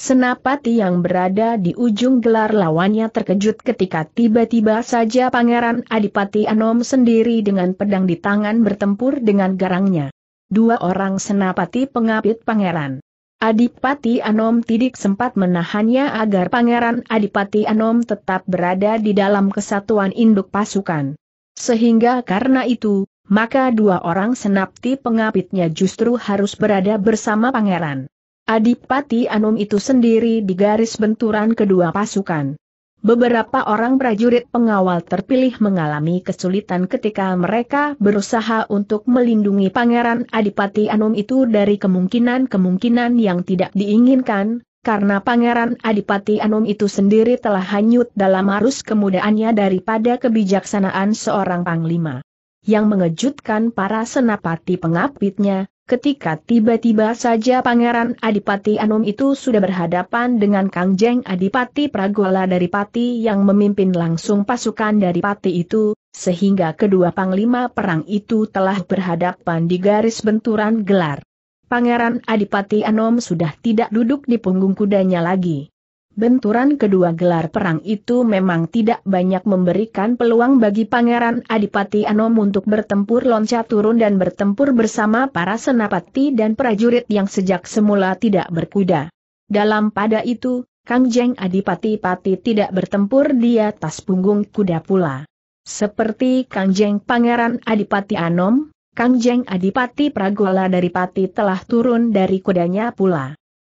Senapati yang berada di ujung gelar lawannya terkejut ketika tiba-tiba saja Pangeran Adipati Anom sendiri dengan pedang di tangan bertempur dengan garangnya. Dua orang senapati pengapit Pangeran. Adipati Anom tidak sempat menahannya agar Pangeran Adipati Anom tetap berada di dalam kesatuan induk pasukan. Sehingga karena itu, maka dua orang senapti pengapitnya justru harus berada bersama Pangeran. Adipati Anom itu sendiri di garis benturan kedua pasukan. Beberapa orang prajurit pengawal terpilih mengalami kesulitan ketika mereka berusaha untuk melindungi Pangeran Adipati Anom itu dari kemungkinan-kemungkinan yang tidak diinginkan, karena Pangeran Adipati Anom itu sendiri telah hanyut dalam arus kemudaannya daripada kebijaksanaan seorang panglima. Yang mengejutkan para senapati pengapitnya, Ketika tiba-tiba saja Pangeran Adipati Anom itu sudah berhadapan dengan Kang Jeng Adipati Pragola dari Pati yang memimpin langsung pasukan dari Pati itu, sehingga kedua panglima perang itu telah berhadapan di garis benturan gelar. Pangeran Adipati Anom sudah tidak duduk di punggung kudanya lagi. Benturan kedua gelar perang itu memang tidak banyak memberikan peluang bagi Pangeran Adipati Anom untuk bertempur loncat turun dan bertempur bersama para senapati dan prajurit yang sejak semula tidak berkuda. Dalam pada itu, Kang Jeng Adipati Pati tidak bertempur di atas punggung kuda pula. Seperti Kang Jeng Pangeran Adipati Anom, Kang Jeng Adipati Pragola dari Pati telah turun dari kudanya pula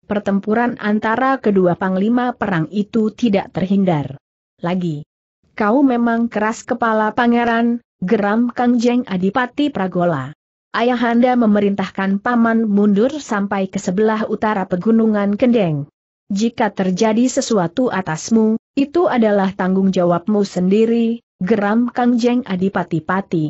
pertempuran antara kedua panglima perang itu tidak terhindar. Lagi. Kau memang keras kepala pangeran, geram Kang Jeng Adipati Pragola. Ayahanda memerintahkan paman mundur sampai ke sebelah utara pegunungan Kendeng. Jika terjadi sesuatu atasmu, itu adalah tanggung jawabmu sendiri, geram Kang Jeng Adipati Pati.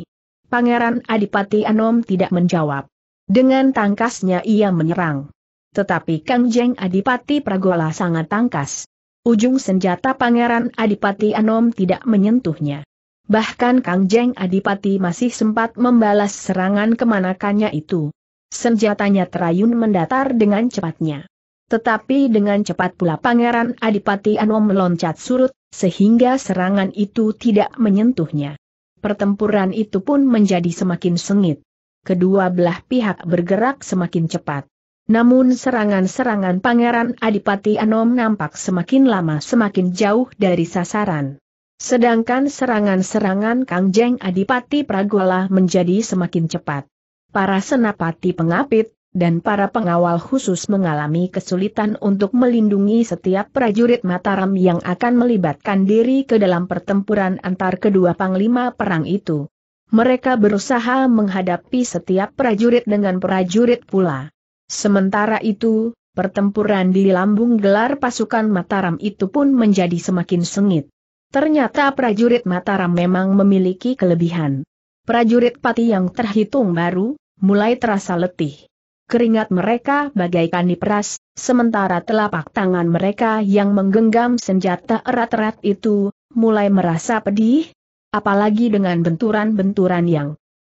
Pangeran Adipati Anom tidak menjawab. Dengan tangkasnya ia menyerang. Tetapi Kang Jeng Adipati Pragola sangat tangkas. Ujung senjata Pangeran Adipati Anom tidak menyentuhnya. Bahkan Kang Jeng Adipati masih sempat membalas serangan kemanakannya itu. Senjatanya terayun mendatar dengan cepatnya. Tetapi dengan cepat pula Pangeran Adipati Anom meloncat surut, sehingga serangan itu tidak menyentuhnya. Pertempuran itu pun menjadi semakin sengit. Kedua belah pihak bergerak semakin cepat. Namun serangan-serangan Pangeran Adipati Anom nampak semakin lama semakin jauh dari sasaran. Sedangkan serangan-serangan Kangjeng Adipati Pragola menjadi semakin cepat. Para senapati pengapit, dan para pengawal khusus mengalami kesulitan untuk melindungi setiap prajurit Mataram yang akan melibatkan diri ke dalam pertempuran antar kedua panglima perang itu. Mereka berusaha menghadapi setiap prajurit dengan prajurit pula. Sementara itu, pertempuran di lambung gelar pasukan Mataram itu pun menjadi semakin sengit. Ternyata prajurit Mataram memang memiliki kelebihan. Prajurit pati yang terhitung baru, mulai terasa letih. Keringat mereka bagaikan diperas, sementara telapak tangan mereka yang menggenggam senjata erat-erat itu, mulai merasa pedih, apalagi dengan benturan-benturan yang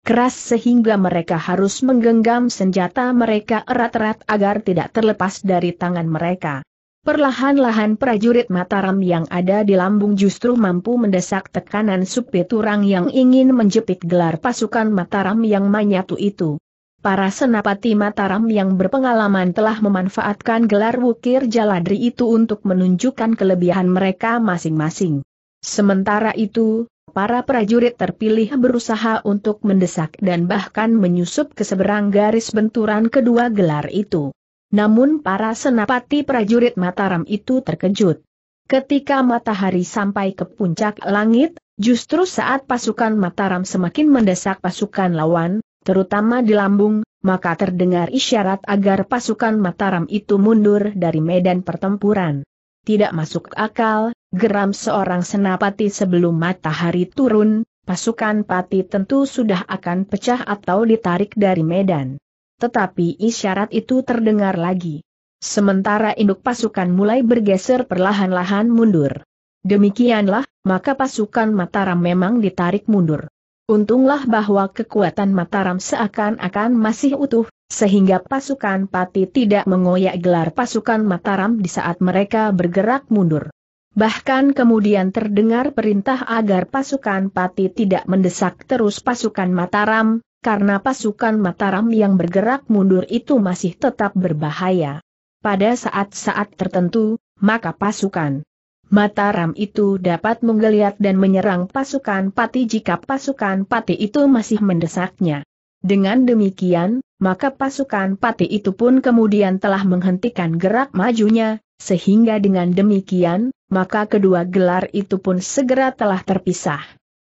keras sehingga mereka harus menggenggam senjata mereka erat-erat agar tidak terlepas dari tangan mereka. Perlahan-lahan prajurit Mataram yang ada di lambung justru mampu mendesak tekanan supit turang yang ingin menjepit gelar pasukan Mataram yang menyatu itu. Para senapati Mataram yang berpengalaman telah memanfaatkan gelar wukir jaladri itu untuk menunjukkan kelebihan mereka masing-masing. Sementara itu, para prajurit terpilih berusaha untuk mendesak dan bahkan menyusup ke seberang garis benturan kedua gelar itu. Namun para senapati prajurit Mataram itu terkejut. Ketika matahari sampai ke puncak langit, justru saat pasukan Mataram semakin mendesak pasukan lawan, terutama di lambung, maka terdengar isyarat agar pasukan Mataram itu mundur dari medan pertempuran. Tidak masuk akal, Geram seorang senapati sebelum matahari turun, pasukan pati tentu sudah akan pecah atau ditarik dari medan. Tetapi isyarat itu terdengar lagi. Sementara induk pasukan mulai bergeser perlahan-lahan mundur. Demikianlah, maka pasukan Mataram memang ditarik mundur. Untunglah bahwa kekuatan Mataram seakan-akan masih utuh, sehingga pasukan Pati tidak mengoyak gelar pasukan Mataram di saat mereka bergerak mundur. Bahkan kemudian terdengar perintah agar pasukan Pati tidak mendesak terus pasukan Mataram, karena pasukan Mataram yang bergerak mundur itu masih tetap berbahaya. Pada saat-saat tertentu, maka pasukan Mataram itu dapat menggeliat dan menyerang pasukan Pati jika pasukan Pati itu masih mendesaknya. Dengan demikian, maka pasukan Pati itu pun kemudian telah menghentikan gerak majunya, sehingga dengan demikian, maka kedua gelar itu pun segera telah terpisah.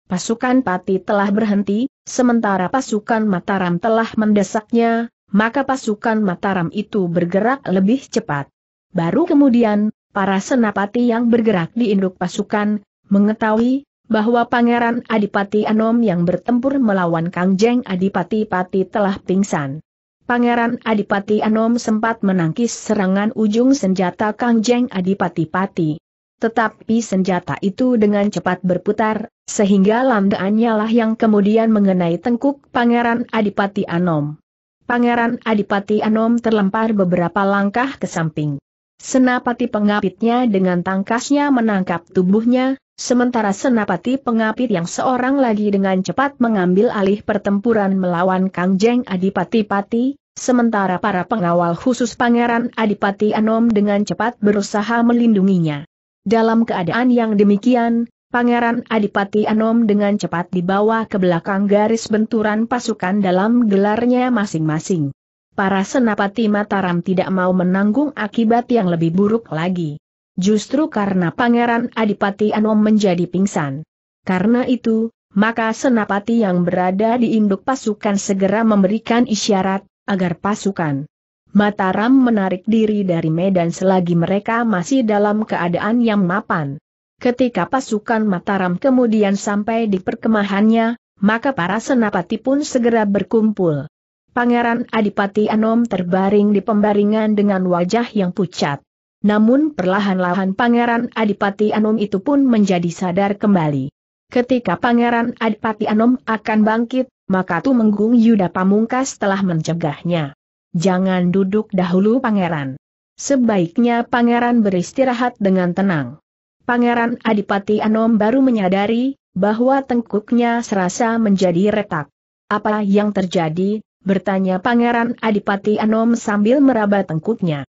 Pasukan Pati telah berhenti, sementara pasukan Mataram telah mendesaknya, maka pasukan Mataram itu bergerak lebih cepat. Baru kemudian, para senapati yang bergerak di induk pasukan, mengetahui bahwa Pangeran Adipati Anom yang bertempur melawan Kangjeng Adipati Pati telah pingsan. Pangeran Adipati Anom sempat menangkis serangan ujung senjata Kang Jeng Adipati Pati. Tetapi senjata itu dengan cepat berputar, sehingga landaannya lah yang kemudian mengenai tengkuk Pangeran Adipati Anom. Pangeran Adipati Anom terlempar beberapa langkah ke samping. Senapati pengapitnya dengan tangkasnya menangkap tubuhnya, Sementara senapati pengapit yang seorang lagi dengan cepat mengambil alih pertempuran melawan Kang Jeng Adipati Pati, sementara para pengawal khusus Pangeran Adipati Anom dengan cepat berusaha melindunginya. Dalam keadaan yang demikian, Pangeran Adipati Anom dengan cepat dibawa ke belakang garis benturan pasukan dalam gelarnya masing-masing. Para senapati Mataram tidak mau menanggung akibat yang lebih buruk lagi. Justru karena Pangeran Adipati Anom menjadi pingsan. Karena itu, maka senapati yang berada di induk pasukan segera memberikan isyarat, agar pasukan Mataram menarik diri dari medan selagi mereka masih dalam keadaan yang mapan. Ketika pasukan Mataram kemudian sampai di perkemahannya, maka para senapati pun segera berkumpul. Pangeran Adipati Anom terbaring di pembaringan dengan wajah yang pucat. Namun perlahan-lahan Pangeran Adipati Anom itu pun menjadi sadar kembali. Ketika Pangeran Adipati Anom akan bangkit, maka Tumenggung Yuda Pamungkas telah mencegahnya. Jangan duduk dahulu Pangeran. Sebaiknya Pangeran beristirahat dengan tenang. Pangeran Adipati Anom baru menyadari bahwa tengkuknya serasa menjadi retak. Apa yang terjadi? bertanya Pangeran Adipati Anom sambil meraba tengkuknya.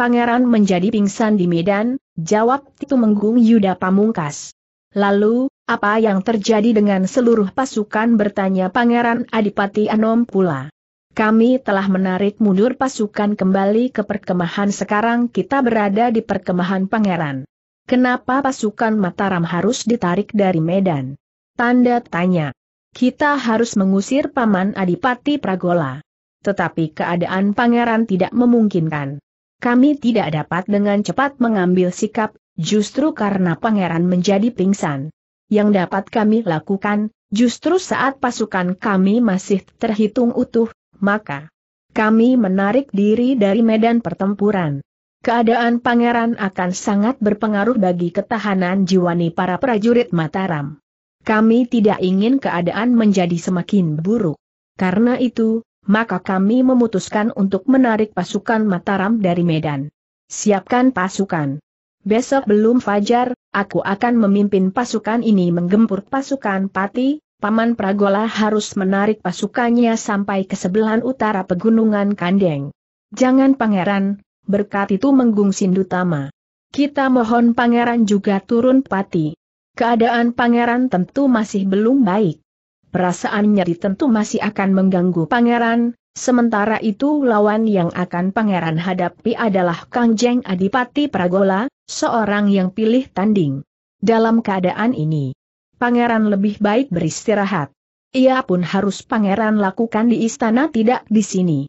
Pangeran menjadi pingsan di Medan, jawab Titu Menggung Yuda Pamungkas. Lalu, apa yang terjadi dengan seluruh pasukan bertanya Pangeran Adipati Anom pula. Kami telah menarik mundur pasukan kembali ke perkemahan sekarang kita berada di perkemahan Pangeran. Kenapa pasukan Mataram harus ditarik dari Medan? Tanda tanya. Kita harus mengusir Paman Adipati Pragola. Tetapi keadaan Pangeran tidak memungkinkan kami tidak dapat dengan cepat mengambil sikap, justru karena pangeran menjadi pingsan. Yang dapat kami lakukan, justru saat pasukan kami masih terhitung utuh, maka kami menarik diri dari medan pertempuran. Keadaan pangeran akan sangat berpengaruh bagi ketahanan jiwani para prajurit Mataram. Kami tidak ingin keadaan menjadi semakin buruk. Karena itu, maka kami memutuskan untuk menarik pasukan Mataram dari Medan. Siapkan pasukan. Besok belum fajar, aku akan memimpin pasukan ini menggempur pasukan Pati, Paman Pragola harus menarik pasukannya sampai ke sebelahan utara pegunungan Kandeng. Jangan pangeran, berkat itu menggung Sindutama. Kita mohon pangeran juga turun Pati. Keadaan pangeran tentu masih belum baik perasaannya tentu masih akan mengganggu pangeran, sementara itu lawan yang akan pangeran hadapi adalah Kang Jeng Adipati Pragola, seorang yang pilih tanding. Dalam keadaan ini, pangeran lebih baik beristirahat. Ia pun harus pangeran lakukan di istana tidak di sini.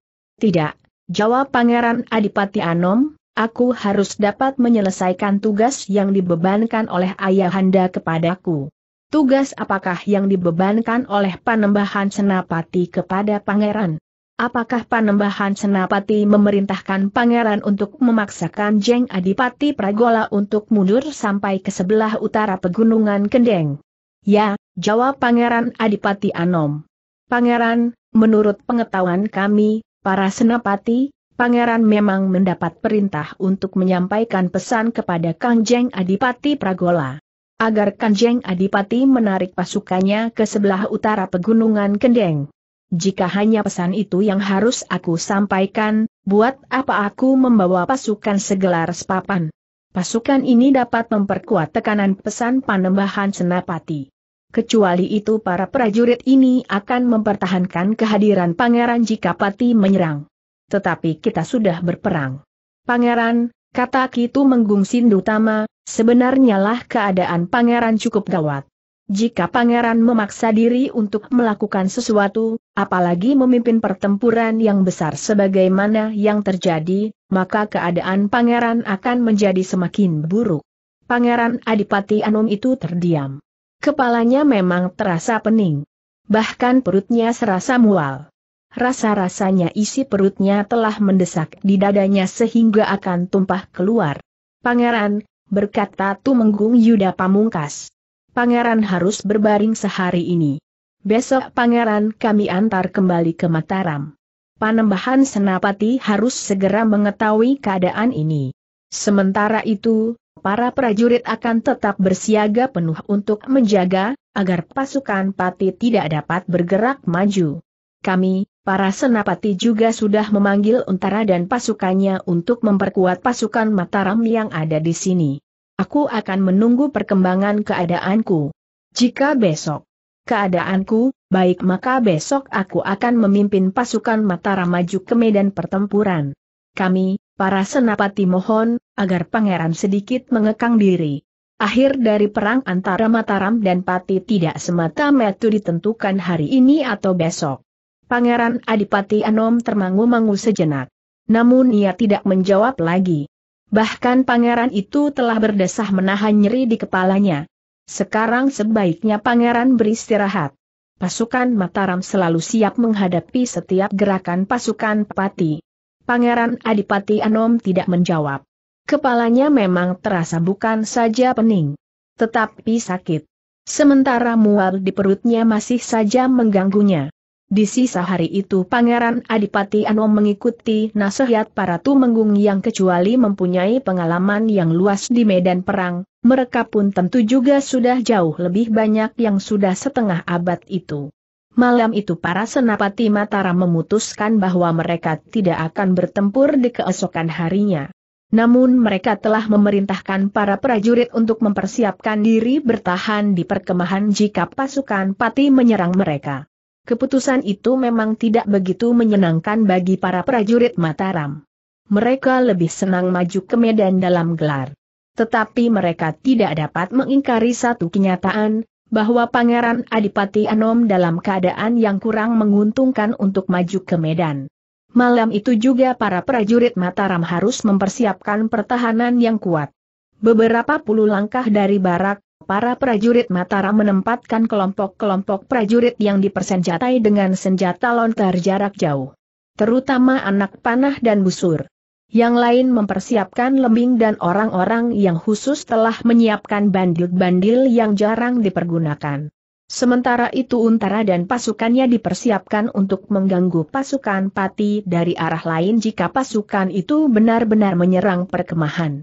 Tidak, jawab pangeran Adipati Anom, aku harus dapat menyelesaikan tugas yang dibebankan oleh ayahanda kepadaku. Tugas apakah yang dibebankan oleh Panembahan Senapati kepada Pangeran? Apakah Panembahan Senapati memerintahkan Pangeran untuk memaksakan Jeng Adipati Pragola untuk mundur sampai ke sebelah utara pegunungan Kendeng? Ya, jawab Pangeran Adipati Anom. Pangeran, menurut pengetahuan kami, para senapati, Pangeran memang mendapat perintah untuk menyampaikan pesan kepada Kang Jeng Adipati Pragola agar Kanjeng Adipati menarik pasukannya ke sebelah utara pegunungan Kendeng. Jika hanya pesan itu yang harus aku sampaikan, buat apa aku membawa pasukan segelar sepapan? Pasukan ini dapat memperkuat tekanan pesan panembahan Senapati. Kecuali itu para prajurit ini akan mempertahankan kehadiran pangeran jika Pati menyerang. Tetapi kita sudah berperang. Pangeran, Kata Kitu Menggung Sindutama, sebenarnya lah keadaan pangeran cukup gawat. Jika pangeran memaksa diri untuk melakukan sesuatu, apalagi memimpin pertempuran yang besar sebagaimana yang terjadi, maka keadaan pangeran akan menjadi semakin buruk. Pangeran Adipati Anum itu terdiam. Kepalanya memang terasa pening. Bahkan perutnya serasa mual. Rasa-rasanya isi perutnya telah mendesak di dadanya sehingga akan tumpah keluar. Pangeran, berkata Tumenggung Yuda Pamungkas. Pangeran harus berbaring sehari ini. Besok pangeran kami antar kembali ke Mataram. Panembahan Senapati harus segera mengetahui keadaan ini. Sementara itu, para prajurit akan tetap bersiaga penuh untuk menjaga, agar pasukan pati tidak dapat bergerak maju. Kami, Para senapati juga sudah memanggil Untara dan pasukannya untuk memperkuat pasukan Mataram yang ada di sini. Aku akan menunggu perkembangan keadaanku. Jika besok keadaanku baik, maka besok aku akan memimpin pasukan Mataram maju ke medan pertempuran. Kami, para senapati mohon agar pangeran sedikit mengekang diri. Akhir dari perang antara Mataram dan Pati tidak semata-mata ditentukan hari ini atau besok. Pangeran Adipati Anom termangu-mangu sejenak. Namun ia tidak menjawab lagi. Bahkan pangeran itu telah berdesah menahan nyeri di kepalanya. Sekarang sebaiknya pangeran beristirahat. Pasukan Mataram selalu siap menghadapi setiap gerakan pasukan Pati. Pangeran Adipati Anom tidak menjawab. Kepalanya memang terasa bukan saja pening, tetapi sakit. Sementara mual di perutnya masih saja mengganggunya. Di sisa hari itu Pangeran Adipati Anom mengikuti nasihat para tumenggung yang kecuali mempunyai pengalaman yang luas di medan perang, mereka pun tentu juga sudah jauh lebih banyak yang sudah setengah abad itu. Malam itu para senapati Mataram memutuskan bahwa mereka tidak akan bertempur di keesokan harinya. Namun mereka telah memerintahkan para prajurit untuk mempersiapkan diri bertahan di perkemahan jika pasukan pati menyerang mereka. Keputusan itu memang tidak begitu menyenangkan bagi para prajurit Mataram. Mereka lebih senang maju ke medan dalam gelar. Tetapi mereka tidak dapat mengingkari satu kenyataan, bahwa Pangeran Adipati Anom dalam keadaan yang kurang menguntungkan untuk maju ke medan. Malam itu juga para prajurit Mataram harus mempersiapkan pertahanan yang kuat. Beberapa puluh langkah dari barak, Para prajurit Mataram menempatkan kelompok-kelompok prajurit yang dipersenjatai dengan senjata lontar jarak jauh. Terutama anak panah dan busur. Yang lain mempersiapkan lembing dan orang-orang yang khusus telah menyiapkan bandil-bandil yang jarang dipergunakan. Sementara itu Untara dan pasukannya dipersiapkan untuk mengganggu pasukan Pati dari arah lain jika pasukan itu benar-benar menyerang perkemahan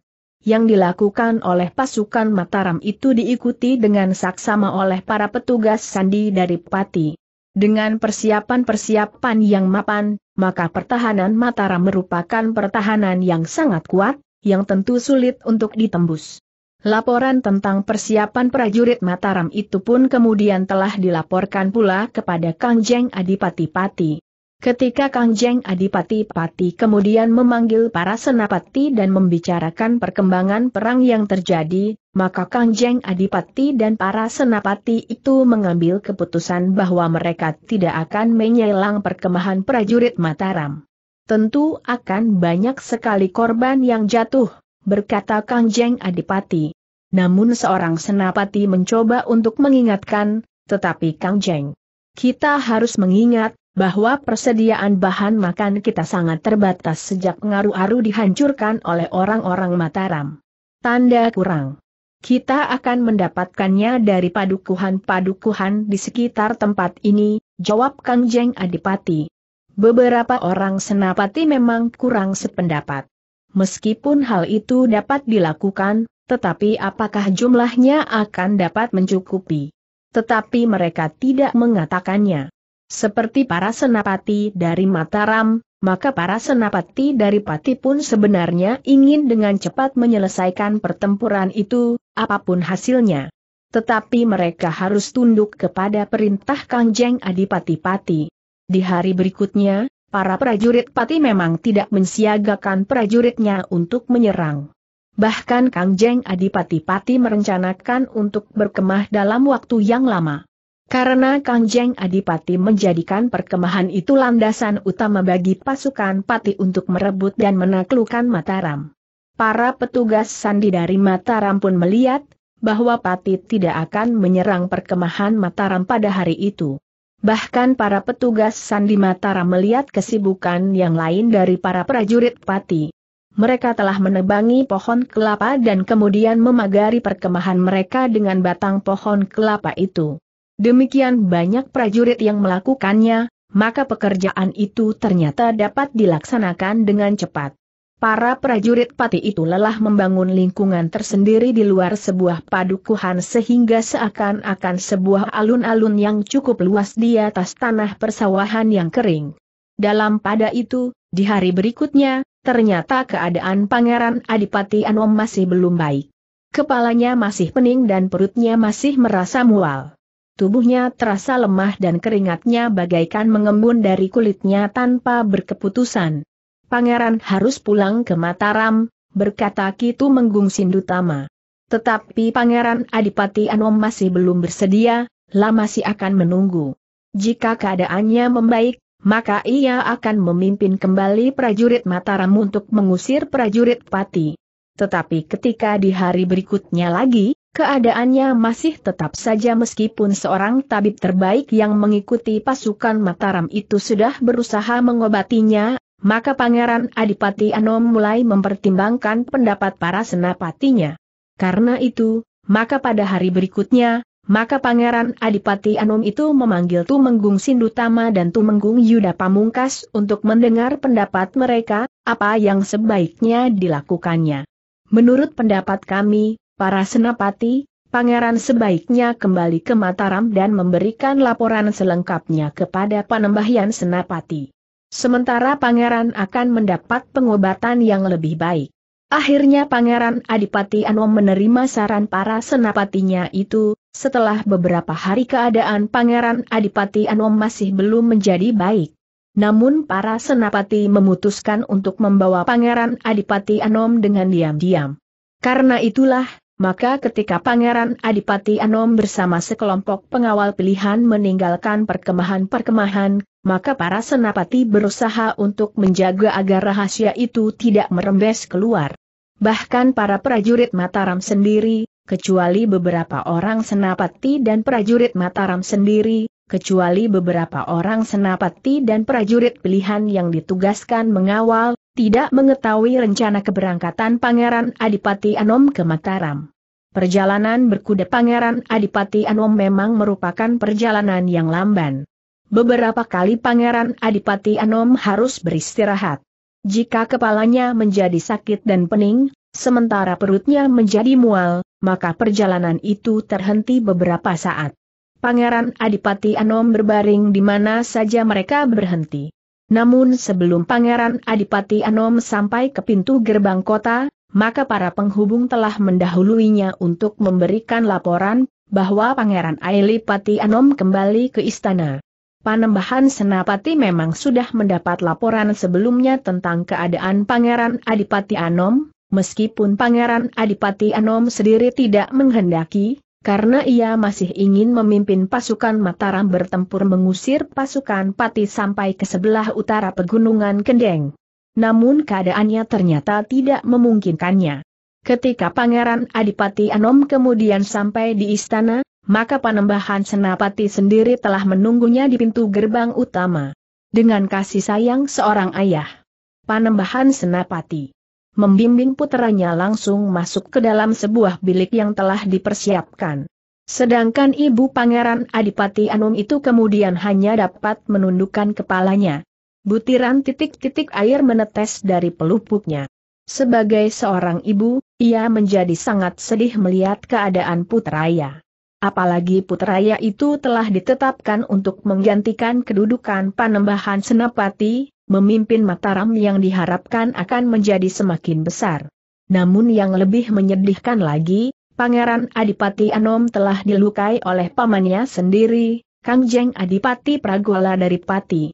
yang dilakukan oleh pasukan Mataram itu diikuti dengan saksama oleh para petugas sandi dari Pati. Dengan persiapan-persiapan yang mapan, maka pertahanan Mataram merupakan pertahanan yang sangat kuat, yang tentu sulit untuk ditembus. Laporan tentang persiapan prajurit Mataram itu pun kemudian telah dilaporkan pula kepada Kangjeng Adipati Pati. Ketika Kangjeng Adipati-Pati kemudian memanggil para senapati dan membicarakan perkembangan perang yang terjadi, maka Kangjeng Adipati dan para senapati itu mengambil keputusan bahwa mereka tidak akan menyelang perkemahan prajurit Mataram. Tentu akan banyak sekali korban yang jatuh, berkata Kangjeng Adipati. Namun seorang senapati mencoba untuk mengingatkan, tetapi Kangjeng, kita harus mengingat, bahwa persediaan bahan makan kita sangat terbatas sejak ngaru-aru dihancurkan oleh orang-orang Mataram. Tanda kurang. Kita akan mendapatkannya dari padukuhan-padukuhan di sekitar tempat ini, jawab Kang Jeng Adipati. Beberapa orang senapati memang kurang sependapat. Meskipun hal itu dapat dilakukan, tetapi apakah jumlahnya akan dapat mencukupi? Tetapi mereka tidak mengatakannya. Seperti para senapati dari Mataram, maka para senapati dari Pati pun sebenarnya ingin dengan cepat menyelesaikan pertempuran itu, apapun hasilnya. Tetapi mereka harus tunduk kepada perintah Kangjeng Adipati Pati. Di hari berikutnya, para prajurit Pati memang tidak mensiagakan prajuritnya untuk menyerang. Bahkan Kangjeng Adipati Pati merencanakan untuk berkemah dalam waktu yang lama. Karena Kangjeng Adipati menjadikan perkemahan itu landasan utama bagi pasukan Pati untuk merebut dan menaklukkan Mataram. Para petugas sandi dari Mataram pun melihat, bahwa Pati tidak akan menyerang perkemahan Mataram pada hari itu. Bahkan para petugas sandi Mataram melihat kesibukan yang lain dari para prajurit Pati. Mereka telah menebangi pohon kelapa dan kemudian memagari perkemahan mereka dengan batang pohon kelapa itu demikian banyak prajurit yang melakukannya, maka pekerjaan itu ternyata dapat dilaksanakan dengan cepat. Para prajurit pati itu lelah membangun lingkungan tersendiri di luar sebuah padukuhan sehingga seakan-akan sebuah alun-alun yang cukup luas di atas tanah persawahan yang kering. Dalam pada itu, di hari berikutnya, ternyata keadaan Pangeran Adipati Anom masih belum baik. Kepalanya masih pening dan perutnya masih merasa mual. Tubuhnya terasa lemah dan keringatnya bagaikan mengembun dari kulitnya tanpa berkeputusan. Pangeran harus pulang ke Mataram, berkata Kitu Menggung Sindutama. Tetapi Pangeran Adipati Anom masih belum bersedia, Lah masih akan menunggu. Jika keadaannya membaik, maka ia akan memimpin kembali prajurit Mataram untuk mengusir prajurit Pati. Tetapi ketika di hari berikutnya lagi, Keadaannya masih tetap saja meskipun seorang tabib terbaik yang mengikuti pasukan Mataram itu sudah berusaha mengobatinya, maka Pangeran Adipati Anom mulai mempertimbangkan pendapat para senapatinya. Karena itu, maka pada hari berikutnya, maka Pangeran Adipati Anom itu memanggil Tumenggung Sindutama dan Tumenggung Yuda Pamungkas untuk mendengar pendapat mereka, apa yang sebaiknya dilakukannya. Menurut pendapat kami, Para senapati, pangeran sebaiknya kembali ke Mataram dan memberikan laporan selengkapnya kepada Panembahan senapati. Sementara pangeran akan mendapat pengobatan yang lebih baik. Akhirnya pangeran Adipati Anom menerima saran para senapatinya itu, setelah beberapa hari keadaan pangeran Adipati Anom masih belum menjadi baik. Namun para senapati memutuskan untuk membawa pangeran Adipati Anom dengan diam-diam. Karena itulah, maka ketika Pangeran Adipati Anom bersama sekelompok pengawal pilihan meninggalkan perkemahan-perkemahan, maka para senapati berusaha untuk menjaga agar rahasia itu tidak merembes keluar. Bahkan para prajurit Mataram sendiri, kecuali beberapa orang senapati dan prajurit Mataram sendiri, kecuali beberapa orang senapati dan prajurit pilihan yang ditugaskan mengawal, tidak mengetahui rencana keberangkatan Pangeran Adipati Anom ke Mataram. Perjalanan berkuda Pangeran Adipati Anom memang merupakan perjalanan yang lamban. Beberapa kali Pangeran Adipati Anom harus beristirahat. Jika kepalanya menjadi sakit dan pening, sementara perutnya menjadi mual, maka perjalanan itu terhenti beberapa saat. Pangeran Adipati Anom berbaring di mana saja mereka berhenti. Namun sebelum Pangeran Adipati Anom sampai ke pintu gerbang kota, maka para penghubung telah mendahuluinya untuk memberikan laporan bahwa Pangeran Adipati Anom kembali ke istana. Panembahan Senapati memang sudah mendapat laporan sebelumnya tentang keadaan Pangeran Adipati Anom, meskipun Pangeran Adipati Anom sendiri tidak menghendaki, karena ia masih ingin memimpin pasukan Mataram bertempur mengusir pasukan Pati sampai ke sebelah utara pegunungan Kendeng. Namun keadaannya ternyata tidak memungkinkannya. Ketika Pangeran Adipati Anom kemudian sampai di istana, maka Panembahan Senapati sendiri telah menunggunya di pintu gerbang utama. Dengan kasih sayang seorang ayah. Panembahan Senapati membimbing putranya langsung masuk ke dalam sebuah bilik yang telah dipersiapkan. Sedangkan ibu pangeran Adipati Anum itu kemudian hanya dapat menundukkan kepalanya. Butiran titik-titik air menetes dari pelupuknya. Sebagai seorang ibu, ia menjadi sangat sedih melihat keadaan putraya. Apalagi putraya itu telah ditetapkan untuk menggantikan kedudukan panembahan Senapati, memimpin Mataram yang diharapkan akan menjadi semakin besar. Namun yang lebih menyedihkan lagi, Pangeran Adipati Anom telah dilukai oleh pamannya sendiri, Kangjeng Adipati Pragola dari Pati.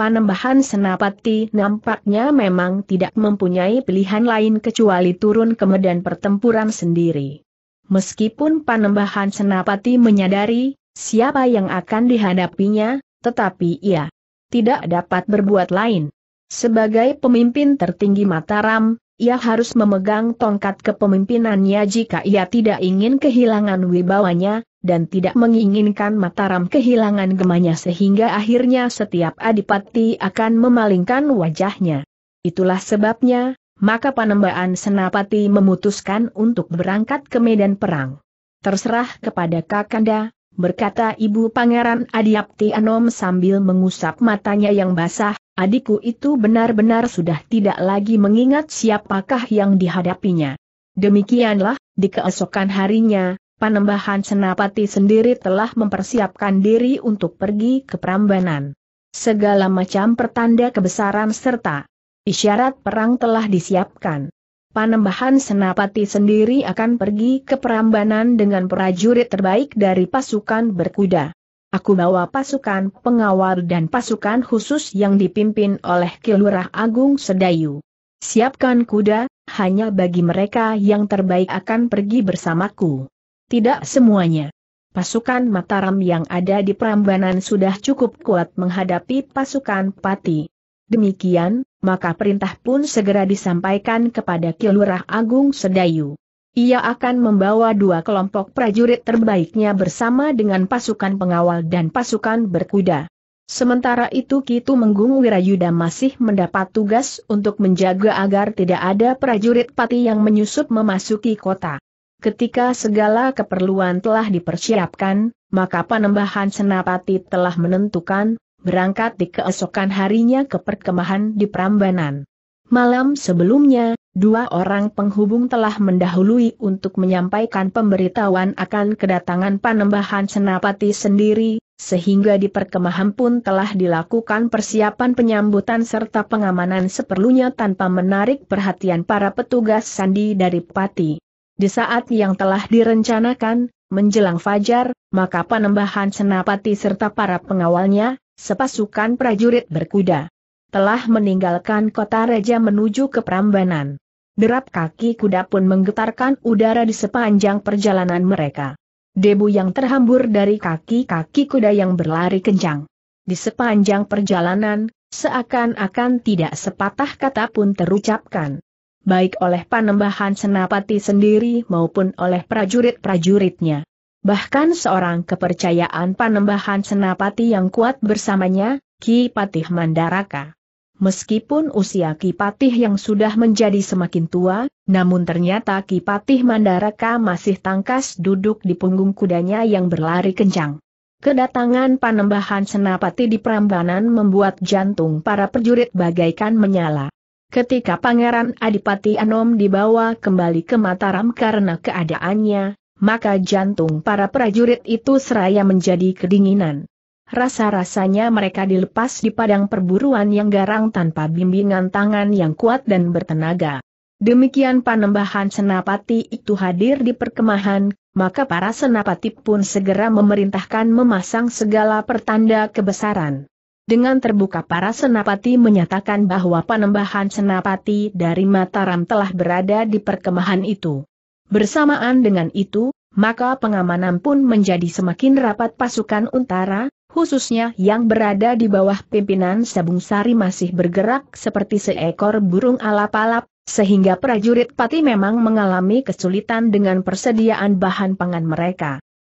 Panembahan Senapati nampaknya memang tidak mempunyai pilihan lain kecuali turun ke medan pertempuran sendiri. Meskipun Panembahan Senapati menyadari siapa yang akan dihadapinya, tetapi ia tidak dapat berbuat lain. Sebagai pemimpin tertinggi Mataram, ia harus memegang tongkat kepemimpinannya jika ia tidak ingin kehilangan wibawanya, dan tidak menginginkan Mataram kehilangan gemanya sehingga akhirnya setiap adipati akan memalingkan wajahnya. Itulah sebabnya, maka Panembaan Senapati memutuskan untuk berangkat ke medan perang. Terserah kepada Kakanda, berkata ibu pangeran Adiapti Anom sambil mengusap matanya yang basah, adikku itu benar-benar sudah tidak lagi mengingat siapakah yang dihadapinya. Demikianlah, di keesokan harinya, Panembahan Senapati sendiri telah mempersiapkan diri untuk pergi ke Prambanan. Segala macam pertanda kebesaran serta isyarat perang telah disiapkan. Panembahan Senapati sendiri akan pergi ke Perambanan dengan prajurit terbaik dari pasukan berkuda. Aku bawa pasukan pengawal dan pasukan khusus yang dipimpin oleh Kilurah Agung Sedayu. Siapkan kuda, hanya bagi mereka yang terbaik akan pergi bersamaku. Tidak semuanya. Pasukan Mataram yang ada di Prambanan sudah cukup kuat menghadapi pasukan Pati demikian, maka perintah pun segera disampaikan kepada Kilurah Agung Sedayu. Ia akan membawa dua kelompok prajurit terbaiknya bersama dengan pasukan pengawal dan pasukan berkuda. Sementara itu Kitu Menggung Wirayuda masih mendapat tugas untuk menjaga agar tidak ada prajurit pati yang menyusup memasuki kota. Ketika segala keperluan telah dipersiapkan, maka Panembahan Senapati telah menentukan berangkat di keesokan harinya ke perkemahan di Prambanan. Malam sebelumnya, dua orang penghubung telah mendahului untuk menyampaikan pemberitahuan akan kedatangan panembahan senapati sendiri, sehingga di perkemahan pun telah dilakukan persiapan penyambutan serta pengamanan seperlunya tanpa menarik perhatian para petugas sandi dari Pati. Di saat yang telah direncanakan, menjelang fajar, maka panembahan senapati serta para pengawalnya, sepasukan prajurit berkuda. Telah meninggalkan kota Raja menuju ke Prambanan. Derap kaki kuda pun menggetarkan udara di sepanjang perjalanan mereka. Debu yang terhambur dari kaki-kaki kuda yang berlari kencang. Di sepanjang perjalanan, seakan-akan tidak sepatah kata pun terucapkan baik oleh panembahan senapati sendiri maupun oleh prajurit-prajuritnya. Bahkan seorang kepercayaan panembahan senapati yang kuat bersamanya, Ki Patih Mandaraka. Meskipun usia Ki Patih yang sudah menjadi semakin tua, namun ternyata Ki Patih Mandaraka masih tangkas duduk di punggung kudanya yang berlari kencang. Kedatangan panembahan senapati di Prambanan membuat jantung para prajurit bagaikan menyala. Ketika Pangeran Adipati Anom dibawa kembali ke Mataram karena keadaannya maka jantung para prajurit itu seraya menjadi kedinginan. Rasa-rasanya mereka dilepas di padang perburuan yang garang tanpa bimbingan tangan yang kuat dan bertenaga. Demikian panembahan senapati itu hadir di perkemahan, maka para senapati pun segera memerintahkan memasang segala pertanda kebesaran. Dengan terbuka para senapati menyatakan bahwa panembahan senapati dari Mataram telah berada di perkemahan itu. Bersamaan dengan itu, maka pengamanan pun menjadi semakin rapat pasukan untara, khususnya yang berada di bawah pimpinan Sabung Sari masih bergerak seperti seekor burung alap-alap, sehingga prajurit pati memang mengalami kesulitan dengan persediaan bahan pangan mereka.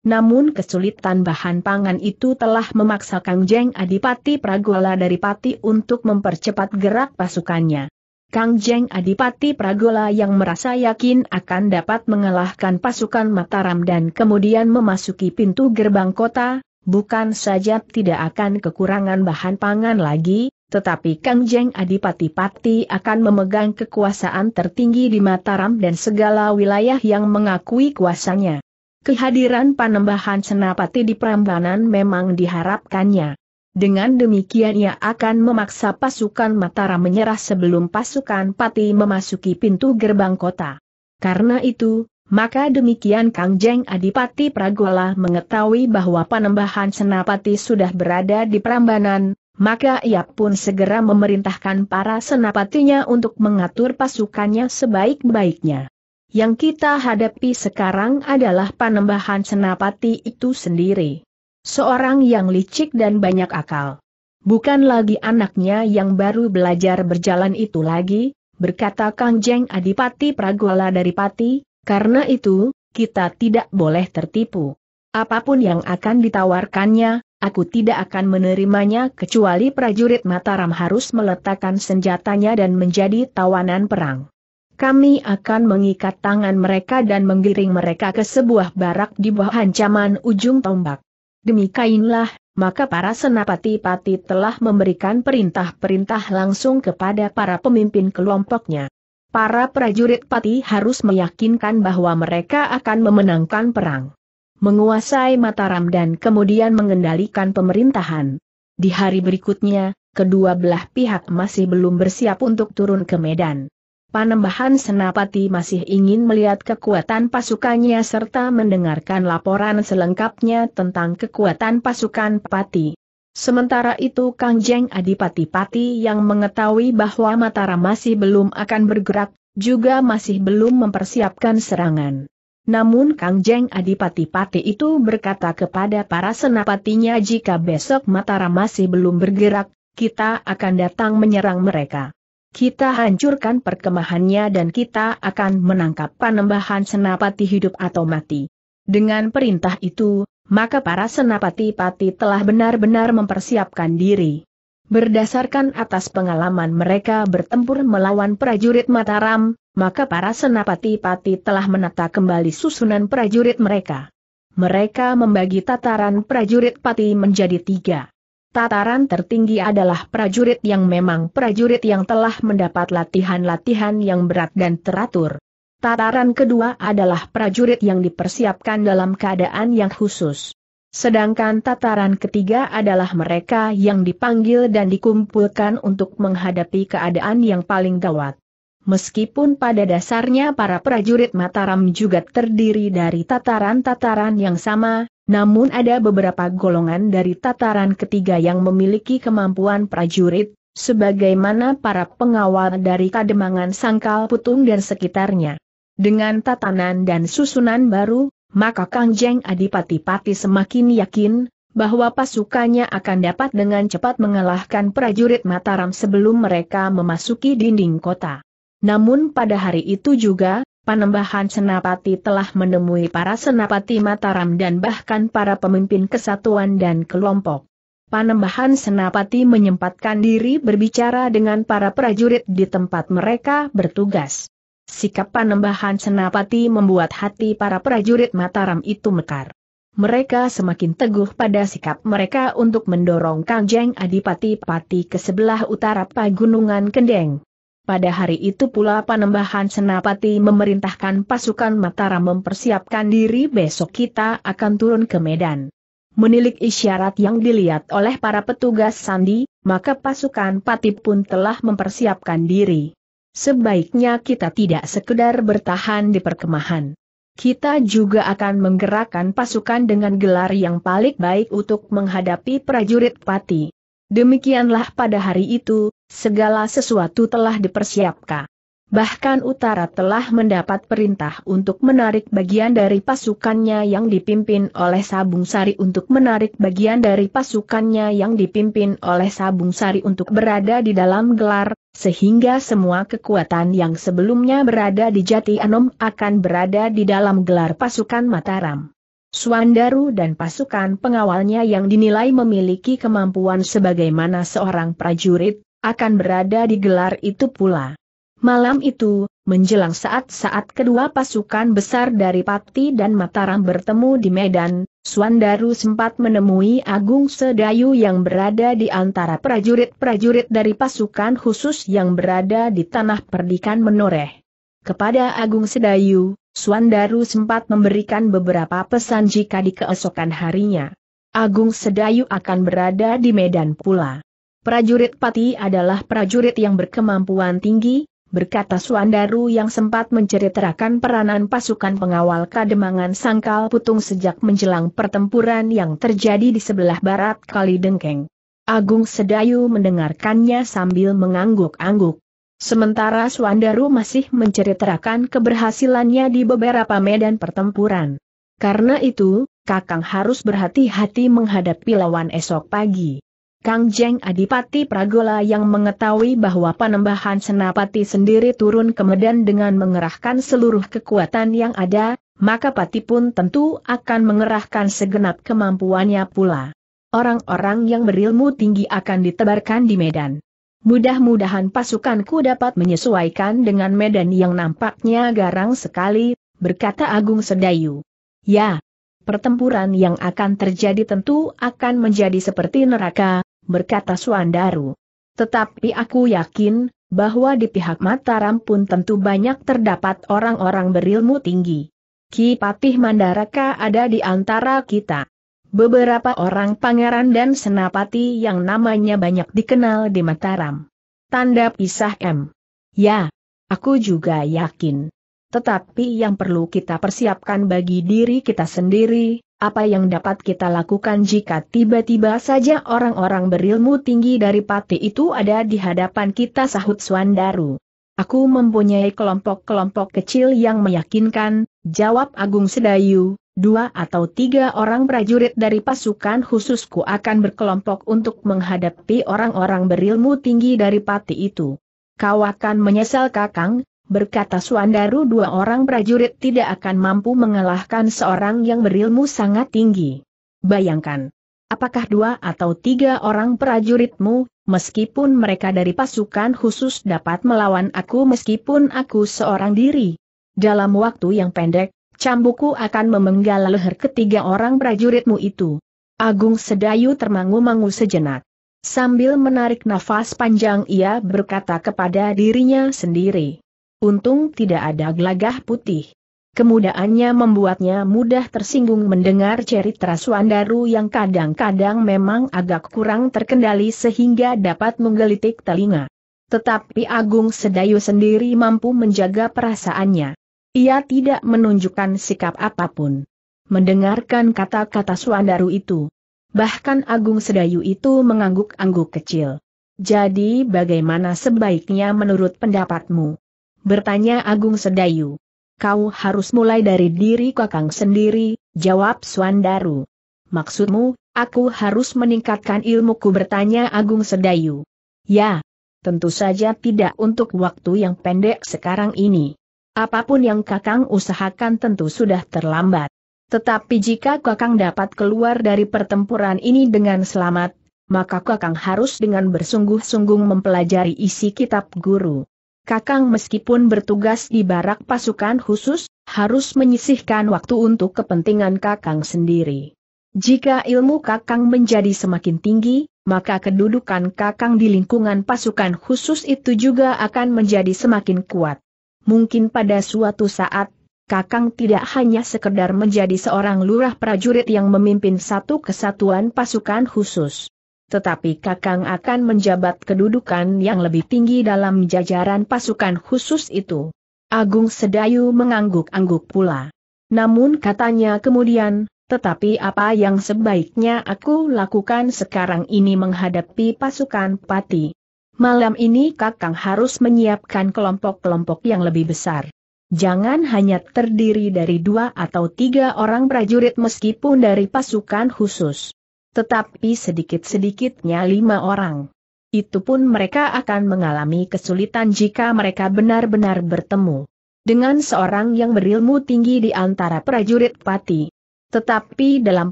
Namun kesulitan bahan pangan itu telah memaksa Kang Jeng Adipati Pragola dari Pati untuk mempercepat gerak pasukannya. Kang Jeng Adipati Pragola yang merasa yakin akan dapat mengalahkan pasukan Mataram dan kemudian memasuki pintu gerbang kota, bukan saja tidak akan kekurangan bahan pangan lagi, tetapi Kang Jeng Adipati Pati akan memegang kekuasaan tertinggi di Mataram dan segala wilayah yang mengakui kuasanya. Kehadiran panembahan senapati di Prambanan memang diharapkannya. Dengan demikian ia akan memaksa pasukan Mataram menyerah sebelum pasukan Pati memasuki pintu gerbang kota. Karena itu, maka demikian Kang Jeng Adipati Pragola mengetahui bahwa panembahan Senapati sudah berada di Prambanan, maka ia pun segera memerintahkan para senapatinya untuk mengatur pasukannya sebaik-baiknya. Yang kita hadapi sekarang adalah panembahan Senapati itu sendiri. Seorang yang licik dan banyak akal. Bukan lagi anaknya yang baru belajar berjalan itu lagi, berkata Kang Jeng Adipati Pragola dari Pati, karena itu, kita tidak boleh tertipu. Apapun yang akan ditawarkannya, aku tidak akan menerimanya kecuali prajurit Mataram harus meletakkan senjatanya dan menjadi tawanan perang. Kami akan mengikat tangan mereka dan menggiring mereka ke sebuah barak di bawah ancaman ujung tombak. Demikainlah, maka para senapati-pati telah memberikan perintah-perintah langsung kepada para pemimpin kelompoknya. Para prajurit pati harus meyakinkan bahwa mereka akan memenangkan perang. Menguasai Mataram dan kemudian mengendalikan pemerintahan. Di hari berikutnya, kedua belah pihak masih belum bersiap untuk turun ke medan. Panembahan Senapati masih ingin melihat kekuatan pasukannya serta mendengarkan laporan selengkapnya tentang kekuatan pasukan Pati. Sementara itu Kangjeng Adipati Pati yang mengetahui bahwa Mataram masih belum akan bergerak, juga masih belum mempersiapkan serangan. Namun Kangjeng Adipati Pati itu berkata kepada para senapatinya jika besok Mataram masih belum bergerak, kita akan datang menyerang mereka kita hancurkan perkemahannya dan kita akan menangkap panembahan senapati hidup atau mati. Dengan perintah itu, maka para senapati-pati telah benar-benar mempersiapkan diri. Berdasarkan atas pengalaman mereka bertempur melawan prajurit Mataram, maka para senapati-pati telah menata kembali susunan prajurit mereka. Mereka membagi tataran prajurit pati menjadi tiga. Tataran tertinggi adalah prajurit yang memang prajurit yang telah mendapat latihan-latihan yang berat dan teratur. Tataran kedua adalah prajurit yang dipersiapkan dalam keadaan yang khusus. Sedangkan tataran ketiga adalah mereka yang dipanggil dan dikumpulkan untuk menghadapi keadaan yang paling gawat. Meskipun pada dasarnya para prajurit Mataram juga terdiri dari tataran-tataran yang sama, namun ada beberapa golongan dari tataran ketiga yang memiliki kemampuan prajurit, sebagaimana para pengawal dari Kademangan Sangkal Putung dan sekitarnya. Dengan tatanan dan susunan baru, maka Kang Jeng Adipati Pati semakin yakin bahwa pasukannya akan dapat dengan cepat mengalahkan prajurit Mataram sebelum mereka memasuki dinding kota. Namun pada hari itu juga, Panembahan Senapati telah menemui para Senapati Mataram dan bahkan para pemimpin kesatuan dan kelompok. Panembahan Senapati menyempatkan diri berbicara dengan para prajurit di tempat mereka bertugas. Sikap Panembahan Senapati membuat hati para prajurit Mataram itu mekar. Mereka semakin teguh pada sikap mereka untuk mendorong Kangjeng Adipati Pati ke sebelah utara Pagunungan Kendeng. Pada hari itu pula Panembahan Senapati memerintahkan pasukan Mataram mempersiapkan diri besok kita akan turun ke Medan. Menilik isyarat yang dilihat oleh para petugas Sandi, maka pasukan Pati pun telah mempersiapkan diri. Sebaiknya kita tidak sekedar bertahan di perkemahan. Kita juga akan menggerakkan pasukan dengan gelar yang paling baik untuk menghadapi prajurit Pati. Demikianlah pada hari itu, Segala sesuatu telah dipersiapkan. Bahkan Utara telah mendapat perintah untuk menarik bagian dari pasukannya yang dipimpin oleh Sabung Sari untuk menarik bagian dari pasukannya yang dipimpin oleh Sabung Sari untuk berada di dalam gelar, sehingga semua kekuatan yang sebelumnya berada di Jati Anom akan berada di dalam gelar pasukan Mataram. Suandaru dan pasukan pengawalnya yang dinilai memiliki kemampuan sebagaimana seorang prajurit, akan berada di gelar itu pula. Malam itu, menjelang saat-saat kedua pasukan besar dari Pati dan Mataram bertemu di Medan, Suandaru sempat menemui Agung Sedayu yang berada di antara prajurit-prajurit dari pasukan khusus yang berada di Tanah Perdikan Menoreh. Kepada Agung Sedayu, Suandaru sempat memberikan beberapa pesan jika di keesokan harinya. Agung Sedayu akan berada di Medan pula. Prajurit Pati adalah prajurit yang berkemampuan tinggi, berkata Suandaru yang sempat menceritakan peranan pasukan pengawal Kademangan Sangkal Putung sejak menjelang pertempuran yang terjadi di sebelah barat Kali Dengkeng. Agung Sedayu mendengarkannya sambil mengangguk-angguk. Sementara Suandaru masih menceritakan keberhasilannya di beberapa medan pertempuran. Karena itu, Kakang harus berhati-hati menghadapi lawan esok pagi. Kang Jeng Adipati Pragola yang mengetahui bahwa penembahan Senapati sendiri turun ke Medan dengan mengerahkan seluruh kekuatan yang ada, maka Pati pun tentu akan mengerahkan segenap kemampuannya pula. Orang-orang yang berilmu tinggi akan ditebarkan di Medan. Mudah-mudahan pasukanku dapat menyesuaikan dengan Medan yang nampaknya garang sekali, berkata Agung Sedayu. Ya, pertempuran yang akan terjadi tentu akan menjadi seperti neraka, berkata Suandaru. Tetapi aku yakin, bahwa di pihak Mataram pun tentu banyak terdapat orang-orang berilmu tinggi. Ki Patih Mandaraka ada di antara kita. Beberapa orang pangeran dan senapati yang namanya banyak dikenal di Mataram. Tanda pisah M. Ya, aku juga yakin. Tetapi yang perlu kita persiapkan bagi diri kita sendiri, apa yang dapat kita lakukan jika tiba-tiba saja orang-orang berilmu tinggi dari pati itu ada di hadapan kita sahut Swandaru. Aku mempunyai kelompok-kelompok kecil yang meyakinkan, jawab Agung Sedayu, dua atau tiga orang prajurit dari pasukan khususku akan berkelompok untuk menghadapi orang-orang berilmu tinggi dari pati itu. Kau akan menyesal kakang, berkata Suandaru dua orang prajurit tidak akan mampu mengalahkan seorang yang berilmu sangat tinggi. Bayangkan, apakah dua atau tiga orang prajuritmu, meskipun mereka dari pasukan khusus dapat melawan aku meskipun aku seorang diri? Dalam waktu yang pendek, cambuku akan memenggal leher ketiga orang prajuritmu itu. Agung Sedayu termangu-mangu sejenak. Sambil menarik nafas panjang ia berkata kepada dirinya sendiri. Untung tidak ada gelagah putih. Kemudaannya membuatnya mudah tersinggung mendengar cerita Suandaru yang kadang-kadang memang agak kurang terkendali sehingga dapat menggelitik telinga. Tetapi Agung Sedayu sendiri mampu menjaga perasaannya. Ia tidak menunjukkan sikap apapun. Mendengarkan kata-kata Suandaru itu. Bahkan Agung Sedayu itu mengangguk-angguk kecil. Jadi bagaimana sebaiknya menurut pendapatmu? Bertanya Agung Sedayu. Kau harus mulai dari diri kakang sendiri, jawab Swandaru. Maksudmu, aku harus meningkatkan ilmuku bertanya Agung Sedayu. Ya, tentu saja tidak untuk waktu yang pendek sekarang ini. Apapun yang kakang usahakan tentu sudah terlambat. Tetapi jika kakang dapat keluar dari pertempuran ini dengan selamat, maka kakang harus dengan bersungguh-sungguh mempelajari isi kitab guru. Kakang meskipun bertugas di barak pasukan khusus, harus menyisihkan waktu untuk kepentingan Kakang sendiri. Jika ilmu Kakang menjadi semakin tinggi, maka kedudukan Kakang di lingkungan pasukan khusus itu juga akan menjadi semakin kuat. Mungkin pada suatu saat Kakang tidak hanya sekedar menjadi seorang lurah prajurit yang memimpin satu kesatuan pasukan khusus tetapi Kakang akan menjabat kedudukan yang lebih tinggi dalam jajaran pasukan khusus itu. Agung Sedayu mengangguk-angguk pula. Namun katanya kemudian, tetapi apa yang sebaiknya aku lakukan sekarang ini menghadapi pasukan pati? Malam ini Kakang harus menyiapkan kelompok-kelompok yang lebih besar. Jangan hanya terdiri dari dua atau tiga orang prajurit meskipun dari pasukan khusus. Tetapi sedikit-sedikitnya lima orang. Itu pun mereka akan mengalami kesulitan jika mereka benar-benar bertemu dengan seorang yang berilmu tinggi di antara prajurit pati. Tetapi dalam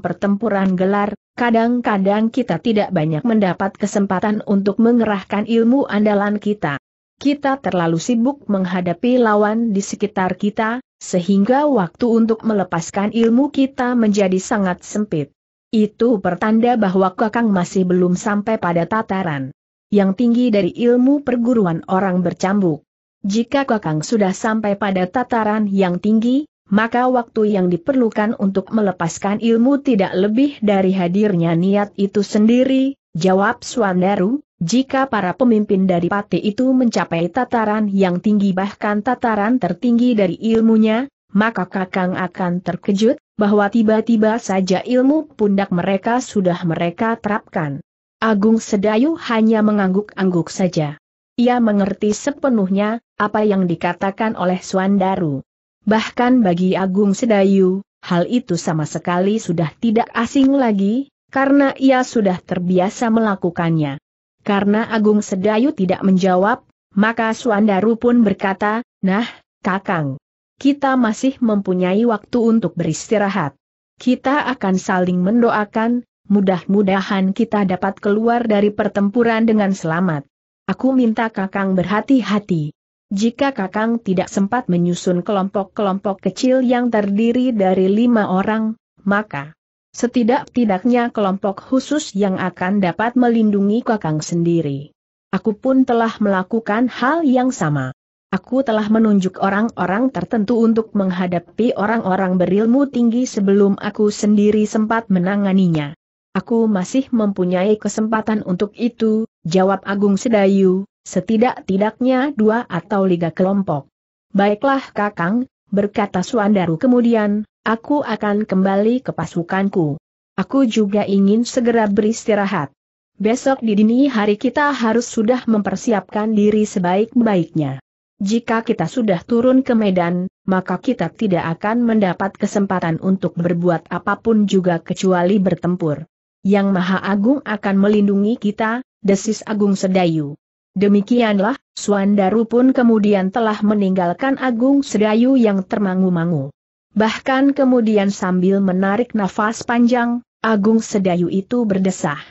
pertempuran gelar, kadang-kadang kita tidak banyak mendapat kesempatan untuk mengerahkan ilmu andalan kita. Kita terlalu sibuk menghadapi lawan di sekitar kita, sehingga waktu untuk melepaskan ilmu kita menjadi sangat sempit. Itu pertanda bahwa Kakang masih belum sampai pada tataran yang tinggi dari ilmu perguruan orang bercambuk. Jika Kakang sudah sampai pada tataran yang tinggi, maka waktu yang diperlukan untuk melepaskan ilmu tidak lebih dari hadirnya niat itu sendiri, jawab Swandaru, jika para pemimpin dari Pati itu mencapai tataran yang tinggi bahkan tataran tertinggi dari ilmunya, maka Kakang akan terkejut, bahwa tiba-tiba saja ilmu pundak mereka sudah mereka terapkan. Agung Sedayu hanya mengangguk-angguk saja. Ia mengerti sepenuhnya apa yang dikatakan oleh Suandaru. Bahkan bagi Agung Sedayu, hal itu sama sekali sudah tidak asing lagi, karena ia sudah terbiasa melakukannya. Karena Agung Sedayu tidak menjawab, maka Suandaru pun berkata, Nah, Kakang, kita masih mempunyai waktu untuk beristirahat. Kita akan saling mendoakan, mudah-mudahan kita dapat keluar dari pertempuran dengan selamat. Aku minta Kakang berhati-hati. Jika Kakang tidak sempat menyusun kelompok-kelompok kecil yang terdiri dari lima orang, maka setidak-tidaknya kelompok khusus yang akan dapat melindungi Kakang sendiri. Aku pun telah melakukan hal yang sama. Aku telah menunjuk orang-orang tertentu untuk menghadapi orang-orang berilmu tinggi sebelum aku sendiri sempat menanganinya. Aku masih mempunyai kesempatan untuk itu, jawab Agung Sedayu, setidak-tidaknya dua atau tiga kelompok. Baiklah Kakang, berkata Suandaru kemudian, aku akan kembali ke pasukanku. Aku juga ingin segera beristirahat. Besok di dini hari kita harus sudah mempersiapkan diri sebaik-baiknya. Jika kita sudah turun ke medan, maka kita tidak akan mendapat kesempatan untuk berbuat apapun juga kecuali bertempur. Yang Maha Agung akan melindungi kita, desis Agung Sedayu. Demikianlah, Suandaru pun kemudian telah meninggalkan Agung Sedayu yang termangu-mangu. Bahkan kemudian sambil menarik nafas panjang, Agung Sedayu itu berdesah.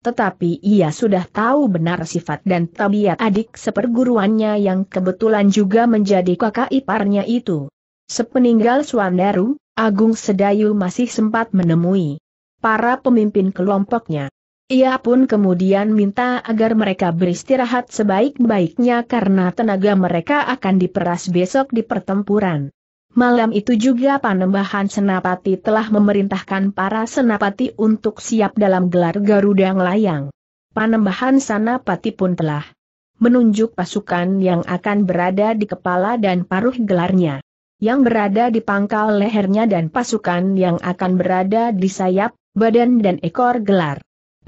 Tetapi ia sudah tahu benar sifat dan tabiat adik seperguruannya yang kebetulan juga menjadi kakak iparnya itu. Sepeninggal Suandaru, Agung Sedayu masih sempat menemui para pemimpin kelompoknya. Ia pun kemudian minta agar mereka beristirahat sebaik-baiknya karena tenaga mereka akan diperas besok di pertempuran. Malam itu juga Panembahan Senapati telah memerintahkan para senapati untuk siap dalam gelar Garuda Ngelayang. Panembahan Senapati pun telah menunjuk pasukan yang akan berada di kepala dan paruh gelarnya, yang berada di pangkal lehernya dan pasukan yang akan berada di sayap, badan dan ekor gelar.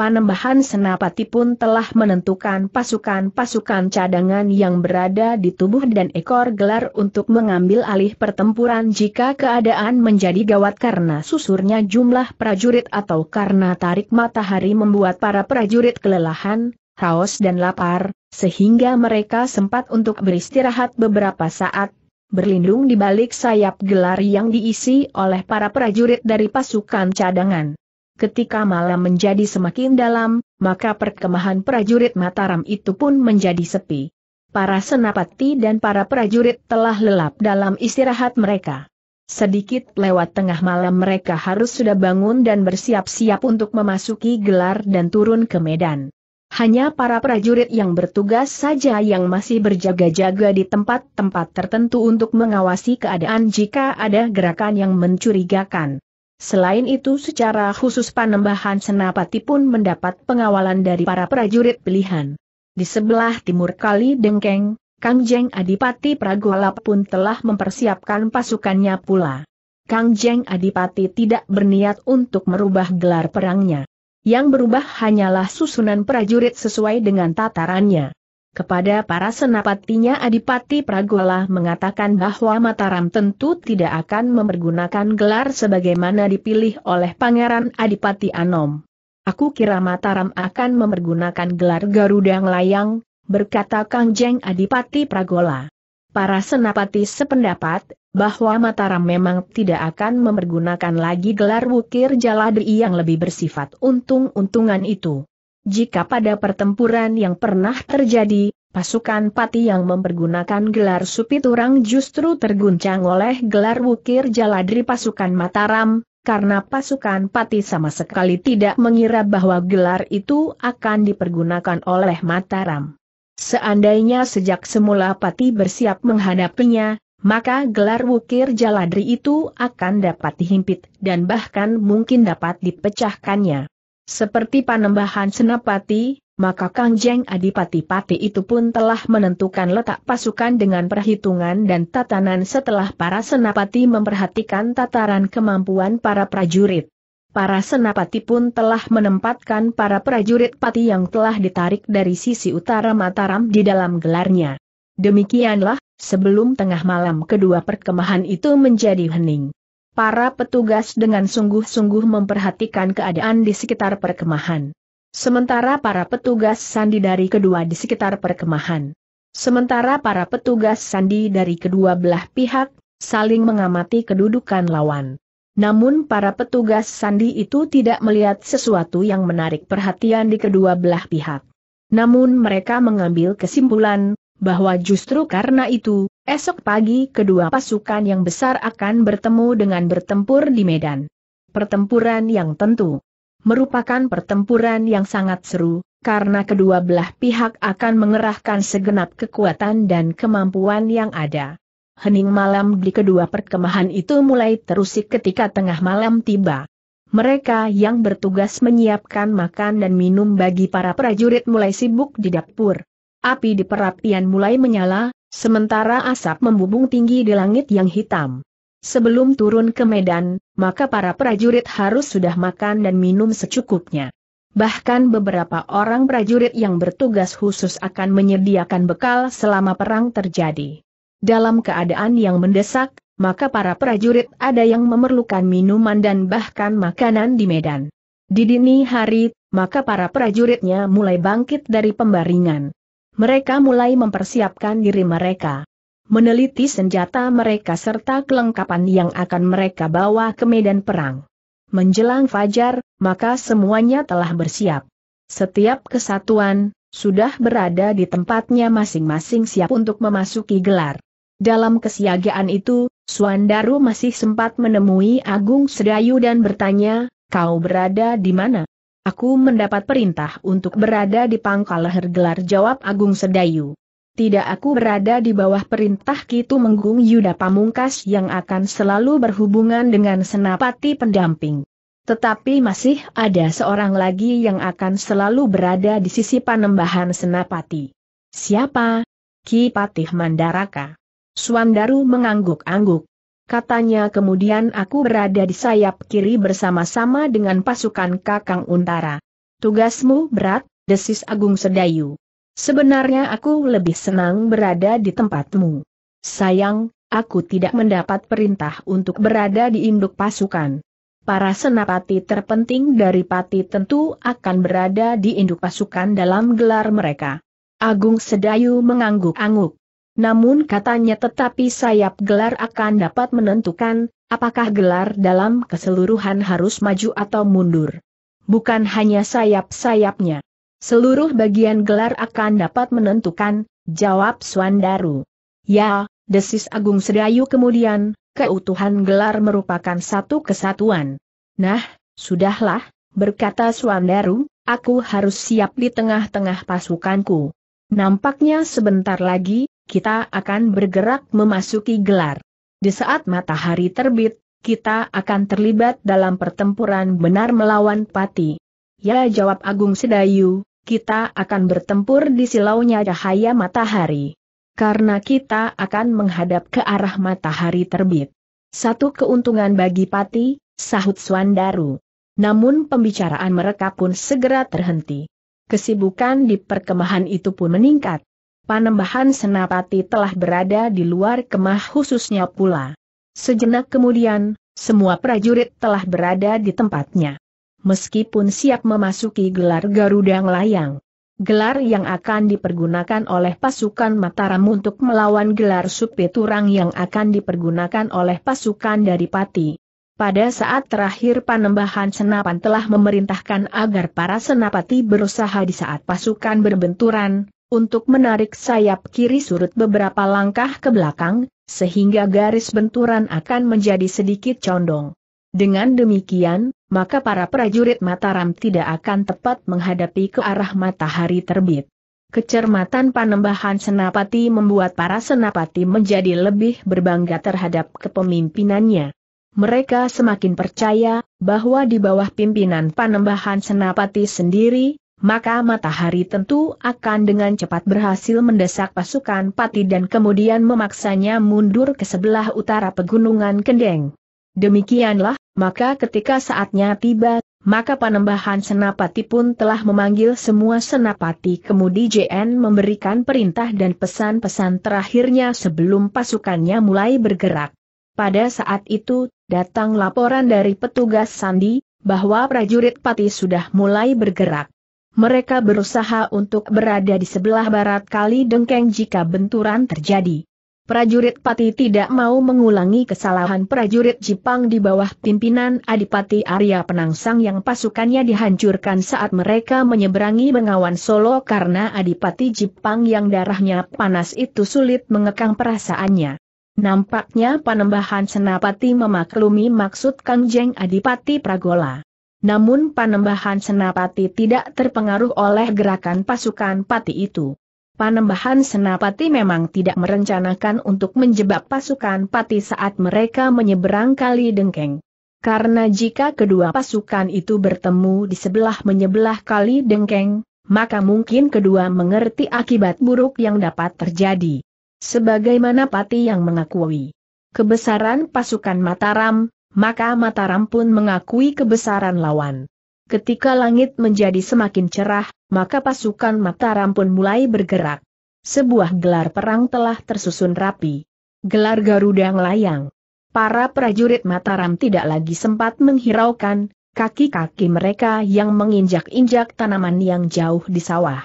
Panembahan Senapati pun telah menentukan pasukan-pasukan cadangan yang berada di tubuh dan ekor gelar untuk mengambil alih pertempuran jika keadaan menjadi gawat karena susurnya jumlah prajurit atau karena tarik matahari membuat para prajurit kelelahan, haus dan lapar, sehingga mereka sempat untuk beristirahat beberapa saat berlindung di balik sayap gelar yang diisi oleh para prajurit dari pasukan cadangan. Ketika malam menjadi semakin dalam, maka perkemahan prajurit Mataram itu pun menjadi sepi. Para senapati dan para prajurit telah lelap dalam istirahat mereka. Sedikit lewat tengah malam mereka harus sudah bangun dan bersiap-siap untuk memasuki gelar dan turun ke medan. Hanya para prajurit yang bertugas saja yang masih berjaga-jaga di tempat-tempat tertentu untuk mengawasi keadaan jika ada gerakan yang mencurigakan. Selain itu secara khusus Panembahan Senapati pun mendapat pengawalan dari para prajurit pilihan. Di sebelah timur Kali Dengkeng, Kang Jeng Adipati Pragolap pun telah mempersiapkan pasukannya pula. Kang Jeng Adipati tidak berniat untuk merubah gelar perangnya. Yang berubah hanyalah susunan prajurit sesuai dengan tatarannya. Kepada para senapatinya Adipati Pragola mengatakan bahwa Mataram tentu tidak akan mempergunakan gelar sebagaimana dipilih oleh Pangeran Adipati Anom. Aku kira Mataram akan mempergunakan gelar Garuda Layang, berkata Kang Jeng Adipati Pragola. Para senapati sependapat, bahwa Mataram memang tidak akan mempergunakan lagi gelar wukir jaladri yang lebih bersifat untung-untungan itu. Jika pada pertempuran yang pernah terjadi, pasukan pati yang mempergunakan gelar Supiturang justru terguncang oleh gelar Wukir Jaladri pasukan Mataram, karena pasukan pati sama sekali tidak mengira bahwa gelar itu akan dipergunakan oleh Mataram. Seandainya sejak semula pati bersiap menghadapinya, maka gelar Wukir Jaladri itu akan dapat dihimpit dan bahkan mungkin dapat dipecahkannya. Seperti panembahan senapati, maka Kangjeng Adipati Pati itu pun telah menentukan letak pasukan dengan perhitungan dan tatanan setelah para senapati memperhatikan tataran kemampuan para prajurit. Para senapati pun telah menempatkan para prajurit pati yang telah ditarik dari sisi utara Mataram di dalam gelarnya. Demikianlah, sebelum tengah malam kedua perkemahan itu menjadi hening para petugas dengan sungguh-sungguh memperhatikan keadaan di sekitar perkemahan. Sementara para petugas sandi dari kedua di sekitar perkemahan. Sementara para petugas sandi dari kedua belah pihak, saling mengamati kedudukan lawan. Namun para petugas sandi itu tidak melihat sesuatu yang menarik perhatian di kedua belah pihak. Namun mereka mengambil kesimpulan, bahwa justru karena itu, esok pagi kedua pasukan yang besar akan bertemu dengan bertempur di Medan. Pertempuran yang tentu merupakan pertempuran yang sangat seru, karena kedua belah pihak akan mengerahkan segenap kekuatan dan kemampuan yang ada. Hening malam di kedua perkemahan itu mulai terusik ketika tengah malam tiba. Mereka yang bertugas menyiapkan makan dan minum bagi para prajurit mulai sibuk di dapur. Api di perapian mulai menyala, sementara asap membubung tinggi di langit yang hitam. Sebelum turun ke medan, maka para prajurit harus sudah makan dan minum secukupnya. Bahkan beberapa orang prajurit yang bertugas khusus akan menyediakan bekal selama perang terjadi. Dalam keadaan yang mendesak, maka para prajurit ada yang memerlukan minuman dan bahkan makanan di medan. Di dini hari, maka para prajuritnya mulai bangkit dari pembaringan mereka mulai mempersiapkan diri mereka. Meneliti senjata mereka serta kelengkapan yang akan mereka bawa ke medan perang. Menjelang fajar, maka semuanya telah bersiap. Setiap kesatuan, sudah berada di tempatnya masing-masing siap untuk memasuki gelar. Dalam kesiagaan itu, Suandaru masih sempat menemui Agung Sedayu dan bertanya, kau berada di mana? Aku mendapat perintah untuk berada di pangkal leher gelar jawab Agung Sedayu. Tidak aku berada di bawah perintah Kitu Menggung Yuda Pamungkas yang akan selalu berhubungan dengan senapati pendamping. Tetapi masih ada seorang lagi yang akan selalu berada di sisi panembahan senapati. Siapa? Ki Patih Mandaraka. Suandaru mengangguk-angguk katanya kemudian aku berada di sayap kiri bersama-sama dengan pasukan Kakang Untara. Tugasmu berat, desis Agung Sedayu. Sebenarnya aku lebih senang berada di tempatmu. Sayang, aku tidak mendapat perintah untuk berada di induk pasukan. Para senapati terpenting dari pati tentu akan berada di induk pasukan dalam gelar mereka. Agung Sedayu mengangguk-angguk. Namun katanya tetapi sayap gelar akan dapat menentukan, apakah gelar dalam keseluruhan harus maju atau mundur. Bukan hanya sayap-sayapnya. Seluruh bagian gelar akan dapat menentukan, jawab Swandaru. Ya, desis Agung Sedayu kemudian, keutuhan gelar merupakan satu kesatuan. Nah, sudahlah, berkata Swandaru, aku harus siap di tengah-tengah pasukanku. Nampaknya sebentar lagi, kita akan bergerak memasuki gelar. Di saat matahari terbit, kita akan terlibat dalam pertempuran benar melawan Pati. Ya jawab Agung Sedayu, kita akan bertempur di silaunya cahaya matahari. Karena kita akan menghadap ke arah matahari terbit. Satu keuntungan bagi Pati, sahut Swandaru. Namun pembicaraan mereka pun segera terhenti. Kesibukan di perkemahan itu pun meningkat. Panembahan Senapati telah berada di luar kemah khususnya pula. Sejenak kemudian, semua prajurit telah berada di tempatnya. Meskipun siap memasuki gelar Garuda Layang, gelar yang akan dipergunakan oleh pasukan Mataram untuk melawan gelar Supiturang yang akan dipergunakan oleh pasukan dari Pati. Pada saat terakhir Panembahan Senapan telah memerintahkan agar para senapati berusaha di saat pasukan berbenturan, untuk menarik sayap kiri surut beberapa langkah ke belakang, sehingga garis benturan akan menjadi sedikit condong. Dengan demikian, maka para prajurit Mataram tidak akan tepat menghadapi ke arah matahari terbit. Kecermatan panembahan senapati membuat para senapati menjadi lebih berbangga terhadap kepemimpinannya. Mereka semakin percaya bahwa di bawah pimpinan panembahan senapati sendiri, maka matahari tentu akan dengan cepat berhasil mendesak pasukan Pati dan kemudian memaksanya mundur ke sebelah utara pegunungan Kendeng. Demikianlah, maka ketika saatnya tiba, maka panembahan senapati pun telah memanggil semua senapati kemudi JN memberikan perintah dan pesan-pesan terakhirnya sebelum pasukannya mulai bergerak. Pada saat itu, datang laporan dari petugas Sandi, bahwa prajurit Pati sudah mulai bergerak mereka berusaha untuk berada di sebelah barat kali dengkeng jika benturan terjadi. Prajurit Pati tidak mau mengulangi kesalahan prajurit Jepang di bawah pimpinan Adipati Arya Penangsang yang pasukannya dihancurkan saat mereka menyeberangi Bengawan Solo karena Adipati Jepang yang darahnya panas itu sulit mengekang perasaannya. Nampaknya panembahan Senapati memaklumi maksud Kangjeng Adipati Pragola. Namun Panembahan Senapati tidak terpengaruh oleh gerakan pasukan pati itu. Panembahan Senapati memang tidak merencanakan untuk menjebak pasukan pati saat mereka menyeberang kali dengkeng. Karena jika kedua pasukan itu bertemu di sebelah menyebelah kali dengkeng, maka mungkin kedua mengerti akibat buruk yang dapat terjadi. Sebagaimana Pati yang mengakui kebesaran pasukan Mataram, maka Mataram pun mengakui kebesaran lawan. Ketika langit menjadi semakin cerah, maka pasukan Mataram pun mulai bergerak. Sebuah gelar perang telah tersusun rapi. Gelar Garuda ngelayang. Para prajurit Mataram tidak lagi sempat menghiraukan kaki-kaki mereka yang menginjak-injak tanaman yang jauh di sawah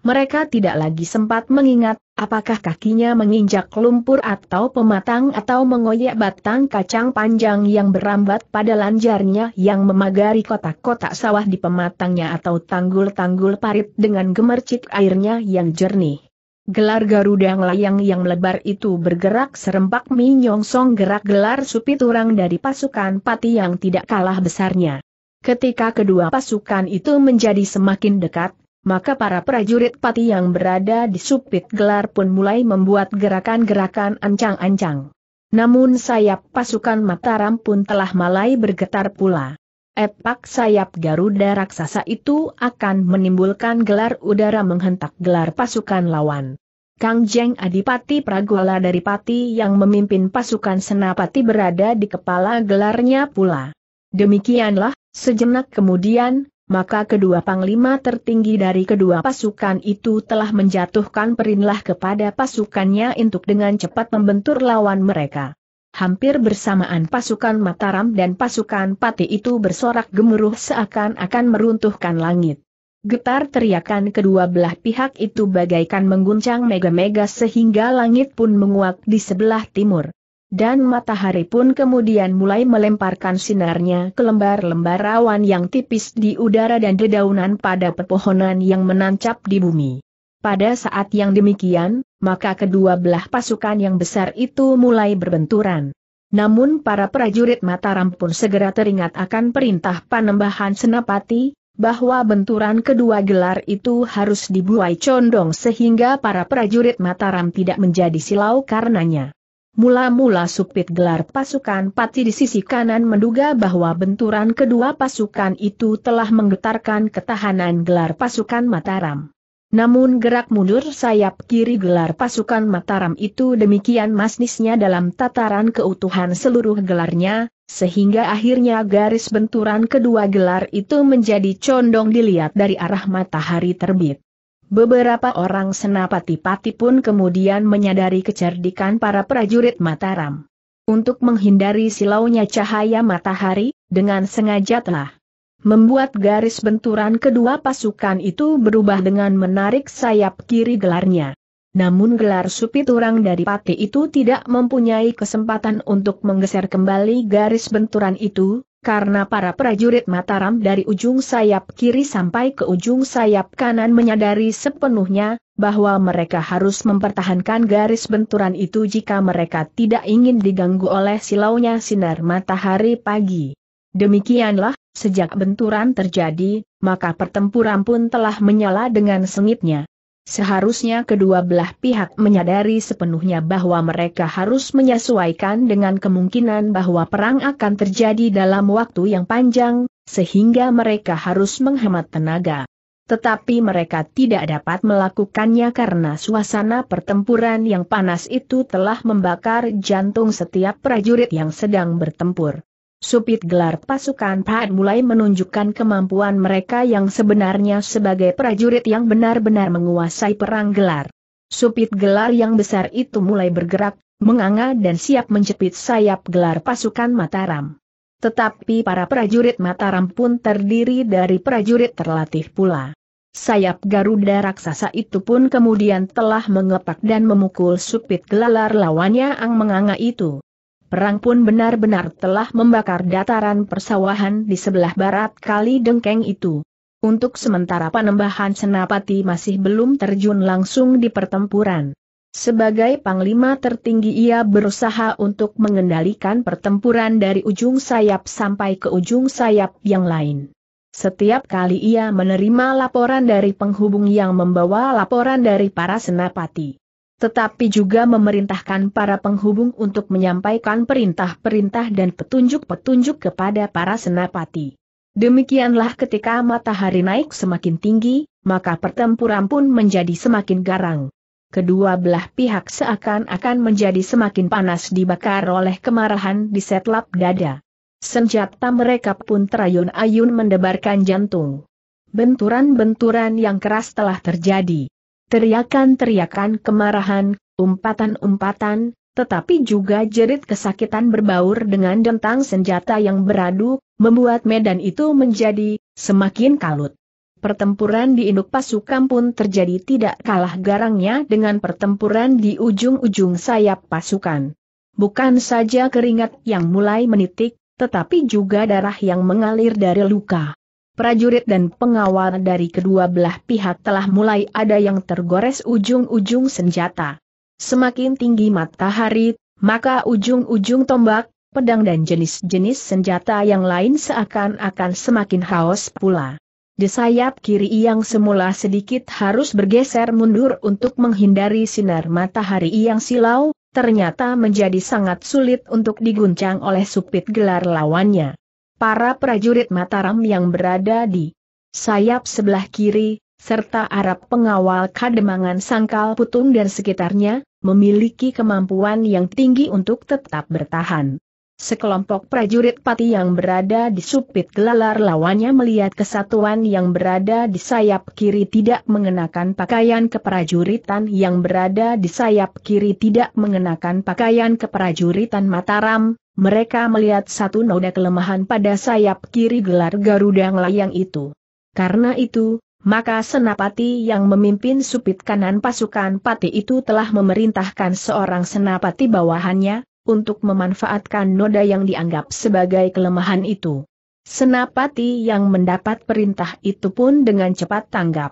mereka tidak lagi sempat mengingat, apakah kakinya menginjak lumpur atau pematang atau mengoyak batang kacang panjang yang berambat pada lanjarnya yang memagari kotak-kotak sawah di pematangnya atau tanggul-tanggul parit dengan gemercik airnya yang jernih. Gelar Garuda layang yang melebar itu bergerak serempak minyongsong gerak gelar supi turang dari pasukan pati yang tidak kalah besarnya. Ketika kedua pasukan itu menjadi semakin dekat, maka para prajurit pati yang berada di supit gelar pun mulai membuat gerakan-gerakan ancang-ancang. Namun sayap pasukan Mataram pun telah malai bergetar pula. Epak sayap Garuda raksasa itu akan menimbulkan gelar udara menghentak gelar pasukan lawan. Kang Jeng Adipati Pragola dari Pati yang memimpin pasukan Senapati berada di kepala gelarnya pula. Demikianlah, sejenak kemudian, maka kedua panglima tertinggi dari kedua pasukan itu telah menjatuhkan perintah kepada pasukannya untuk dengan cepat membentur lawan mereka. Hampir bersamaan pasukan Mataram dan pasukan Pati itu bersorak gemuruh seakan-akan meruntuhkan langit. Getar teriakan kedua belah pihak itu bagaikan mengguncang mega-mega sehingga langit pun menguak di sebelah timur. Dan matahari pun kemudian mulai melemparkan sinarnya ke lembar-lembar rawan yang tipis di udara dan dedaunan pada pepohonan yang menancap di bumi. Pada saat yang demikian, maka kedua belah pasukan yang besar itu mulai berbenturan. Namun para prajurit Mataram pun segera teringat akan perintah panembahan Senapati, bahwa benturan kedua gelar itu harus dibuai condong sehingga para prajurit Mataram tidak menjadi silau karenanya. Mula-mula supit gelar pasukan pati di sisi kanan menduga bahwa benturan kedua pasukan itu telah menggetarkan ketahanan gelar pasukan Mataram. Namun gerak mundur sayap kiri gelar pasukan Mataram itu demikian masnisnya dalam tataran keutuhan seluruh gelarnya, sehingga akhirnya garis benturan kedua gelar itu menjadi condong dilihat dari arah matahari terbit. Beberapa orang senapati-pati pun kemudian menyadari kecerdikan para prajurit Mataram. Untuk menghindari silaunya cahaya matahari, dengan sengaja telah membuat garis benturan kedua pasukan itu berubah dengan menarik sayap kiri gelarnya. Namun gelar supiturang dari pati itu tidak mempunyai kesempatan untuk menggeser kembali garis benturan itu, karena para prajurit Mataram dari ujung sayap kiri sampai ke ujung sayap kanan menyadari sepenuhnya bahwa mereka harus mempertahankan garis benturan itu jika mereka tidak ingin diganggu oleh silaunya sinar matahari pagi. Demikianlah, sejak benturan terjadi, maka pertempuran pun telah menyala dengan sengitnya. Seharusnya kedua belah pihak menyadari sepenuhnya bahwa mereka harus menyesuaikan dengan kemungkinan bahwa perang akan terjadi dalam waktu yang panjang, sehingga mereka harus menghemat tenaga. Tetapi mereka tidak dapat melakukannya karena suasana pertempuran yang panas itu telah membakar jantung setiap prajurit yang sedang bertempur. Supit gelar pasukan Pride mulai menunjukkan kemampuan mereka yang sebenarnya sebagai prajurit yang benar-benar menguasai perang gelar. Supit gelar yang besar itu mulai bergerak, menganga dan siap menjepit sayap gelar pasukan Mataram. Tetapi para prajurit Mataram pun terdiri dari prajurit terlatih pula. Sayap Garuda raksasa itu pun kemudian telah mengepak dan memukul supit gelar lawannya Ang Menganga itu perang pun benar-benar telah membakar dataran persawahan di sebelah barat kali dengkeng itu. Untuk sementara penembahan Senapati masih belum terjun langsung di pertempuran. Sebagai panglima tertinggi ia berusaha untuk mengendalikan pertempuran dari ujung sayap sampai ke ujung sayap yang lain. Setiap kali ia menerima laporan dari penghubung yang membawa laporan dari para senapati tetapi juga memerintahkan para penghubung untuk menyampaikan perintah-perintah dan petunjuk-petunjuk kepada para senapati. Demikianlah ketika matahari naik semakin tinggi, maka pertempuran pun menjadi semakin garang. Kedua belah pihak seakan-akan menjadi semakin panas dibakar oleh kemarahan di setlap dada. Senjata mereka pun terayun-ayun mendebarkan jantung. Benturan-benturan yang keras telah terjadi. Teriakan-teriakan kemarahan, umpatan-umpatan, tetapi juga jerit kesakitan berbaur dengan dentang senjata yang beradu, membuat medan itu menjadi semakin kalut. Pertempuran di induk pasukan pun terjadi tidak kalah garangnya dengan pertempuran di ujung-ujung sayap pasukan. Bukan saja keringat yang mulai menitik, tetapi juga darah yang mengalir dari luka. Prajurit dan pengawal dari kedua belah pihak telah mulai ada yang tergores ujung-ujung senjata. Semakin tinggi matahari, maka ujung-ujung tombak, pedang dan jenis-jenis senjata yang lain seakan-akan semakin haus pula. Di sayap kiri yang semula sedikit harus bergeser mundur untuk menghindari sinar matahari yang silau, ternyata menjadi sangat sulit untuk diguncang oleh supit gelar lawannya para prajurit Mataram yang berada di sayap sebelah kiri, serta Arab pengawal kademangan sangkal putung dan sekitarnya, memiliki kemampuan yang tinggi untuk tetap bertahan. Sekelompok prajurit pati yang berada di supit gelalar lawannya melihat kesatuan yang berada di sayap kiri tidak mengenakan pakaian keprajuritan yang berada di sayap kiri tidak mengenakan pakaian keprajuritan Mataram, mereka melihat satu noda kelemahan pada sayap kiri gelar Garuda Ngelayang itu. Karena itu, maka senapati yang memimpin supit kanan pasukan pati itu telah memerintahkan seorang senapati bawahannya, untuk memanfaatkan noda yang dianggap sebagai kelemahan itu. Senapati yang mendapat perintah itu pun dengan cepat tanggap.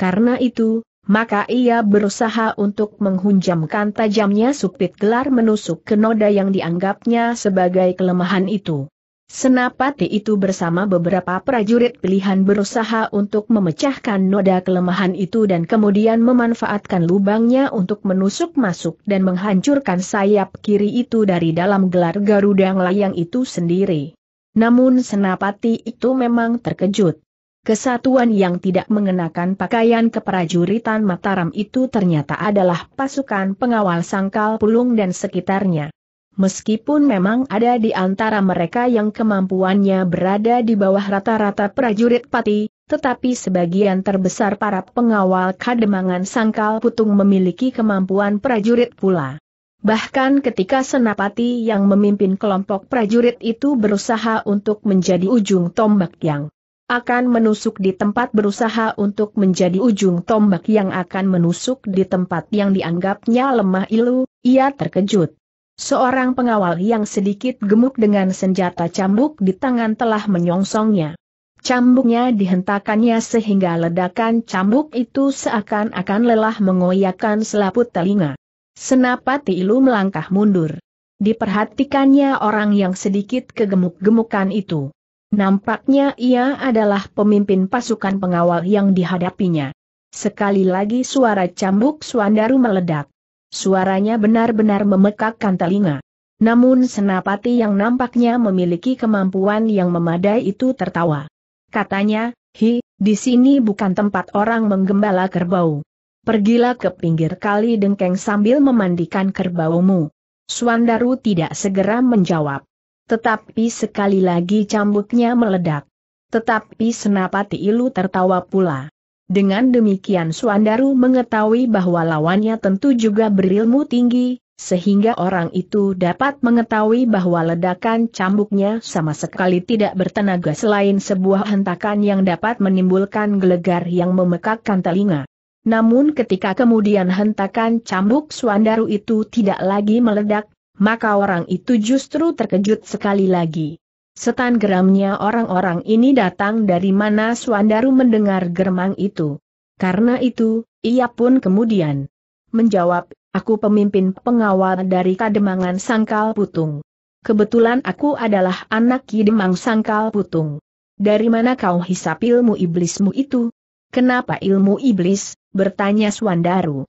Karena itu, maka ia berusaha untuk menghunjamkan tajamnya supit gelar menusuk ke noda yang dianggapnya sebagai kelemahan itu. Senapati itu bersama beberapa prajurit pilihan berusaha untuk memecahkan noda kelemahan itu dan kemudian memanfaatkan lubangnya untuk menusuk masuk dan menghancurkan sayap kiri itu dari dalam gelar Garuda layang itu sendiri. Namun Senapati itu memang terkejut. Kesatuan yang tidak mengenakan pakaian keprajuritan Mataram itu ternyata adalah pasukan pengawal sangkal pulung dan sekitarnya meskipun memang ada di antara mereka yang kemampuannya berada di bawah rata-rata prajurit pati, tetapi sebagian terbesar para pengawal kademangan sangkal putung memiliki kemampuan prajurit pula. Bahkan ketika Senapati yang memimpin kelompok prajurit itu berusaha untuk menjadi ujung tombak yang akan menusuk di tempat berusaha untuk menjadi ujung tombak yang akan menusuk di tempat yang dianggapnya lemah ilu, ia terkejut. Seorang pengawal yang sedikit gemuk dengan senjata cambuk di tangan telah menyongsongnya. Cambuknya dihentakannya sehingga ledakan cambuk itu seakan-akan lelah mengoyakkan selaput telinga. Senapati Ilu melangkah mundur. Diperhatikannya orang yang sedikit kegemuk-gemukan itu. Nampaknya ia adalah pemimpin pasukan pengawal yang dihadapinya. Sekali lagi suara cambuk Suandaru meledak. Suaranya benar-benar memekakkan telinga. Namun senapati yang nampaknya memiliki kemampuan yang memadai itu tertawa. Katanya, hi, di sini bukan tempat orang menggembala kerbau. Pergilah ke pinggir kali dengkeng sambil memandikan kerbaumu. Suandaru tidak segera menjawab. Tetapi sekali lagi cambuknya meledak. Tetapi senapati ilu tertawa pula. Dengan demikian Suandaru mengetahui bahwa lawannya tentu juga berilmu tinggi, sehingga orang itu dapat mengetahui bahwa ledakan cambuknya sama sekali tidak bertenaga selain sebuah hentakan yang dapat menimbulkan gelegar yang memekakkan telinga. Namun ketika kemudian hentakan cambuk Suandaru itu tidak lagi meledak, maka orang itu justru terkejut sekali lagi. Setan geramnya orang-orang ini datang dari mana Suandaru mendengar germang itu. Karena itu, ia pun kemudian menjawab, aku pemimpin pengawal dari Kademangan Sangkal Putung. Kebetulan aku adalah anak Kidemang Sangkal Putung. Dari mana kau hisap ilmu iblismu itu? Kenapa ilmu iblis? bertanya Suandaru.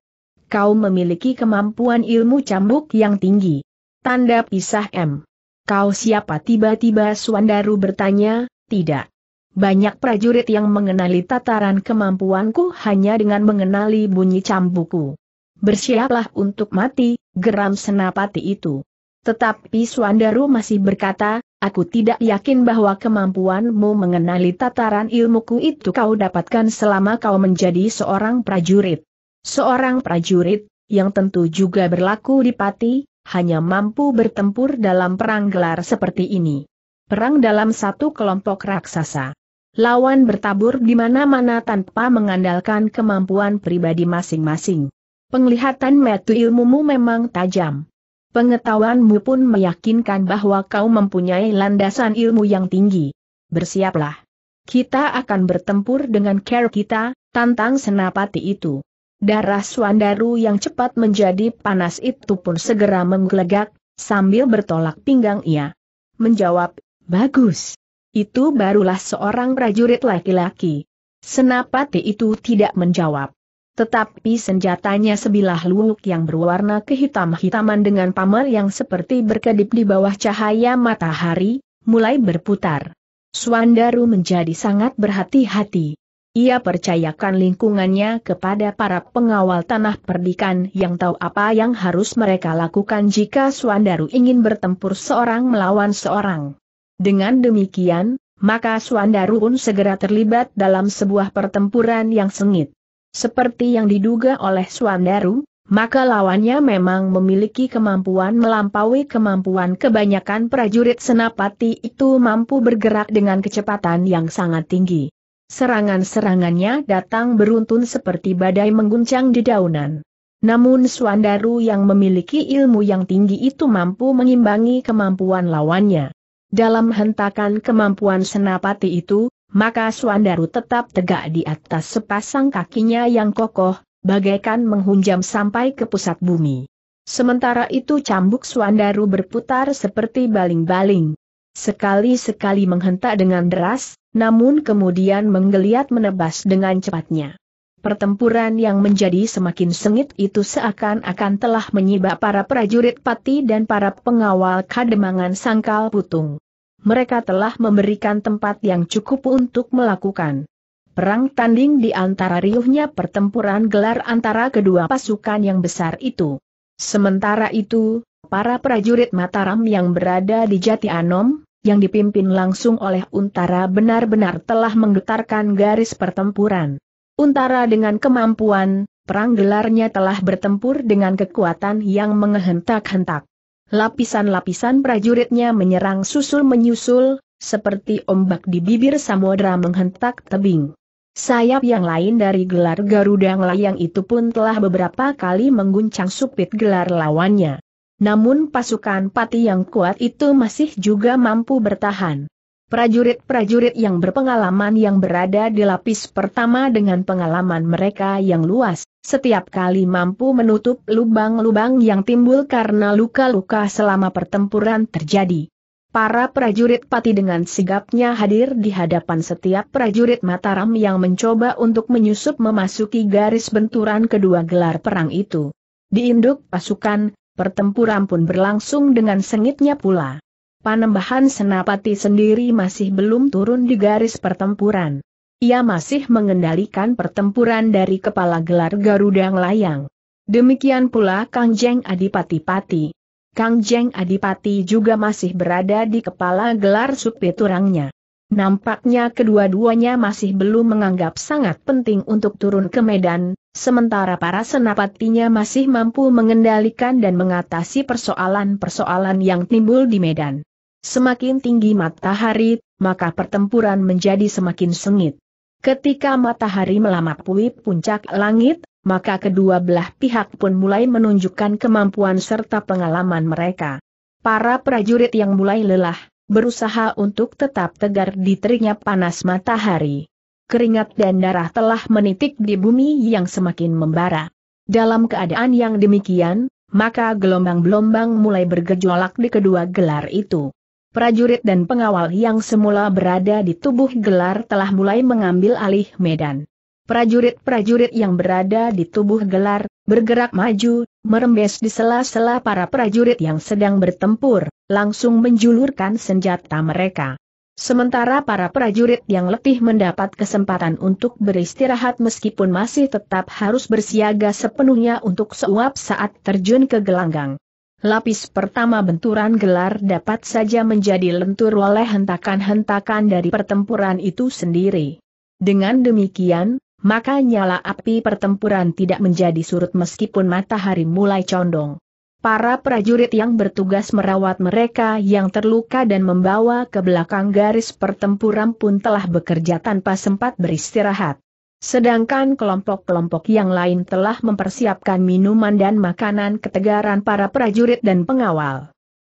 Kau memiliki kemampuan ilmu cambuk yang tinggi. Tanda pisah M. Kau siapa tiba-tiba Suandaru bertanya, tidak. Banyak prajurit yang mengenali tataran kemampuanku hanya dengan mengenali bunyi cambuku. Bersiaplah untuk mati, geram senapati itu. Tetapi Suandaru masih berkata, aku tidak yakin bahwa kemampuanmu mengenali tataran ilmuku itu kau dapatkan selama kau menjadi seorang prajurit. Seorang prajurit, yang tentu juga berlaku di pati, hanya mampu bertempur dalam perang gelar seperti ini. Perang dalam satu kelompok raksasa. Lawan bertabur di mana-mana tanpa mengandalkan kemampuan pribadi masing-masing. Penglihatan metu ilmumu memang tajam. Pengetahuanmu pun meyakinkan bahwa kau mempunyai landasan ilmu yang tinggi. Bersiaplah. Kita akan bertempur dengan care kita, tantang senapati itu. Darah Swandaru yang cepat menjadi panas itu pun segera menggelegak, sambil bertolak pinggang ia. Menjawab, bagus. Itu barulah seorang prajurit laki-laki. Senapati itu tidak menjawab. Tetapi senjatanya sebilah luwuk yang berwarna kehitam-hitaman dengan pamer yang seperti berkedip di bawah cahaya matahari, mulai berputar. Swandaru menjadi sangat berhati-hati. Ia percayakan lingkungannya kepada para pengawal tanah perdikan yang tahu apa yang harus mereka lakukan jika Suandaru ingin bertempur seorang melawan seorang. Dengan demikian, maka Suandaru pun segera terlibat dalam sebuah pertempuran yang sengit. Seperti yang diduga oleh Suandaru, maka lawannya memang memiliki kemampuan melampaui kemampuan kebanyakan prajurit senapati itu mampu bergerak dengan kecepatan yang sangat tinggi. Serangan-serangannya datang beruntun seperti badai mengguncang dedaunan. Namun Suandaru yang memiliki ilmu yang tinggi itu mampu mengimbangi kemampuan lawannya. Dalam hentakan kemampuan senapati itu, maka Suandaru tetap tegak di atas sepasang kakinya yang kokoh, bagaikan menghunjam sampai ke pusat bumi. Sementara itu cambuk Suandaru berputar seperti baling-baling. Sekali-sekali menghentak dengan deras, namun kemudian menggeliat menebas dengan cepatnya. Pertempuran yang menjadi semakin sengit itu seakan-akan telah menyibak para prajurit pati dan para pengawal kademangan sangkal putung. Mereka telah memberikan tempat yang cukup untuk melakukan perang tanding di antara riuhnya pertempuran gelar antara kedua pasukan yang besar itu. Sementara itu, para prajurit Mataram yang berada di Jati Anom, yang dipimpin langsung oleh Untara benar-benar telah menggetarkan garis pertempuran. Untara dengan kemampuan, perang gelarnya telah bertempur dengan kekuatan yang menghentak-hentak. Lapisan-lapisan prajuritnya menyerang susul-menyusul, seperti ombak di bibir samudera menghentak tebing. Sayap yang lain dari gelar Garuda Ngelayang itu pun telah beberapa kali mengguncang supit gelar lawannya. Namun pasukan pati yang kuat itu masih juga mampu bertahan. Prajurit-prajurit yang berpengalaman yang berada di lapis pertama dengan pengalaman mereka yang luas, setiap kali mampu menutup lubang-lubang yang timbul karena luka-luka selama pertempuran terjadi. Para prajurit pati dengan sigapnya hadir di hadapan setiap prajurit Mataram yang mencoba untuk menyusup memasuki garis benturan kedua gelar perang itu. Di induk pasukan, Pertempuran pun berlangsung dengan sengitnya pula. Panembahan Senapati sendiri masih belum turun di garis pertempuran. Ia masih mengendalikan pertempuran dari kepala gelar Garuda Layang. Demikian pula Kang Jeng Adipati Pati. Kang Jeng Adipati juga masih berada di kepala gelar supiturangnya. Nampaknya kedua-duanya masih belum menganggap sangat penting untuk turun ke medan, sementara para senapatinya masih mampu mengendalikan dan mengatasi persoalan-persoalan yang timbul di medan. Semakin tinggi matahari, maka pertempuran menjadi semakin sengit. Ketika matahari melamapui puncak langit, maka kedua belah pihak pun mulai menunjukkan kemampuan serta pengalaman mereka. Para prajurit yang mulai lelah, berusaha untuk tetap tegar di teriknya panas matahari. Keringat dan darah telah menitik di bumi yang semakin membara. Dalam keadaan yang demikian, maka gelombang-gelombang mulai bergejolak di kedua gelar itu. Prajurit dan pengawal yang semula berada di tubuh gelar telah mulai mengambil alih medan prajurit-prajurit yang berada di tubuh gelar, bergerak maju, merembes di sela-sela para prajurit yang sedang bertempur, langsung menjulurkan senjata mereka. Sementara para prajurit yang letih mendapat kesempatan untuk beristirahat meskipun masih tetap harus bersiaga sepenuhnya untuk seuap saat terjun ke gelanggang. Lapis pertama benturan gelar dapat saja menjadi lentur oleh hentakan-hentakan dari pertempuran itu sendiri. Dengan demikian, maka nyala api pertempuran tidak menjadi surut meskipun matahari mulai condong. Para prajurit yang bertugas merawat mereka yang terluka dan membawa ke belakang garis pertempuran pun telah bekerja tanpa sempat beristirahat. Sedangkan kelompok-kelompok yang lain telah mempersiapkan minuman dan makanan ketegaran para prajurit dan pengawal.